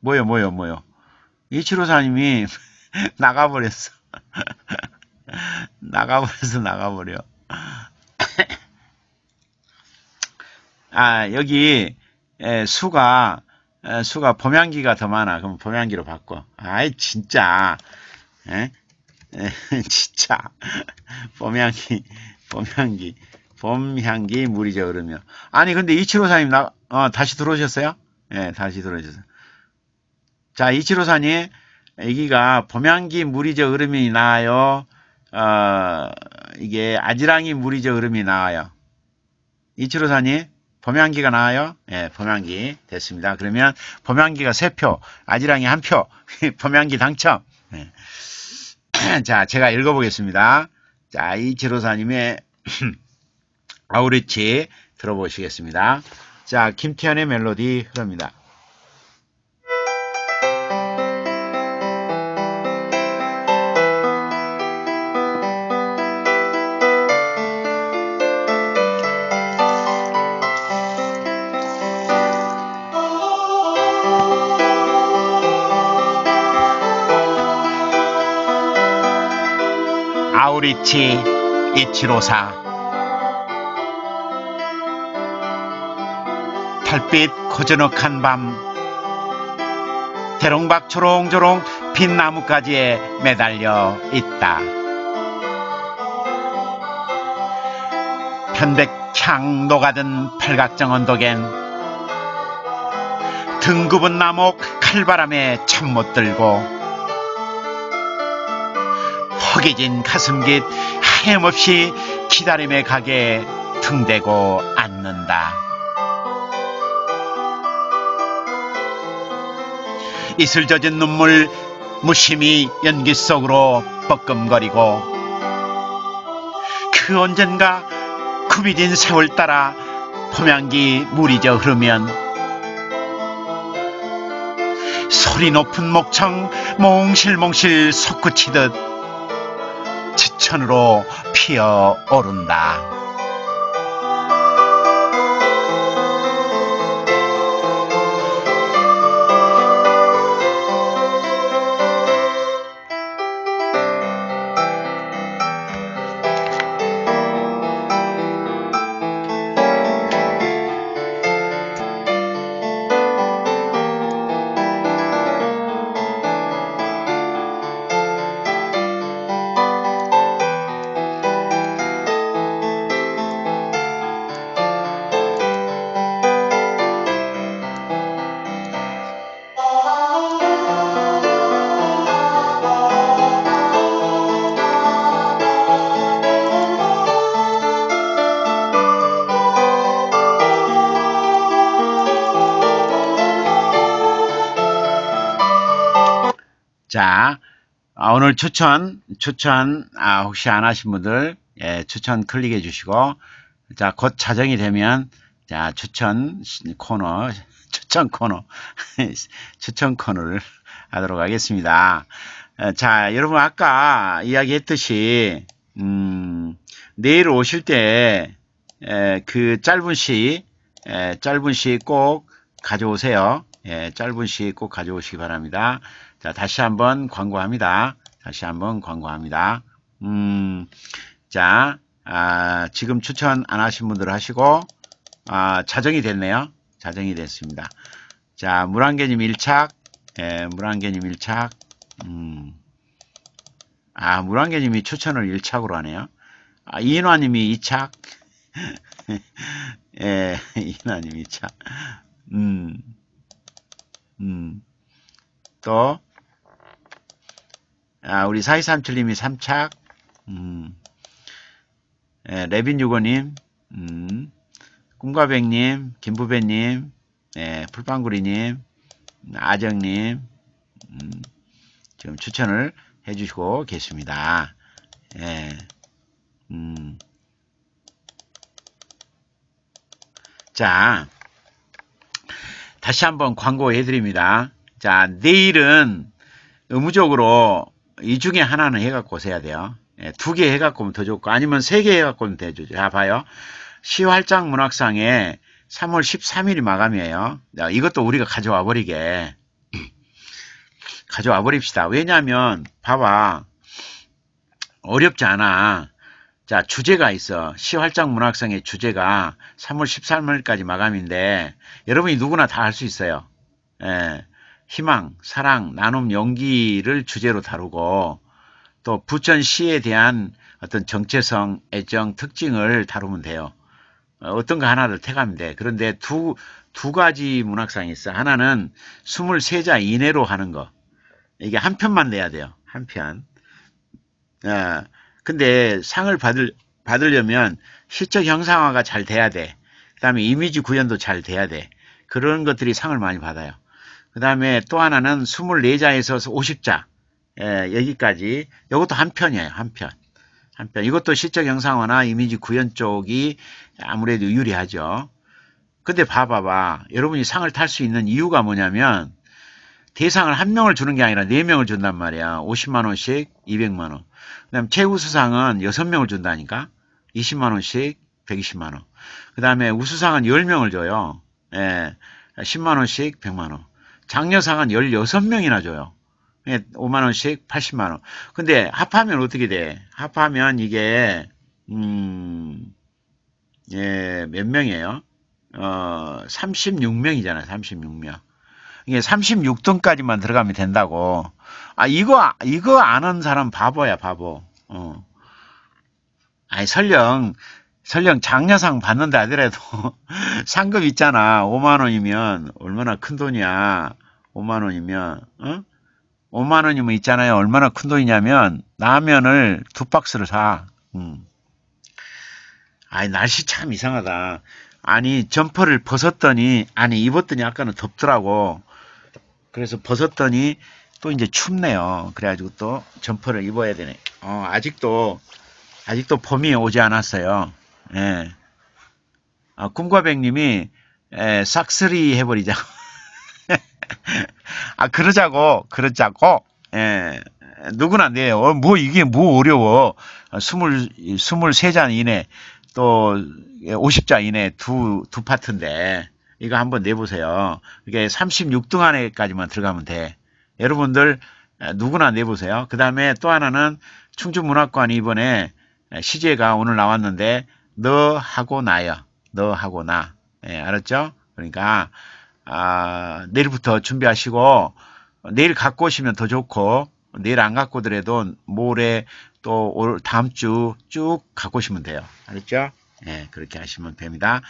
뭐요 뭐요 뭐요 2754님이 <laughs> 나가버렸어 <laughs> 나가버려서 나가버려 <coughs> 아 여기 에, 예, 수가 수가 범양기가 더 많아. 그럼 범양기로 바꿔. 아이 진짜. 에? <laughs> 진짜. 범양기. 범양기. 범향기 물이죠 그러면. 아니 근데 이치로사님나 어, 다시 들어오셨어요? 예, 다시 들어오셨어요. 자, 이치로사님 애기가 범향기 물이죠 흐름이 나와요. 어, 이게 아지랑이 물이죠 흐름이 나와요. 이치로사님 범양기가 나와요? 예, 범양기 됐습니다. 그러면 범양기가 3표, 아지랑이 1표, 범양기 <laughs> 당첨. 예. <clears throat> 자, 제가 읽어보겠습니다. 자, 이지로사님의 <clears throat> 아우르치 들어보시겠습니다. 자, 김태현의 멜로디 흐릅니다. 노구리치 이치로사 달빛 고즈넉한 밤 대롱박 초롱조롱빈 나뭇가지에 매달려 있다 편백향 녹아든 팔각정 언덕엔 등급은 나목 칼바람에 참 못 들고 허개진 가슴깃 하염없이 기다림의 가게 등대고 앉는다. 이슬 젖은 눈물 무심히 연기 속으로 뻐끔거리고 그 언젠가 구비진 세월 따라 포명기 물이 져 흐르면 소리 높은 목청 몽실몽실 솟구치듯 천으로 피어오른다. 자, 아, 오늘 추천, 추천, 아, 혹시 안 하신 분들, 예, 추천 클릭해 주시고, 자, 곧 자정이 되면, 자, 추천 코너, <laughs> 추천 코너, <laughs> 추천 코너를 하도록 하겠습니다. 어, 자, 여러분 아까 이야기했듯이, 음, 내일 오실 때, 에, 그 짧은 시, 에, 짧은 시 꼭 가져오세요. 예, 짧은 시 꼭 가져오시기 바랍니다. 자, 다시 한번 광고합니다. 다시 한번 광고합니다. 음, 자, 아, 지금 추천 안 하신 분들 하시고, 아, 자정이 됐네요. 자정이 됐습니다. 자, 물안개님 1착, 예, 물안개님 1착, 음, 아, 물안개님이 추천을 1착으로 하네요. 아, 이인화님이 2착, <laughs> 예, 이인화님 2착, 음, 음, 또, 아, 우리 4237님이 3착, 음, 예, 레빈 유거님, 음, 꿈과백님, 김부배님, 예, 풀빵구리님, 아정님, 음, 지금 추천을 해주시고 계십니다. 예, 음. 자, 다시 한번 광고해 드립니다. 자, 내일은 의무적으로 이 중에 하나는 해갖고 세야 돼요. 예, 두 개 해갖고 오면 더 좋고 아니면 세 개 해갖고 오면 더 좋죠. 자 봐요. 시활장 문학상에 3월 13일이 마감이에요. 야, 이것도 우리가 가져와 버리게 <clears throat> 가져와 버립시다. 왜냐하면 봐봐 어렵지 않아. 자 주제가 있어. 시활장 문학상의 주제가 3월 13일까지 마감인데 여러분이 누구나 다 할 수 있어요. 예. 희망, 사랑, 나눔, 용기를 주제로 다루고 또 부천시에 대한 어떤 정체성, 애정, 특징을 다루면 돼요. 어, 어떤 거 하나를 택하면 돼. 그런데 두, 두 가지 문학상이 있어. 하나는 23자 이내로 하는 거. 이게 한 편만 내야 돼요. 한 편. 어, 근데 상을 받을, 받으려면 실적 형상화가 잘 돼야 돼. 그 다음에 이미지 구현도 잘 돼야 돼. 그런 것들이 상을 많이 받아요. 그 다음에 또 하나는 24자에서 50자 예, 여기까지 이것도 한 편이에요. 한 편. 한 편. 이것도 실적 영상화나 이미지 구현 쪽이 아무래도 유리하죠. 근데 봐봐봐. 여러분이 상을 탈 수 있는 이유가 뭐냐면 대상을 한 명을 주는 게 아니라 네 명을 준단 말이야. 50만 원씩 200만 원. 그다음 최우 수상은 6명을 준다니까. 20만 원씩 120만 원. 그다음에 우수상은 10명을 줘요. 예. 10만 원씩 100만 원. 장려상 은 16명이나 줘요. 5만원씩 예, 80만원. 근데 합하면 어떻게 돼? 합하면 이게, 음, 예, 몇 명이에요? 어, 36명이잖아요. 36명. 이게 36등까지만 들어가면 된다고. 아, 이거, 이거 아는 사람 바보야, 바보. 어. 아니, 설령 설령 장려상 받는다 하더라도 <laughs> 상급 있잖아. 5만원이면 얼마나 큰 돈이야. 5만원이면 어? 5만원이면 있잖아요. 얼마나 큰 돈이냐면 라면을 두 박스를 사. 음. 아이 날씨 참 이상하다. 아니 점퍼를 벗었더니 아니 입었더니 아까는 덥더라고. 그래서 벗었더니 또 이제 춥네요. 그래가지고 또 점퍼를 입어야 되네. 어, 아직도 아직도 봄이 오지 않았어요. 예. 아, 꿈과백님이 예, 싹쓸이 해버리자. <laughs> 아 그러자고 그러자고. 예. 누구나 돼요. 어, 뭐 이게 뭐 어려워. 스물 스물세 잔 이내 또5 0잔 예, 이내 두 두 파트인데 이거 한번 내보세요. 이게 36등 안에까지만 들어가면 돼. 여러분들 예, 누구나 내보세요. 그 다음에 또 하나는 충주문학관이 이번에 예, 시제가 오늘 나왔는데 너하고 나요. 너하고 나. 예, 알았죠? 그러니까 아, 내일부터 준비하시고 내일 갖고 오시면 더 좋고 내일 안 갖고 오더라도 모레 또올 다음 주 쭉 갖고 오시면 돼요. 알았죠? 예, 그렇게 하시면 됩니다.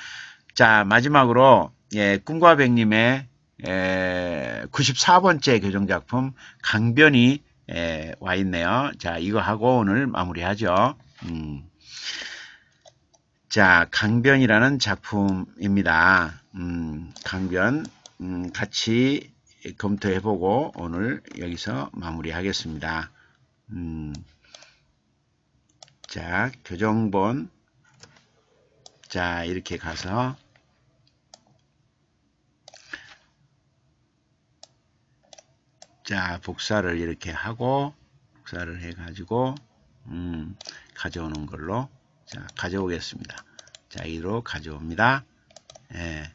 자, 마지막으로 예, 꿈과 백님의 에, 예, 94번째 교정작품 강변이 예, 와 있네요. 자, 이거 하고 오늘 마무리하죠. 음. 자, 강변이라는 작품입니다. 음, 강변 음, 같이 검토해보고 오늘 여기서 마무리하겠습니다. 음, 자, 교정본 자, 이렇게 가서 자, 복사를 이렇게 하고 복사를 해가지고 음, 가져오는 걸로 자, 가져오겠습니다. 자, 이로 가져옵니다. 예.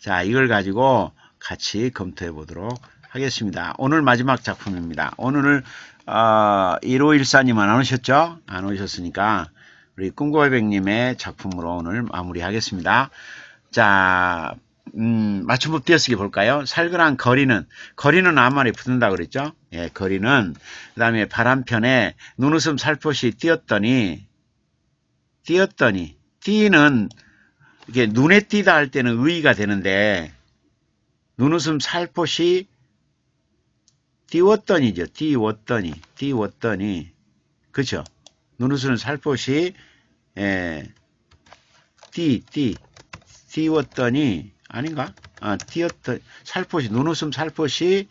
자, 이걸 가지고 같이 검토해 보도록 하겠습니다. 오늘 마지막 작품입니다. 오늘 어, 1514님은 안 오셨죠? 안 오셨으니까 우리 꿈고백님의 작품으로 오늘 마무리하겠습니다. 자, 음, 맞춤법 띄어쓰기 볼까요? 살그란 거리는, 거리는 아무 말에 붙는다 그랬죠? 예, 거리는, 그 다음에 바람편에 눈웃음 살포시 띄었더니, 띄었더니 띠는 이게 눈에 띄다 할 때는 의의가 되는데 눈웃음 살포시 띄웠더니죠. 띄웠더니 띄웠더니 그쵸? 눈웃음 살포시 에, 예. 띠, 띠 띄웠더니 아닌가? 아, 띄었더 살포시 눈웃음 살포시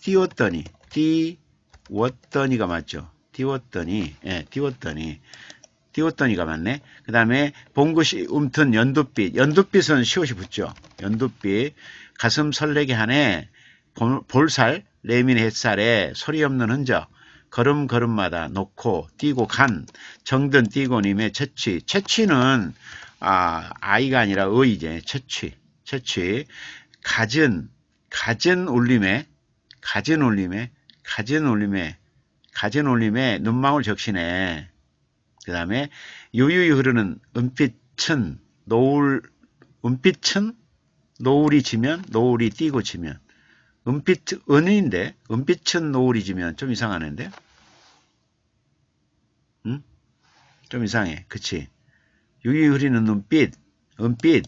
띄웠더니 띄웠더니가 맞죠? 띄웠더니 예, 띄웠더니 띄웠더니가 맞네. 그 다음에 봉긋이 움튼 연두빛. 연두빛은 시옷이 붙죠. 연두빛. 가슴 설레게 하네. 볼살, 레민 햇살에 소리 없는 흔적. 걸음걸음마다 놓고 뛰고 간 정든 뛰고님의 채취 채취는 아, 아이가 아니라 의이제 채취 채취 가진 가진 울림에 가진 울림에 가진 울림에 가재놀림에 눈망울 적시네. 그 다음에 유유히 흐르는 은빛은 노을 은빛은 노을이 지면 노을이 띄고 지면 은빛 은인데 은빛은 노을이 지면 좀 이상하는데 응? 좀 이상해 그치 유유히 흐르는 눈빛 은빛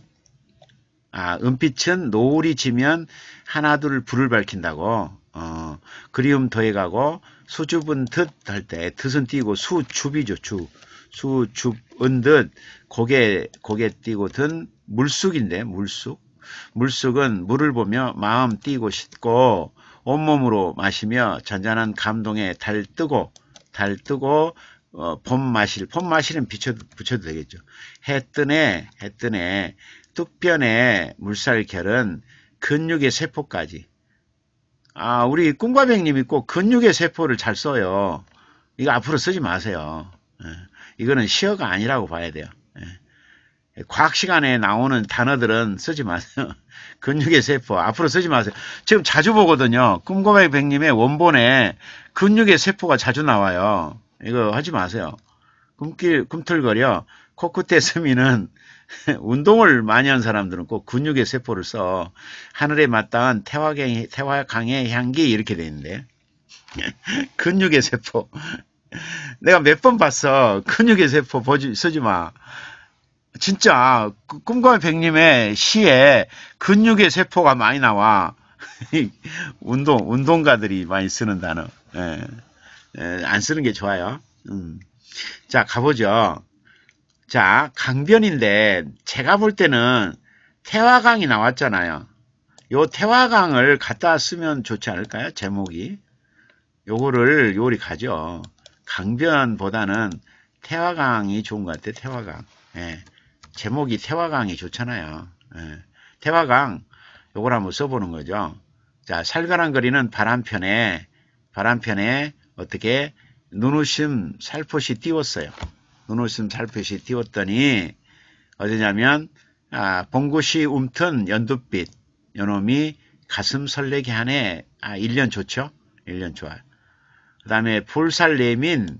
아 은빛은 노을이 지면 하나둘 불을 밝힌다고 어, 그리움 더해가고 수줍은 듯 할때 뜻은 띄고 수줍이죠. 주. 수줍은 듯 고개 고개 띄고 든 물쑥인데 물쑥. 물쑥은 물을 보며 마음 띄고 싶고 온몸으로 마시며 잔잔한 감동에 달뜨고 달뜨고 어, 봄마실 봄마실은 비춰, 도 붙여도 되겠죠. 해뜨네 해뜨네 뚝변의 물살결은 근육의 세포까지 아, 우리 꿈과백님이 꼭 근육의 세포를 잘 써요. 이거 앞으로 쓰지 마세요. 예. 이거는 시어가 아니라고 봐야 돼요. 예. 과학 시간에 나오는 단어들은 쓰지 마세요. <laughs> 근육의 세포 앞으로 쓰지 마세요. 지금 자주 보거든요. 꿈과백님의 원본에 근육의 세포가 자주 나와요. 이거 하지 마세요. 꿈길 꿈틀거려 코끝에 스미는 <laughs> 운동을 많이 한 사람들은 꼭 근육의 세포를 써. 하늘에 맞닿은 태화강의, 태화강의 향기 이렇게 돼 있는데. <laughs> 근육의 세포. 내가 몇 번 봤어. 근육의 세포 보지, 쓰지 마. 진짜 그 꿈과 백님의 시에 근육의 세포가 많이 나와. <laughs> 운동, 운동가들이 많이 쓰는 단어. 에, 예. 에, 예, 안 쓰는 게 좋아요. 음. 자, 가보죠. 자, 강변인데 제가 볼 때는 태화강이 나왔잖아요. 요 태화강을 갖다 쓰면 좋지 않을까요? 제목이. 요거를 요리 가죠. 강변보다는 태화강이 좋은 것 같아요. 태화강. 예. 제목이 태화강이 좋잖아요. 예. 태화강 요걸 한번 써보는 거죠. 자 살가랑거리는 바람편에 바람편에 어떻게 눈웃음 살포시 띄웠어요. 눈웃음 살포시 띄웠더니 어디냐면 아, 봉구시 움튼 연두빛 요놈이 가슴 설레게 하네. 아, 1년 좋죠? 1년 좋아요. 그 다음에 볼살레민,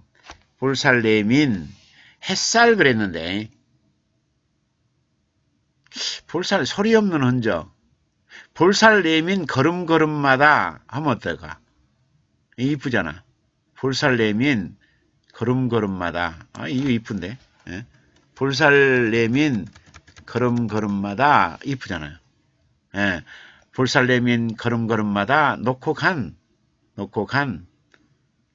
볼살레민, 햇살 그랬는데, 볼살 소리 없는 흔적, 볼살레민 걸음걸음마다 하면 어떨까? 이쁘잖아. 볼살레민 걸음걸음마다 아 이거 이쁜데 예? 볼살내민 걸음걸음마다 이쁘잖아요 예. 볼살내민 걸음걸음마다 놓고 간 놓고 간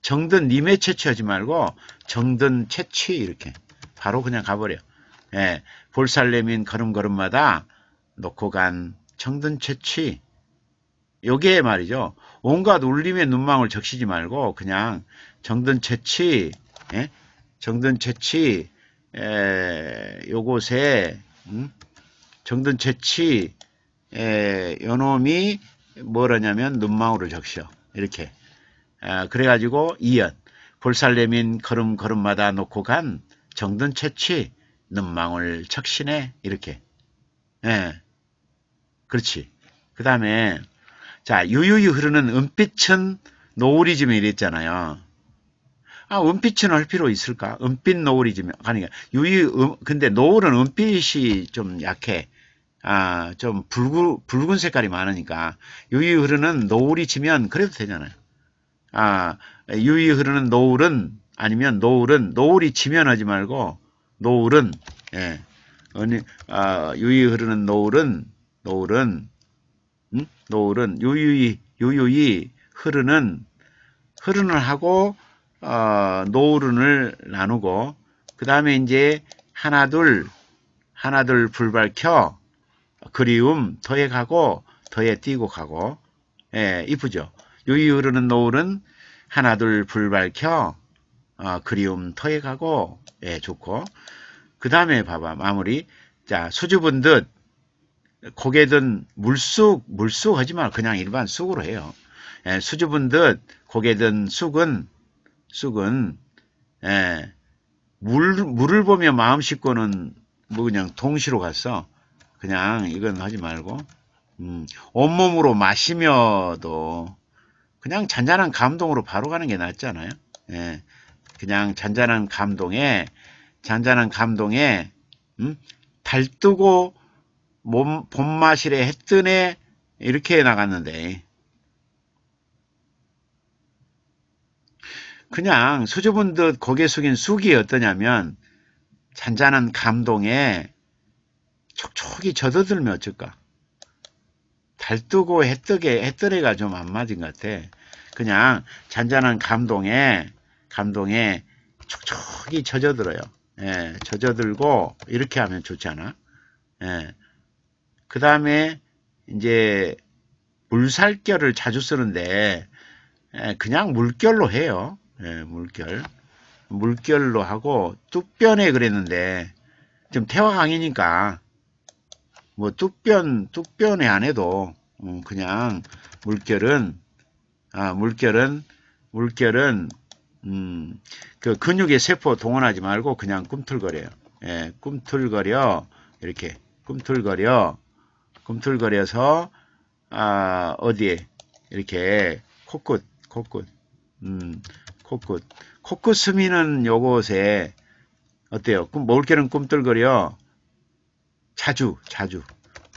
정든 님의 채취하지 말고 정든 채취 이렇게 바로 그냥 가버려 예. 볼살내민 걸음걸음마다 놓고 간 정든 채취 요게 말이죠. 온갖 울림의 눈망울 적시지 말고 그냥 정든 채취 예? 정든 채취 요것에 음? 정든 채취 요놈이 뭐라냐면 눈망울을 적셔 이렇게 아, 그래가지고 이연 볼살내민 걸음걸음마다 놓고 간 정든 채취 눈망울 척신해 이렇게 예 그렇지 그 다음에 자유유히 흐르는 은빛은 노을이지면 이랬잖아요 아, 은빛은 할 필요 있을까? 은빛 노을이 지 좀, 아니, 유이, 음, 근데 노을은 은빛이 좀 약해. 아, 좀 붉은, 붉은 색깔이 많으니까. 유이 흐르는 노을이 지면 그래도 되잖아요. 아, 유이 흐르는 노을은, 아니면 노을은, 노을이 지면 하지 말고, 노을은, 예. 아니, 아, 유이 흐르는 노을은, 노을은, 음? 노을은, 유유이, 유유이 흐르는, 흐르는 하고, 어, 노을운을 나누고 그 다음에 이제 하나둘 하나둘 불밝혀 그리움 더에 가고 더에 뛰고 가고 예, 이쁘죠. 유유 흐르는 노을은 하나둘 불밝혀 어, 그리움 더에 가고 예, 좋고 그 다음에 봐봐 마무리 자 수줍은 듯 고개 든 물쑥 물쑥 하지 만 그냥 일반 쑥으로 해요. 예, 수줍은 듯 고개 든 쑥은 쑥은 예, 물, 물을 보며 마음 씻고는 뭐 그냥 동시로 갔어. 그냥 이건 하지 말고 음, 온몸으로 마시며도 그냥 잔잔한 감동으로 바로 가는 게 낫잖아요. 예, 그냥 잔잔한 감동에 잔잔한 감동에 음, 달뜨고 몸, 봄맛이래했뜨네 이렇게 나갔는데 그냥 수줍은 듯 고개 숙인 쑥이 어떠냐면 잔잔한 감동에 촉촉이 젖어들면 어쩔까? 달뜨고 해뜨게 해뜨레가 좀 안 맞은 것 같아. 그냥 잔잔한 감동에 감동에 촉촉이 젖어들어요. 예, 젖어들고 이렇게 하면 좋잖아. 예. 그 다음에 이제 물살결을 자주 쓰는데 예, 그냥 물결로 해요. 예, 물결 물결로 하고 뚝변에 그랬는데 지금 태화강이니까 뭐 뚝변 뚝변에 안 해도 음, 그냥 물결은 아 물결은 물결은 음, 그 근육의 세포 동원하지 말고 그냥 꿈틀거려요. 예, 꿈틀거려 이렇게 꿈틀거려 꿈틀거려서 아, 어디에 이렇게 코끝 코끝 음, 코끝. 코끝 스미는 요것에 어때요? 꿈 먹을게는 꿈틀거려. 자주, 자주,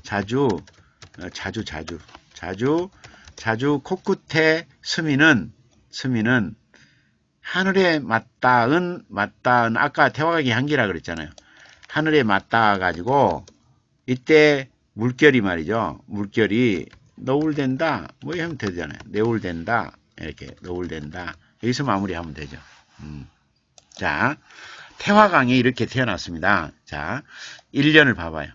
자주, 어, 자주, 자주, 자주, 자주 코끝에 스미는 스미는 하늘에 맞닿은 맞닿은 아까 태화각의 향기라 그랬잖아요. 하늘에 맞닿아 가지고 이때 물결이 말이죠. 물결이 노을된다 뭐 하면 되잖아요. 노울된다 이렇게 노을된다 여기서 마무리하면 되죠. 음. 자, 태화강이 이렇게 태어났습니다. 자, 1년을 봐봐요.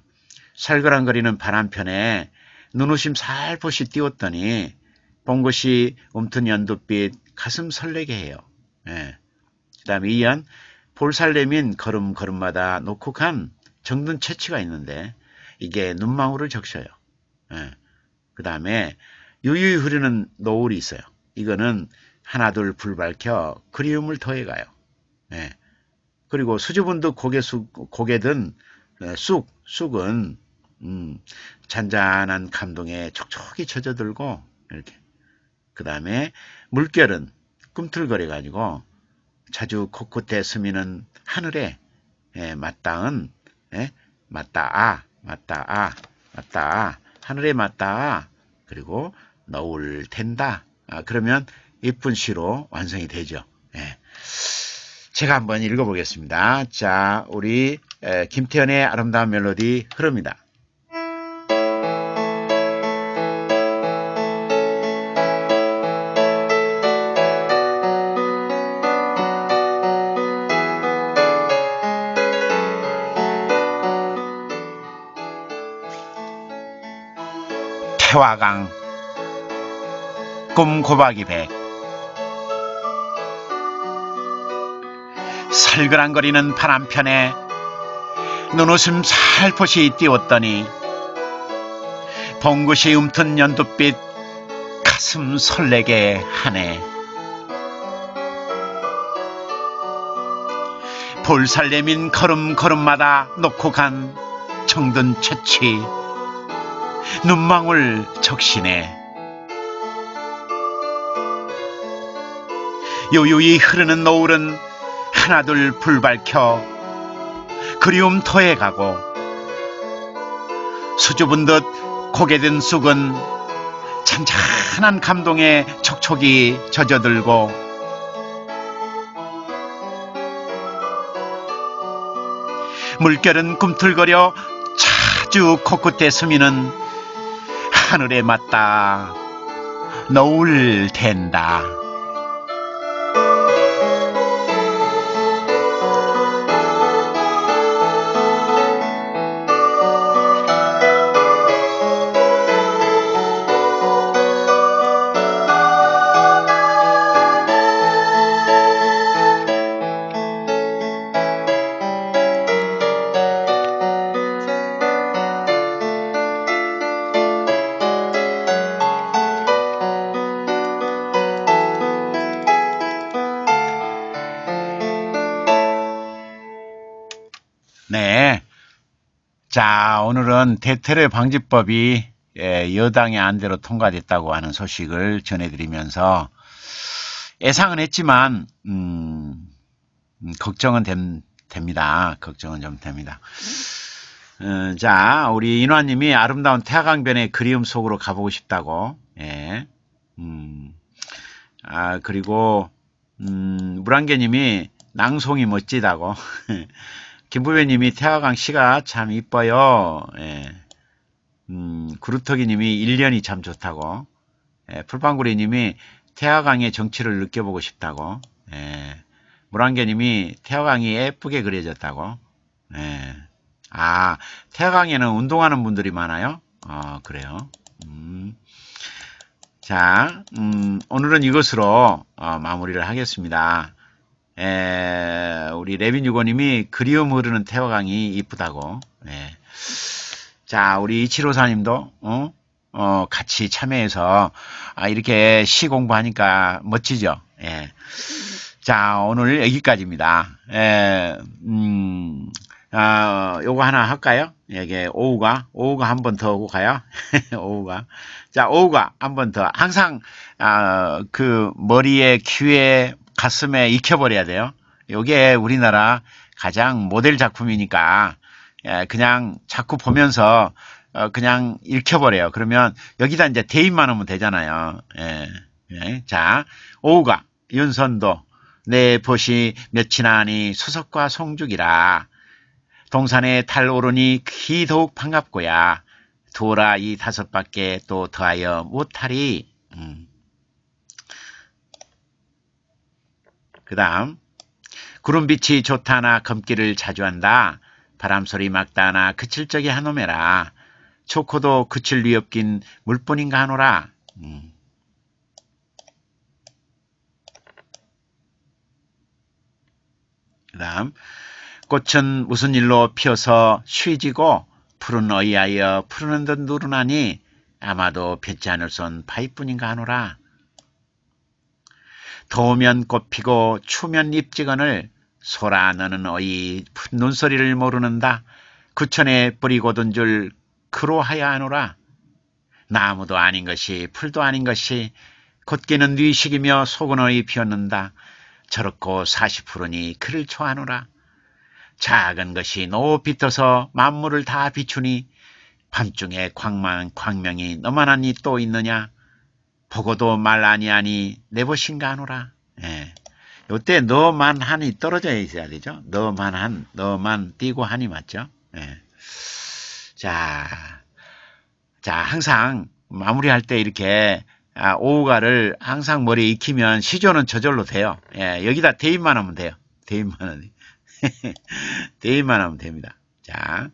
살그랑거리는 바람편에 눈웃음 살포시 띄웠더니 본 것이 움튼 연두빛 가슴 설레게 해요. 예. 그 다음에 2년 볼살내민 걸음걸음마다 녹혹한 정든 채취가 있는데 이게 눈망울을 적셔요. 예. 그 다음에 유유히 흐르는 노을이 있어요. 이거는 하나둘 불밝혀 그리움을 더해가요. 예. 그리고 수줍은 듯 고개, 숙, 고개 든 어, 쑥, 쑥은 음, 잔잔한 감동에 촉촉히 젖어들고 이렇게 그 다음에 물결은 꿈틀거려가지고 자주 코끝에 스미는 하늘에 예, 마땅은 예, 맞다아 맞다아 맞다아 하늘에 맞다아 그리고 너울 텐다 아, 그러면 이쁜 시로 완성이 되죠. 예. 제가 한번 읽어보겠습니다. 자, 우리 김태현의 아름다운 멜로디 흐릅니다. 태화강 꿈고박이 백 살그랑거리는 바람편에 눈웃음 살포시 띄웠더니 봉긋이 움튼 연두빛 가슴 설레게 하네 볼살 내민 걸음걸음마다 놓고 간 정든 채취 눈망울 적시네 요요히 흐르는 노을은 하나둘 불 밝혀 그리움 터에 가고 수줍은 듯 고개 든 쑥은 잔잔한 감동에 촉촉이 젖어들고 물결은 꿈틀거려 자주 코끝에 스미는 하늘에 맞다 노을 댄다. 오늘은 대테러 방지법이 예, 여당의 안대로 통과됐다고 하는 소식을 전해드리면서 예상은 했지만 음, 음 걱정은 됨, 됩니다. 걱정은 좀 됩니다. 음, 자, 우리 인화님이 아름다운 태화강변의 그리움 속으로 가보고 싶다고. 예. 음, 아 그리고 음, 물안개님이 낭송이 멋지다고. <laughs> 김부배님이 태화강 씨가 참 이뻐요. 예. 음, 구루터기님이 1년이 참 좋다고. 예, 풀빵구리님이 태화강의 정치를 느껴보고 싶다고. 예. 물안개님이 태화강이 예쁘게 그려졌다고. 예. 아, 태화강에는 운동하는 분들이 많아요? 어, 그래요. 음. 자, 음, 오늘은 이것으로 어, 마무리를 하겠습니다. 에, 예, 우리 레빈 유고님이 그리움 흐르는 태화강이 이쁘다고. 예. 자, 우리 이치로사님도 어? 어, 같이 참여해서 아, 이렇게 시 공부하니까 멋지죠. 예. 자, 오늘 여기까지입니다. 예, 음, 아, 요거 하나 할까요? 이게 오후가 오후가 한 번 더 오고 가요. <laughs> 오후가 자 오후가 한번더 항상 아, 그 머리에 귀에 가슴에 익혀버려야 돼요. 이게 우리나라 가장 모델 작품이니까 예, 그냥 자꾸 보면서 어, 그냥 읽혀버려요. 그러면 여기다 이제 대입만 하면 되잖아요. 예, 예. 자, 오우가 윤선도 내 보시 며칠하니 수석과 송죽이라 동산에 탈 오르니 귀 더욱 반갑고야 두어라 이 다섯 밖에 또 더하여 못하리 음. 그 다음 구름빛이 좋다나 검기를 자주 한다. 바람소리 막다나 그칠 적이 한놈에라 초코도 그칠 위 없긴 물뿐인가 하노라. 음. 그 다음 꽃은 무슨 일로 피어서 쉬지고 푸른 어이하여 푸르는 듯 누르나니 아마도 뱉지 않을 손바이뿐인가 하노라. 더우면 꽃피고 추면 잎지건을 소라 너는 어이 눈 소리를 모르는다. 구천에 뿌리고든 줄 그로하야 하노라. 나무도 아닌 것이 풀도 아닌 것이 걷기는 뉘식이며 속은 어이 피었는다. 저렇고 사십푸르니 그를 초하노라. 작은 것이 높이 떠서 만물을 다 비추니 밤중에 광만 광명이 너만하니 또 있느냐. 보고도 말 아니하니 내보신가 하노라. 예. 요때 너만 한이 떨어져 있어야 되죠. 너만 한, 너만 띄고 한이 맞죠. 예. 자, 자 항상 마무리할 때 이렇게 아, 오우가를 항상 머리에 익히면 시조는 저절로 돼요. 예, 여기다 대입만 하면 돼요. 대입만 하면 <laughs> 대입만 하면 됩니다. 자.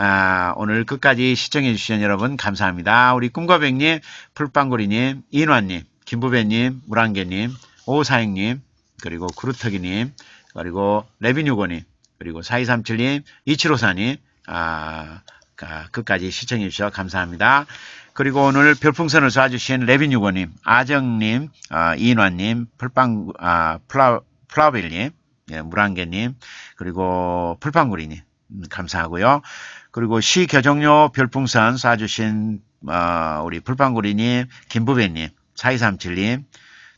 아, 오늘 끝까지 시청해 주신 여러분 감사합니다. 우리 꿈과 백님, 풀빵구리님, 인환님, 김부배님, 무랑개님, 오사행님, 그리고 구루터기님, 그리고 레비뉴고님, 그리고 4237님, 이치로사님, 아, 아, 끝까지 시청해 주셔서 감사합니다. 그리고 오늘 별풍선을 쏴주신 레비뉴고님, 아정님, 아, 인환님 풀빵, 아, 플라, 플라빌님, 예, 무랑개님, 그리고 풀빵구리님, 음, 감사하고요. 그리고 시 교정료 별풍선 쏴주신 어, 우리 불판구리님 김부배님, 4237님,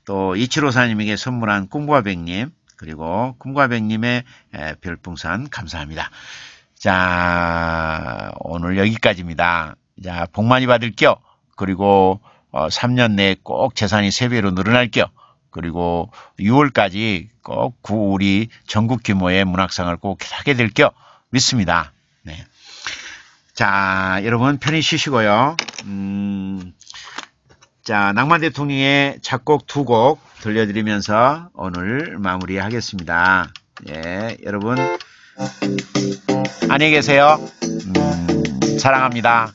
또 2754님에게 선물한 꿈과백님, 그리고 꿈과백님의 별풍선 감사합니다. 자, 오늘 여기까지입니다. 자, 복 많이 받을게요. 그리고 어, 3년 내에 꼭 재산이 3배로 늘어날게요. 그리고 6월까지 꼭 우리 전국 규모의 문학상을 꼭 하게 될게요. 믿습니다. 네. 자, 여러분 편히 쉬시고요. 음, 자, 낭만 대통령의 작곡 두 곡 들려드리면서 오늘 마무리하겠습니다. 예, 여러분 안녕히 계세요. 음, 사랑합니다.